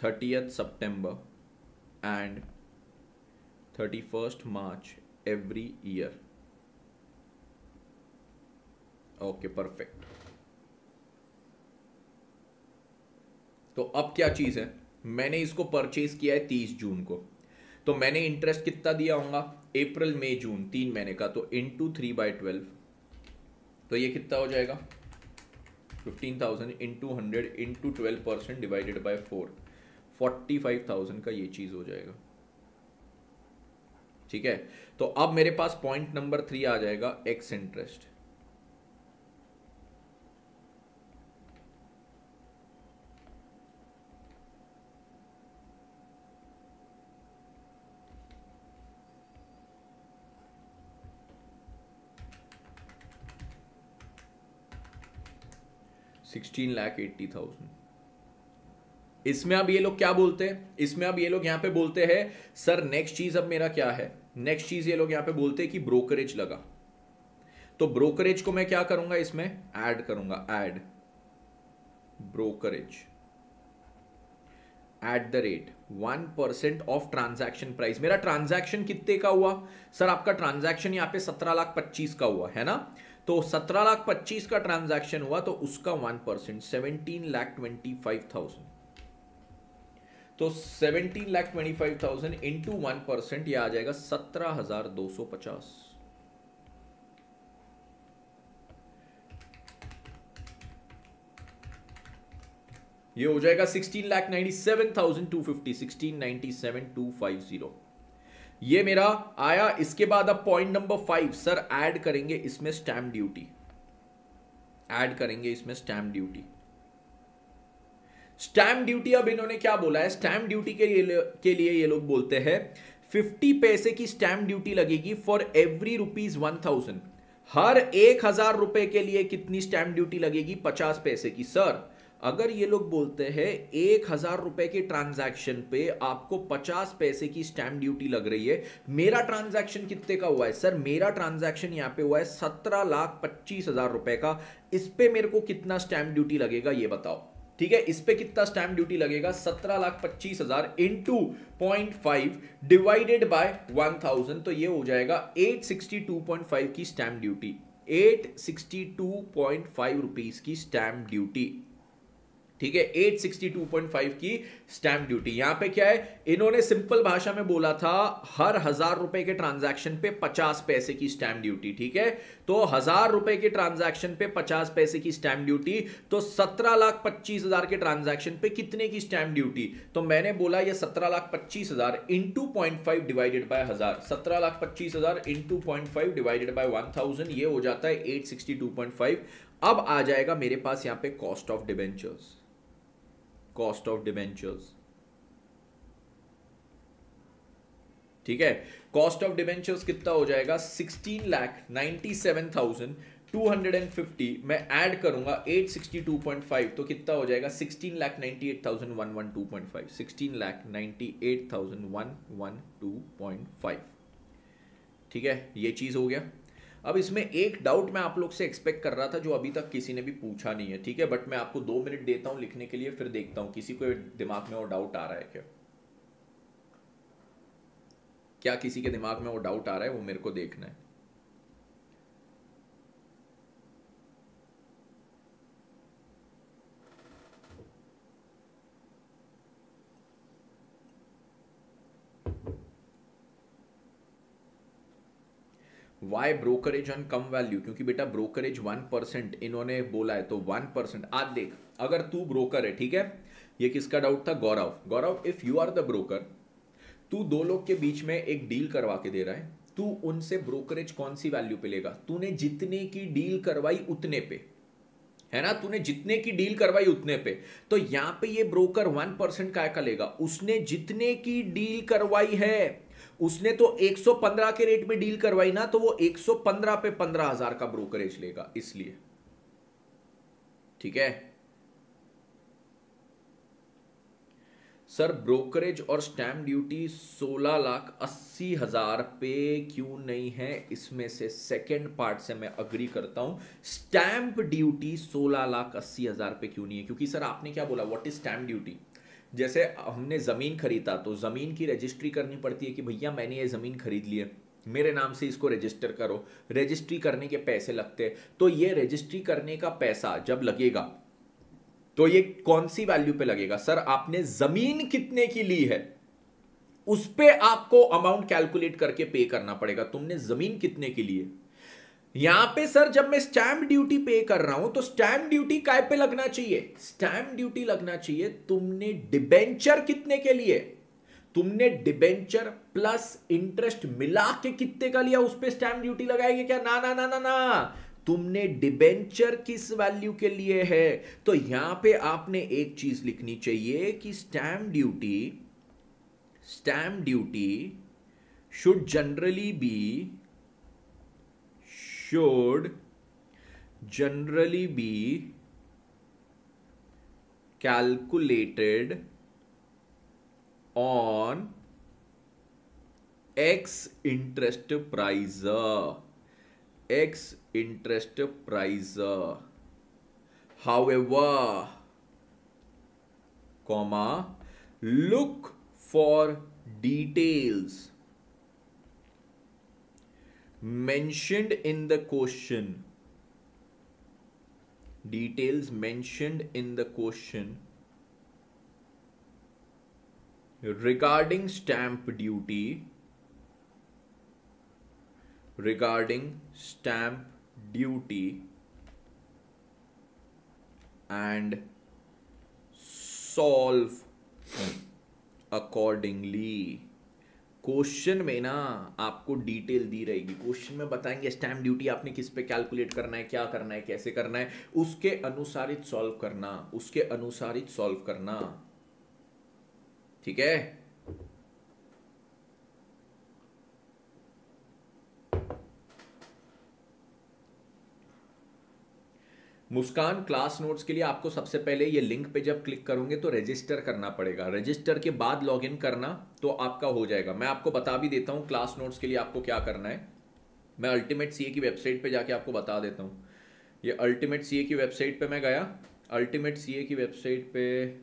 thirtieth September and thirty first March every year okay perfect तो अब क्या चीज है मैंने इसको परचेज किया है तीस जून को तो मैंने इंटरेस्ट कितना दिया होगा अप्रैल मई जून तीन महीने का तो into three by twelve तो ये कितना हो जाएगा fifteen thousand into hundred into twelve percent divided by four forty five thousand का ये चीज़ हो जाएगा ठीक है तो अब मेरे पास पॉइंट नंबर थ्री आ जाएगा ex interest sixteen lakh eighty thousand इसमें अब ये लोग क्या बोलते हैं इसमें अब ये लोग यहां पे बोलते हैं सर नेक्स्ट चीज अब मेरा क्या है नेक्स्ट चीज ये लोग यहां पे बोलते हैं कि ब्रोकरेज लगा तो ब्रोकरेज को मैं क्या करूंगा इसमें ऐड करूंगा add brokerage at the rate one percent of transaction price मेरा ट्रांजैक्शन कितने का हुआ सर आपका ट्रांजैक्शन यहां पे सत्रह लाख पच्चीस का हुआ है ना तो सत्रह लाख पच्चीस का ट्रांजैक्शन हुआ तो उसका one percent seventeen lakh twenty five thousand तो seventeen lakh twenty five thousand into one percent यह आ जाएगा सत्रह हजार दो सौ पचास ये हो जाएगा sixteen lakh ninety seven thousand two fifty sixteen ninety seven two five zero ये मेरा आया इसके बाद अब point number five sir add करेंगे इसमें स्टैम्प ड्यूटी ऐड करेंगे इसमें स्टैम्प ड्यूटी स्टैम्प ड्यूटी अब इन्होंने क्या बोला है स्टैम्प ड्यूटी के लिए के लिए ये लोग बोलते हैं फिफ्टी पैसे की स्टैम्प ड्यूटी लगेगी for every rupees one thousand हर एक हजार रुपए के लिए कितनी स्टैम्प ड्यूटी लगेगी पचास पैसे की सर अगर ये लोग बोलते हैं एक हजार रुपए के ट्रांजैक्शन पे आपको पचास पैसे की स्टैंप ड्यूटी लग रही है मेरा ट्रांजैक्शन कितने का हुआ है सर मेरा ट्रांजैक्शन यहाँ पे हुआ है सत्रह लाख पच्चीस हजार रुपए का इस पे मेरे को कितना स्टैंप ड्यूटी लगेगा ये बताओ ठीक है इस पे कितना स्टैंप ड्यूटी लगेगा सत्रह लाख पच्चीस हजार into point five divided by one thousand तो ये हो जाएगा eight sixty two point five की stamp duty eight sixty two point five rupees की स्टैंप ड्यूटी ठीक है 862.5 की स्टैंप ड्यूटी यहां पे क्या है इन्होंने सिंपल भाषा में बोला था हर हजार रुपए के ट्रांजैक्शन पे 50 पैसे की स्टैंप ड्यूटी ठीक है तो हजार रुपए के ट्रांजैक्शन पे 50 पैसे की स्टैंप ड्यूटी तो सत्रह लाख पच्चीस हजार के ट्रांजैक्शन पे कितने की स्टैंप ड्यूटी तो मैंने बोला ये सत्रह लाख पच्चीस हजार into point five divided by हजार सत्रह लाख पच्चीस हजार into point five divided by one thousand ये हो जाता है eight sixty two point five अब आ जाएगा मेरे पास यहां पे cost of debentures cost of debentures ठीक है कॉस्ट ऑफ डिबेंचर्स कितना हो जाएगा sixteen lakh ninety seven thousand 250 मैं ऐड करूंगा 862.5 तो कितना हो जाएगा 16 लाख 98,112.5 16 लाख 98,112.5 ठीक है ये चीज़ हो गया अब इसमें एक डाउट मैं आप लोग से एक्सपेक्ट कर रहा था जो अभी तक किसी ने भी पूछा नहीं है ठीक है बट मैं आपको दो मिनट देता हूं लिखने के लिए फिर देखता हूं किसी को दिमाग में वो डाउट आ रहा है क्या क्या किसी के दिमाग में वो डाउट आ रहा है वो मेरे को देखना है why brokerage on cum value क्योंकि बेटा ब्रोकरेज वन परसेंट इन्होंने बोला है तो वन परसेंट आज देख अगर तू ब्रोकर है ठीक है ये किसका डाउट था Gaurav Gaurav if you are the broker तू दो लोग के बीच में एक डील करवा के दे रहा है तू उनसे ब्रोकरेज कौन सी वैल्यू पे लेगा तूने जितने की डील करवाई उतने पे है ना तूने जितने की डील करवाई उतने पे तो यहां पे ये ब्रोकर वन परसेंट का लेगा उसने जितने की डील करवाई है उसने तो 115 के रेट में डील करवाई ना तो वो 115 पे 15000 का ब्रोकरेज लेगा इसलिए ठीक है सर ब्रोकरेज और स्टैम्प ड्यूटी 16 लाख अस्सी हजार पे क्यों नहीं है इसमें से सेकंड पार्ट से मैं अग्री करता हूं स्टैम्प ड्यूटी 16 लाख अस्सी हजार पे क्यों नहीं है क्योंकि सर आपने क्या बोला व्हाट इज स्टैम्प ड्यूटी जैसे हमने ज़मीन खरीदा तो ज़मीन की रजिस्ट्री करनी पड़ती है कि भैया मैंने ये ज़मीन खरीद ली है मेरे नाम से इसको रजिस्टर करो रजिस्ट्री करने के पैसे लगते हैं तो ये रजिस्ट्री करने का पैसा जब लगेगा तो ये कौन सी वैल्यू पे लगेगा सर आपने ज़मीन कितने की ली है उस पर आपको अमाउंट कैलकुलेट करके पे करना पड़ेगा तुमने ज़मीन कितने की ली है यहां पे सर जब मैं स्टैंप ड्यूटी पे कर रहा हूं तो स्टैंप ड्यूटी काय पे लगना चाहिए स्टैंप ड्यूटी लगना चाहिए तुमने डिबेंचर कितने के लिए तुमने डिबेंचर प्लस इंटरेस्ट मिला के कितने का लिया उस पर स्टैंप ड्यूटी लगाएगी क्या ना ना ना ना ना तुमने डिबेंचर किस वैल्यू के लिए है तो यहां पे आपने एक चीज लिखनी चाहिए कि stamp duty stamp duty should generally be should generally be calculated on x interest price x interest price however comma look for details mentioned in the question details mentioned in the question regarding stamp duty regarding stamp duty and solve accordingly question में ना आपको detail दी रहेगी question में बताएंगे stamp duty आपने किस पे calculate करना है क्या करना है कैसे करना है उसके अनुसारित सॉल्व करना उसके अनुसारित सॉल्व करना ठीक है मुस्कान क्लास नोट्स के लिए आपको सबसे पहले ये लिंक पे जब क्लिक करोगे तो रजिस्टर करना पड़ेगा रजिस्टर के बाद लॉगिन करना तो आपका हो जाएगा मैं आपको बता भी देता हूँ क्लास नोट्स के लिए आपको क्या करना है मैं अल्टीमेट सी की वेबसाइट पर जाके आपको बता देता हूँ ये अल्टीमेट सी की वेबसाइट पर मैं गया अल्टीमेट सी की वेबसाइट पर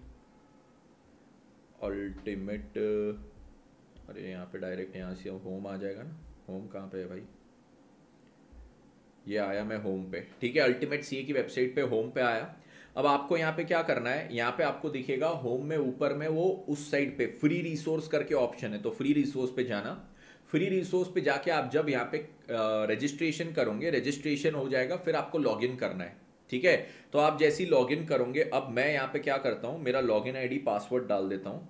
अल्टीमेट अरे यहाँ पे डायरेक्ट यहाँ से होम आ जाएगा ना होम कहाँ पे है भाई ये आया मैं होम पे ठीक है अल्टीमेट सी की वेबसाइट पे होम पे आया अब आपको यहाँ पे क्या करना है यहाँ पे आपको दिखेगा होम में ऊपर में वो उस साइड पे फ्री रिसोर्स करके ऑप्शन है तो फ्री रिसोर्स पे जाना फ्री रिसोर्स पे जाके आप जब यहाँ पे रजिस्ट्रेशन करोगे रजिस्ट्रेशन हो जाएगा फिर आपको लॉगिन करना है ठीक है तो आप जैसी लॉग लॉगिन करोगे अब मैं यहाँ पे क्या करता हूँ मेरा लॉगिन आईडी पासवर्ड डाल देता हूँ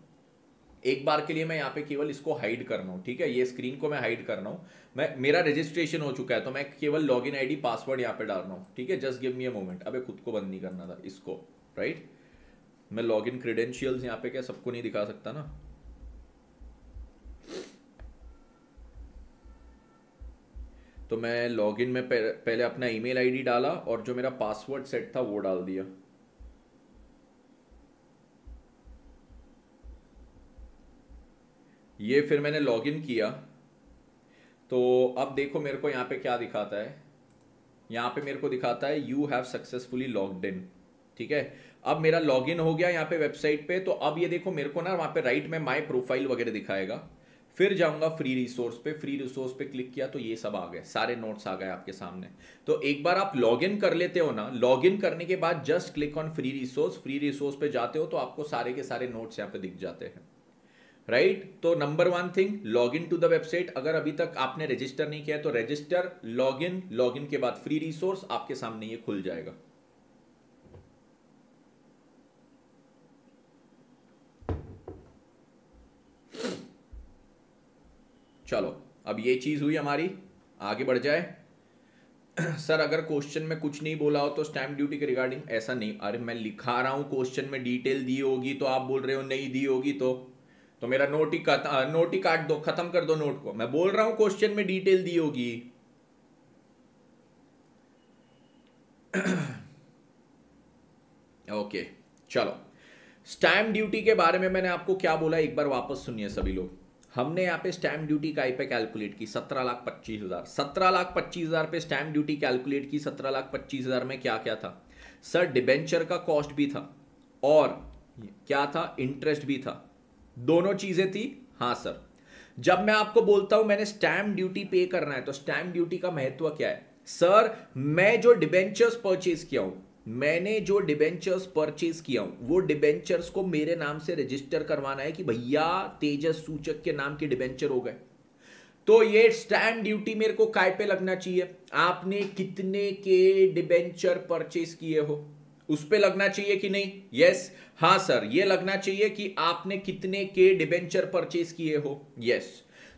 एक बार के लिए मैं यहाँ पे केवल इसको हाइड कर रहा हूँ ठीक है ये स्क्रीन को मैं हाइड कर रहा हूँ मैं मेरा रजिस्ट्रेशन हो चुका है तो मैं केवल इन आई पासवर्ड यहाँ पे डाल रहा हूँ ठीक है just give me a moment अबे खुद को बंद नहीं करना था इसको राइट मैं लॉग इन क्रीडेंशियल्स यहाँ पे क्या सबको नहीं दिखा सकता ना तो मैं लॉगिन में पहले अपना ईमेल आईडी डाला और जो मेरा पासवर्ड सेट था वो डाल दिया ये फिर मैंने लॉगिन किया तो अब देखो मेरे को यहाँ पे क्या दिखाता है यहाँ पे मेरे को दिखाता है you have successfully logged in ठीक है अब मेरा लॉग इन हो गया यहाँ पे वेबसाइट पे तो अब ये देखो मेरे को ना वहाँ पे राइट में माई प्रोफाइल वगैरह दिखाएगा फिर जाऊंगा फ्री रिसोर्स पे फ्री रिसोर्स पे क्लिक किया तो ये सब आ गए सारे नोट्स आ गए आपके सामने तो एक बार आप लॉग इन कर लेते हो ना लॉग इन करने के बाद just click on free resource free resource पे जाते हो तो आपको सारे के सारे नोट्स यहाँ पे दिख जाते हैं राइट right? तो number one thing log in to the website अगर अभी तक आपने रजिस्टर नहीं किया है तो register log in log in के बाद फ्री रिसोर्स आपके सामने ये खुल जाएगा चलो अब ये चीज हुई हमारी आगे बढ़ जाए सर अगर क्वेश्चन में कुछ नहीं बोला हो तो स्टैम्प ड्यूटी के रिगार्डिंग ऐसा नहीं अरे मैं लिखा रहा हूं क्वेश्चन में डिटेल दी होगी तो आप बोल रहे हो नहीं दी होगी तो तो मेरा नोट ही नोट ही काट दो खत्म कर दो नोट को मैं बोल रहा हूं क्वेश्चन में डिटेल दी होगी ओके चलो स्टैम्प ड्यूटी के बारे में मैंने आपको क्या बोला एक बार वापस सुनिए सभी लोग हमने यहाँ पे स्टैम्प ड्यूटी का आई पे कैलकुलेट की सत्रह लाख पच्चीस हज़ार सत्रह लाख पच्चीस हज़ार पे स्टैम्प ड्यूटी कैलकुलेट की सत्रह लाख पच्चीस हज़ार में क्या क्या था सर डिबेंचर का कॉस्ट भी था और क्या था इंटरेस्ट भी था दोनों चीज़ें थी हाँ सर जब मैं आपको बोलता हूं मैंने स्टैम्प ड्यूटी पे करना है तो स्टैम्प ड्यूटी का महत्व क्या है सर मैं जो डिबेंचर्स परचेज किया हूं मैंने जो डिबेंचर्स परचेज किया हूं वो डिबेंचर्स को मेरे नाम से रजिस्टर करवाना है कि भैया तेजस सूचक के नाम के डिबेंचर हो गए तो ये स्टैंड ड्यूटी मेरे को काय पे लगना चाहिए आपने कितने के डिबेंचर परचेज किए हो उस पर लगना चाहिए कि नहीं यस yes. हाँ सर ये लगना चाहिए कि आपने कितने के डिबेंचर परचेज किए हो यस yes.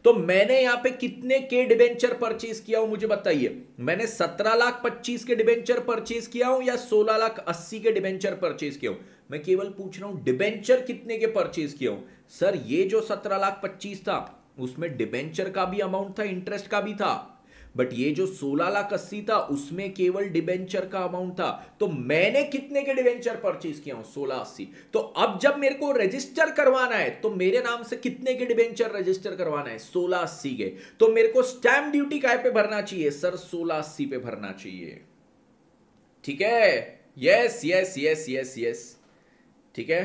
तो मैंने यहां पे कितने के डिबेंचर परचेज किया हो मुझे बताइए मैंने सत्रह लाख पच्चीस के डिबेंचर परचेज किया हूं या सोलह लाख अस्सी के डिबेंचर परचेज किया हूं मैं केवल पूछ रहा हूं डिबेंचर कितने के परचेज किया हूं सर ये जो सत्रह लाख पच्चीस था उसमें डिबेंचर का भी अमाउंट था इंटरेस्ट का भी था बट ये जो सोलह लाख अस्सी था उसमें केवल डिबेंचर का अमाउंट था तो मैंने कितने के डिबेंचर परचेज किया हूं सोलह अस्सी तो अब जब मेरे को रजिस्टर करवाना है तो मेरे नाम से कितने के डिबेंचर रजिस्टर करवाना है सोलह अस्सी के तो मेरे को स्टैम्प ड्यूटी काय पे भरना चाहिए सर सोलह अस्सी पे भरना चाहिए ठीक है yes yes yes yes yes ठीक है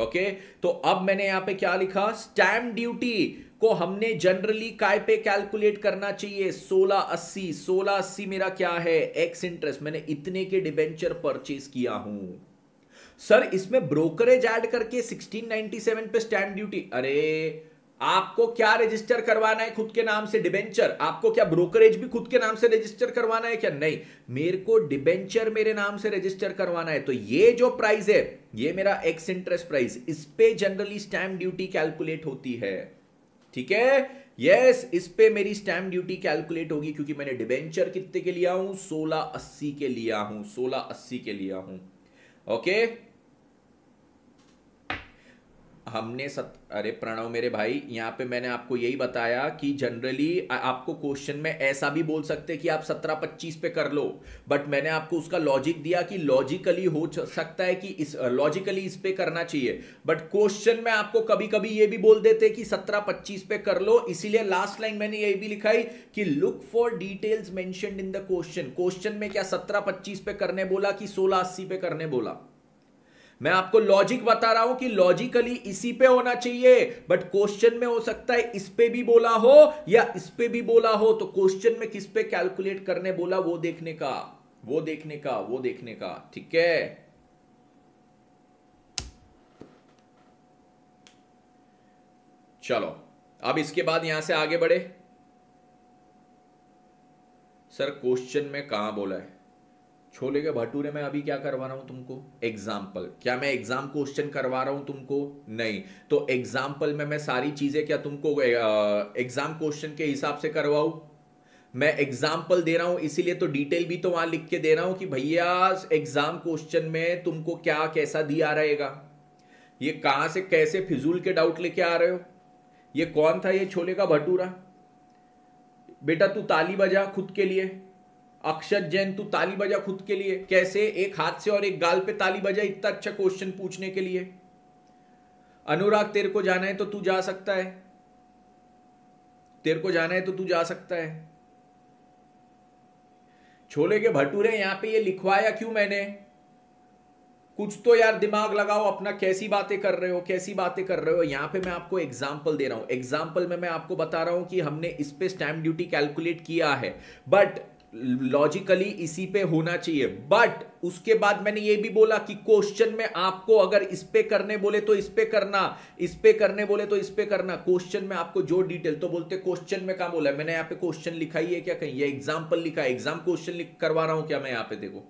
ओके तो अब मैंने यहां पे क्या लिखा स्टैम्प ड्यूटी को हमने जनरली काय पे कैलकुलेट करना चाहिए सोलह अस्सी सोलह अस्सी मेरा क्या है एक्स इंटरेस्ट मैंने इतने के डिबेंचर परचेज किया हूं सर इसमें ब्रोकरेज ऐड करके 1697 पे स्टैंड ड्यूटी अरे आपको क्या रजिस्टर करवाना है खुद के नाम से डिबेंचर आपको क्या ब्रोकरेज भी खुद के नाम से रजिस्टर करवाना है क्या नहीं मेरे को डिबेंचर मेरे नाम से रजिस्टर करवाना है तो ये जो प्राइस है ये मेरा एक्स इंटरेस्ट प्राइस इस पे जनरली स्टैम्प ड्यूटी कैलकुलेट होती है ठीक है यस इस पे मेरी स्टैम्प ड्यूटी कैलकुलेट होगी क्योंकि मैंने डिबेंचर कितने के लिया हूं सोलह अस्सी के लिया हूं सोलह अस्सी के लिया हूं ओके okay? हमने सत अरे प्रणव मेरे भाई यहाँ पे मैंने आपको यही बताया कि जनरली आपको क्वेश्चन में ऐसा भी बोल सकते कि आप सत्रह पच्चीस पे कर लो बट मैंने आपको उसका लॉजिक दिया कि लॉजिकली हो सकता है कि इस लॉजिकली इस पे करना चाहिए बट क्वेश्चन में आपको कभी कभी ये भी बोल देते कि सत्रह पच्चीस पे कर लो इसीलिए लास्ट लाइन मैंने यही भी लिखाई कि look for details mention in the question question में क्या सत्रह पच्चीस पे करने बोला कि सोलह अस्सी पे करने बोला मैं आपको लॉजिक बता रहा हूं कि लॉजिकली इसी पे होना चाहिए बट क्वेश्चन में हो सकता है इस पे भी बोला हो या इस पे भी बोला हो तो क्वेश्चन में किस पे कैलकुलेट करने बोला वो देखने का वो देखने का वो देखने का ठीक है चलो अब इसके बाद यहां से आगे बढ़े सर क्वेश्चन में कहा बोला है छोले के भटूरे में अभी क्या करवा रहा हूँ तुमको एग्जाम्पल क्या मैं एग्जाम क्वेश्चन करवा रहा हूँ तुमको नहीं तो एग्जाम्पल में मैं सारी चीज़ें क्या तुमको एग्जाम क्वेश्चन के हिसाब से करवाऊँ मैं एग्जाम्पल दे रहा हूँ इसीलिए तो डिटेल भी तो वहाँ लिख के दे रहा हूँ कि भैया एग्जाम क्वेश्चन में तुमको क्या कैसा दिया रहेगा ये कहाँ से कैसे फिजूल के डाउट लेके आ रहे हो ये कौन था ये छोले का भटूरा बेटा तू ताली बजा खुद के लिए अक्षत जैन तू ताली बजा खुद के लिए कैसे एक हाथ से और एक गाल पे ताली बजा इतना अच्छा क्वेश्चन पूछने के लिए अनुराग तेरे को जाना है तो तू जा सकता है तेरे को जाना है तो तू जा सकता है छोले के भटूरे यहां पे ये लिखवाया क्यों मैंने कुछ तो यार दिमाग लगाओ अपना कैसी बातें कर रहे हो कैसी बातें कर रहे हो यहां पे मैं आपको एग्जाम्पल दे रहा हूं एग्जाम्पल में मैं आपको बता रहा हूं कि हमने इस पे स्टैंप ड्यूटी कैलकुलेट किया है बट लॉजिकली इसी पे होना चाहिए बट उसके बाद मैंने ये भी बोला कि क्वेश्चन में आपको अगर इस पे करने बोले तो इस पे करना इस पे करने बोले तो इस पे करना क्वेश्चन में आपको जो डिटेल तो बोलते क्वेश्चन में क्या बोला मैंने यहाँ पे क्वेश्चन लिखा ही है क्या कहीं ये एग्जाम्पल लिखा है एग्जाम क्वेश्चन करवा रहा हूं क्या मैं यहाँ पे देखो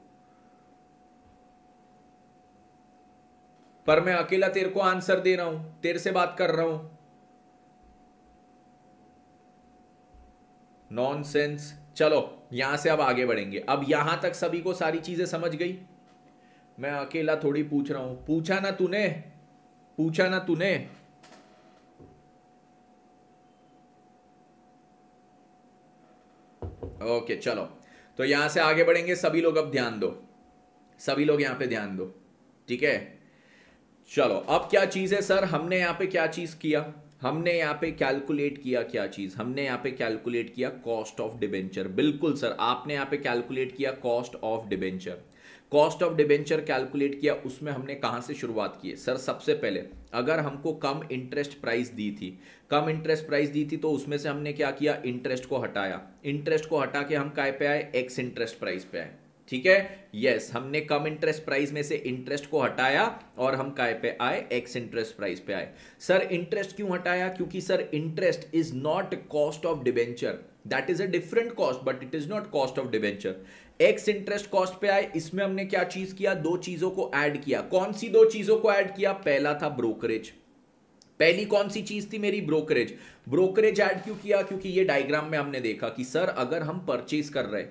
पर मैं अकेला तेरे को आंसर दे रहा हूं तेरे से बात कर रहा हूं सेंस चलो यहां से अब आगे बढ़ेंगे अब यहां तक सभी को सारी चीजें समझ गई मैं अकेला थोड़ी पूछ रहा हूं पूछा ना तूने पूछा ना तूने ओके चलो तो यहां से आगे बढ़ेंगे सभी लोग अब ध्यान दो सभी लोग यहां पे ध्यान दो ठीक है चलो अब क्या चीज है सर हमने यहां पे क्या चीज किया हमने यहाँ पे कैलकुलेट किया क्या चीज़ हमने यहाँ पे कैलकुलेट किया कॉस्ट ऑफ डिबेंचर बिल्कुल सर आपने यहाँ पे कैलकुलेट किया cost of debenture cost of debenture calculate किया उसमें हमने कहाँ से शुरुआत की है सर सबसे पहले अगर हमको कम इंटरेस्ट प्राइस दी थी कम इंटरेस्ट प्राइस दी थी तो उसमें से हमने क्या किया इंटरेस्ट को हटाया इंटरेस्ट को हटा के हम काय पे आए एक्स इंटरेस्ट प्राइस पे आए ठीक है यस हमने कम इंटरेस्ट प्राइस में से इंटरेस्ट को हटाया और हम काय पे आए एक्स इंटरेस्ट प्राइस पे आए सर इंटरेस्ट क्यों हटाया क्योंकि sir interest is not cost of debenture that is a different cost but it is not cost of debenture ex interest cost पे आए इसमें हमने क्या चीज किया दो चीजों को ऐड किया कौन सी दो चीजों को ऐड किया पहला था ब्रोकरेज पहली कौन सी चीज थी मेरी ब्रोकरेज ब्रोकरेज ऐड क्यों किया क्योंकि ये डायग्राम में हमने देखा कि सर अगर हम परचेज कर रहे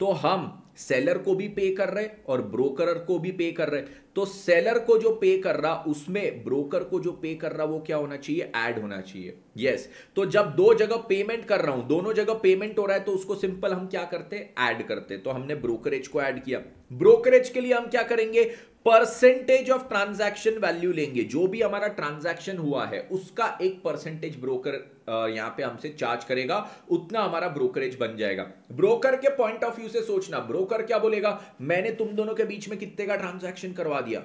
तो हम सेलर को भी पे कर रहे और ब्रोकर को भी पे कर रहे तो सेलर को जो पे कर रहा उसमें ब्रोकर को जो पे कर रहा वो क्या होना चाहिए ऐड होना चाहिए यस yes. तो जब दो जगह पेमेंट कर रहा हूं दोनों जगह पेमेंट हो रहा है तो उसको सिंपल हम क्या करते ऐड करते तो हमने ब्रोकरेज को ऐड किया ब्रोकरेज के लिए हम क्या करेंगे परसेंटेज ऑफ ट्रांजैक्शन वैल्यू लेंगे जो भी हमारा ट्रांजैक्शन हुआ है उसका एक परसेंटेज ब्रोकर यहाँ पे हमसे चार्ज करेगा उतना हमारा ब्रोकरेज बन जाएगा ब्रोकर के पॉइंट ऑफ व्यू से सोचना ब्रोकर क्या बोलेगा मैंने तुम दोनों के बीच में कितने का ट्रांजैक्शन करवा दिया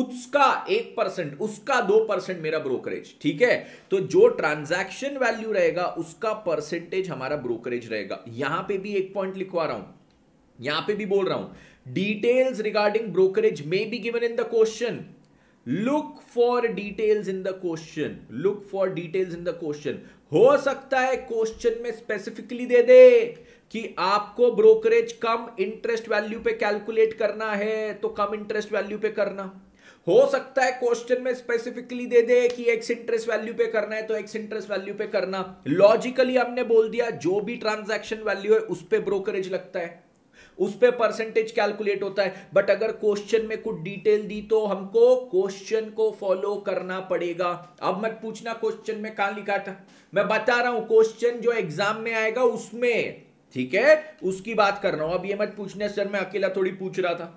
उसका एक परसेंट उसका दो परसेंट मेरा ब्रोकरेज ठीक है तो जो ट्रांजैक्शन वैल्यू रहेगा उसका परसेंटेज हमारा ब्रोकरेज रहेगा यहां पे भी एक पॉइंट लिखवा रहा हूं यहां पे भी बोल रहा हूं details regarding brokerage may be given in the question look for details in the question look for details in the question हो सकता है क्वेश्चन में स्पेसिफिकली दे दे कि आपको ब्रोकरेज कम इंटरेस्ट वैल्यू पे कैलकुलेट करना है तो कम इंटरेस्ट वैल्यू पे करना हो सकता है क्वेश्चन में स्पेसिफिकली दे दे कि एक्स इंटरेस्ट वैल्यू पे करना है तो एक्स इंटरेस्ट वैल्यू पे करना लॉजिकली हमने बोल दिया जो भी ट्रांजैक्शन वैल्यू है उस पर ब्रोकरेज लगता है उस पर परसेंटेज कैलकुलेट होता है बट अगर क्वेश्चन में कुछ डिटेल दी तो हमको क्वेश्चन को फॉलो करना पड़ेगा अब मत पूछना क्वेश्चन में कहा लिखा था मैं बता रहा हूं क्वेश्चन जो एग्जाम में आएगा उसमें ठीक है उसकी बात कर रहा हूं अब ये मत पूछना सर मैं अकेला थोड़ी पूछ रहा था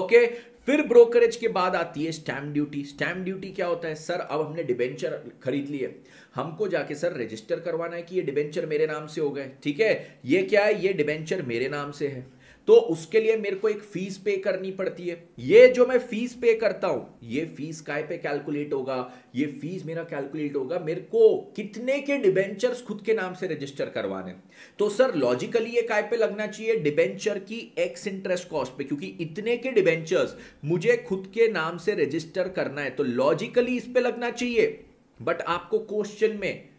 ओके फिर ब्रोकरेज के बाद आती है स्टैम्प ड्यूटी स्टैम्प ड्यूटी क्या होता है सर अब हमने डिबेंचर खरीद लिए हमको जाके सर रजिस्टर करवाना है कि ये डिबेंचर मेरे नाम से हो गए ठीक है ये क्या है ये डिबेंचर मेरे नाम से है तो उसके लिए मेरे को एक फीस पे करनी पड़ती है ये जो मैं फीस पे करता हूं ये फीस काय पे कैलकुलेट होगा ये फीस मेरा कैलकुलेट होगा मेरे को कितने के डिबेंचर्स खुद के नाम से रजिस्टर करवाने तो सर लॉजिकली ये काय पे लगना चाहिए डिबेंचर की एक्स इंटरेस्ट कॉस्ट पे क्योंकि इतने के डिबेंचर्स मुझे खुद के नाम से रजिस्टर करना है तो लॉजिकली इस पे लगना चाहिए बट आपको क्वेश्चन में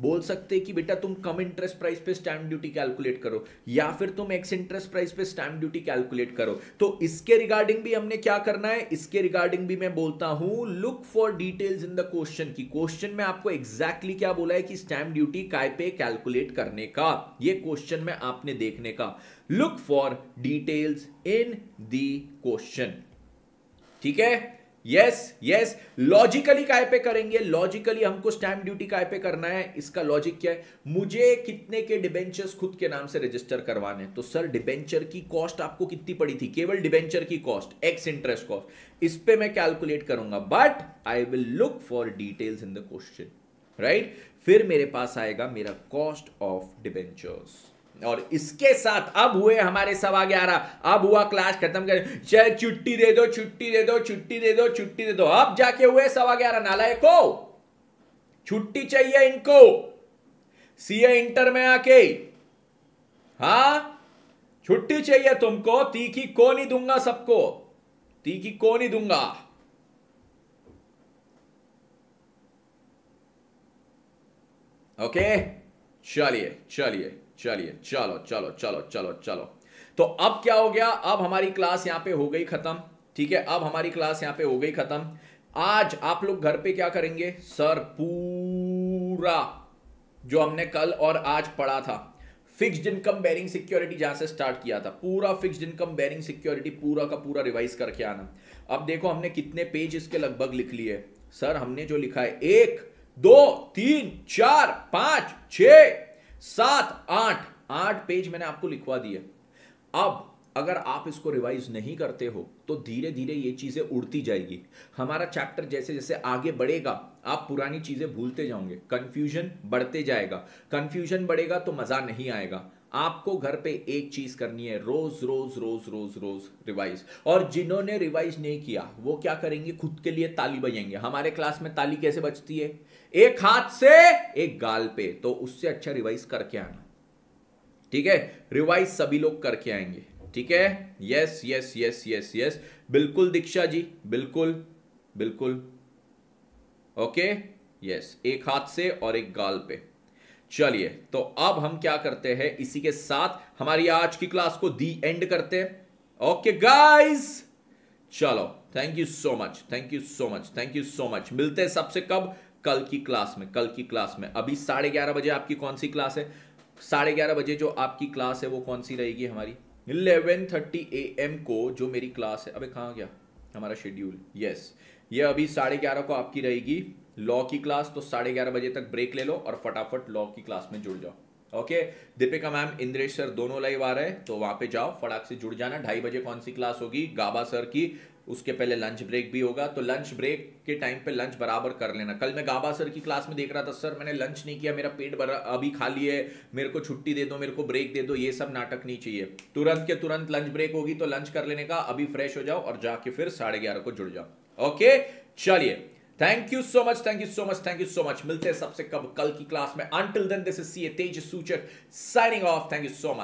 बोल सकते कि बेटा तुम कम इंटरेस्ट प्राइस पे स्टैंप ड्यूटी कैलकुलेट करो या फिर तुम एक्स इंटरेस्ट प्राइस पे स्टैंप ड्यूटी कैलकुलेट करो तो इसके रिगार्डिंग भी हमने क्या करना है इसके रिगार्डिंग भी मैं बोलता हूं look for details in the question की क्वेश्चन में आपको एग्जैक्टली exactly क्या बोला है कि स्टैंप ड्यूटी काय पे कैलकुलेट करने का ये क्वेश्चन में आपने देखने का look for details in the question question ठीक है यस यस लॉजिकली काय पे करेंगे लॉजिकली हमको स्टैंप ड्यूटी काय पे करना है इसका लॉजिक क्या है मुझे कितने के डिबेंचर्स खुद के नाम से रजिस्टर करवाने तो सर डिबेंचर की कॉस्ट आपको कितनी पड़ी थी केवल डिबेंचर की कॉस्ट एक्स इंटरेस्ट कॉस्ट इस पे मैं कैलकुलेट करूंगा but I will look for details in the question right फिर मेरे पास आएगा मेरा कॉस्ट ऑफ डिबेंचर्स और इसके साथ अब हुए हमारे सवा ग्यारह अब हुआ क्लास खत्म कर चाहे छुट्टी दे दो छुट्टी दे दो छुट्टी दे दो छुट्टी दे दो अब जाके हुए सवा ग्यारह नालाय को छुट्टी चाहिए इनको सीए इंटर में आके हा छुट्टी चाहिए तुमको तीखी को नहीं दूंगा सबको तीखी को नहीं दूंगा ओके चलिए चलिए चलिए चलो चलो चलो चलो चलो तो अब क्या हो गया अब हमारी क्लास यहाँ पे हो गई खत्म ठीक है अब हमारी क्लास यहाँ पे हो गई खत्म आज आप लोग घर पे क्या करेंगे सर पूरा जो हमने कल और आज पढ़ा था फिक्स्ड इनकम बैरिंग सिक्योरिटी जहां से स्टार्ट किया था पूरा फिक्स्ड इनकम बैरिंग सिक्योरिटी पूरा का पूरा रिवाइज करके आना अब देखो हमने कितने पेज इसके लगभग लिख लिए सर हमने जो लिखा है एक दो तीन चार पांच छ सात आठ आठ पेज मैंने आपको लिखवा दिए अब अगर आप इसको रिवाइज नहीं करते हो तो धीरे धीरे ये चीज़ें उड़ती जाएगी हमारा चैप्टर जैसे जैसे आगे बढ़ेगा आप पुरानी चीज़ें भूलते जाओगे कंफ्यूजन बढ़ते जाएगा कंफ्यूजन बढ़ेगा तो मज़ा नहीं आएगा आपको घर पे एक चीज़ करनी है रोज़ रोज़ रोज़ रोज़ रोज़ रिवाइज और जिन्होंने रिवाइज नहीं किया वो क्या करेंगे खुद के लिए ताली बजेंगे हमारे क्लास में ताली कैसे बजती है एक हाथ से एक गाल पे तो उससे अच्छा रिवाइज करके आना ठीक है रिवाइज सभी लोग करके आएंगे ठीक है yes yes yes yes yes बिल्कुल दीक्षा जी बिल्कुल बिल्कुल ओके यस एक हाथ से और एक गाल पे चलिए तो अब हम क्या करते हैं इसी के साथ हमारी आज की क्लास को दी एंड करते हैं ओके गाइस चलो thank you so much thank you so much thank you so much मिलते हैं सबसे कब कल की क्लास में कल की क्लास में अभी साढ़े ग्यारह बजे आपकी कौन सी क्लास है साढ़े ग्यारह बजे जो आपकी क्लास है वो कौन सी रहेगी हमारी इलेवन थर्टी ए एम को जो मेरी क्लास है अबे कहाँ गया हमारा शेड्यूल यस ये अभी साढ़े ग्यारह को आपकी रहेगी लॉ की क्लास तो साढ़े ग्यारह बजे तक ब्रेक ले लो और फटाफट लॉ की क्लास में जुड़ जाओ okay Deepika ma'am Indresh sir दोनों लाइव आ रहे हैं तो वहां पे जाओ फटाक से जुड़ जाना ढाई बजे कौन सी क्लास होगी गाबा सर की उसके पहले लंच ब्रेक भी होगा तो लंच ब्रेक के टाइम पे लंच बराबर कर लेना कल मैं गाबा सर की क्लास में देख रहा था सर मैंने लंच नहीं किया मेरा पेट भरा अभी खाली है मेरे को छुट्टी दे दो मेरे को ब्रेक दे दो ये सब नाटक नहीं चाहिए तुरंत के तुरंत लंच ब्रेक होगी तो लंच कर लेने का अभी फ्रेश हो जाओ और जाके फिर साढ़े ग्यारह को जुड़ जाओ ओके चलिए thank you so much thank you so much thank you so much मिलते हैं सबसे कब कल की क्लास में until then this is C A Tej Suchak signing off thank you so much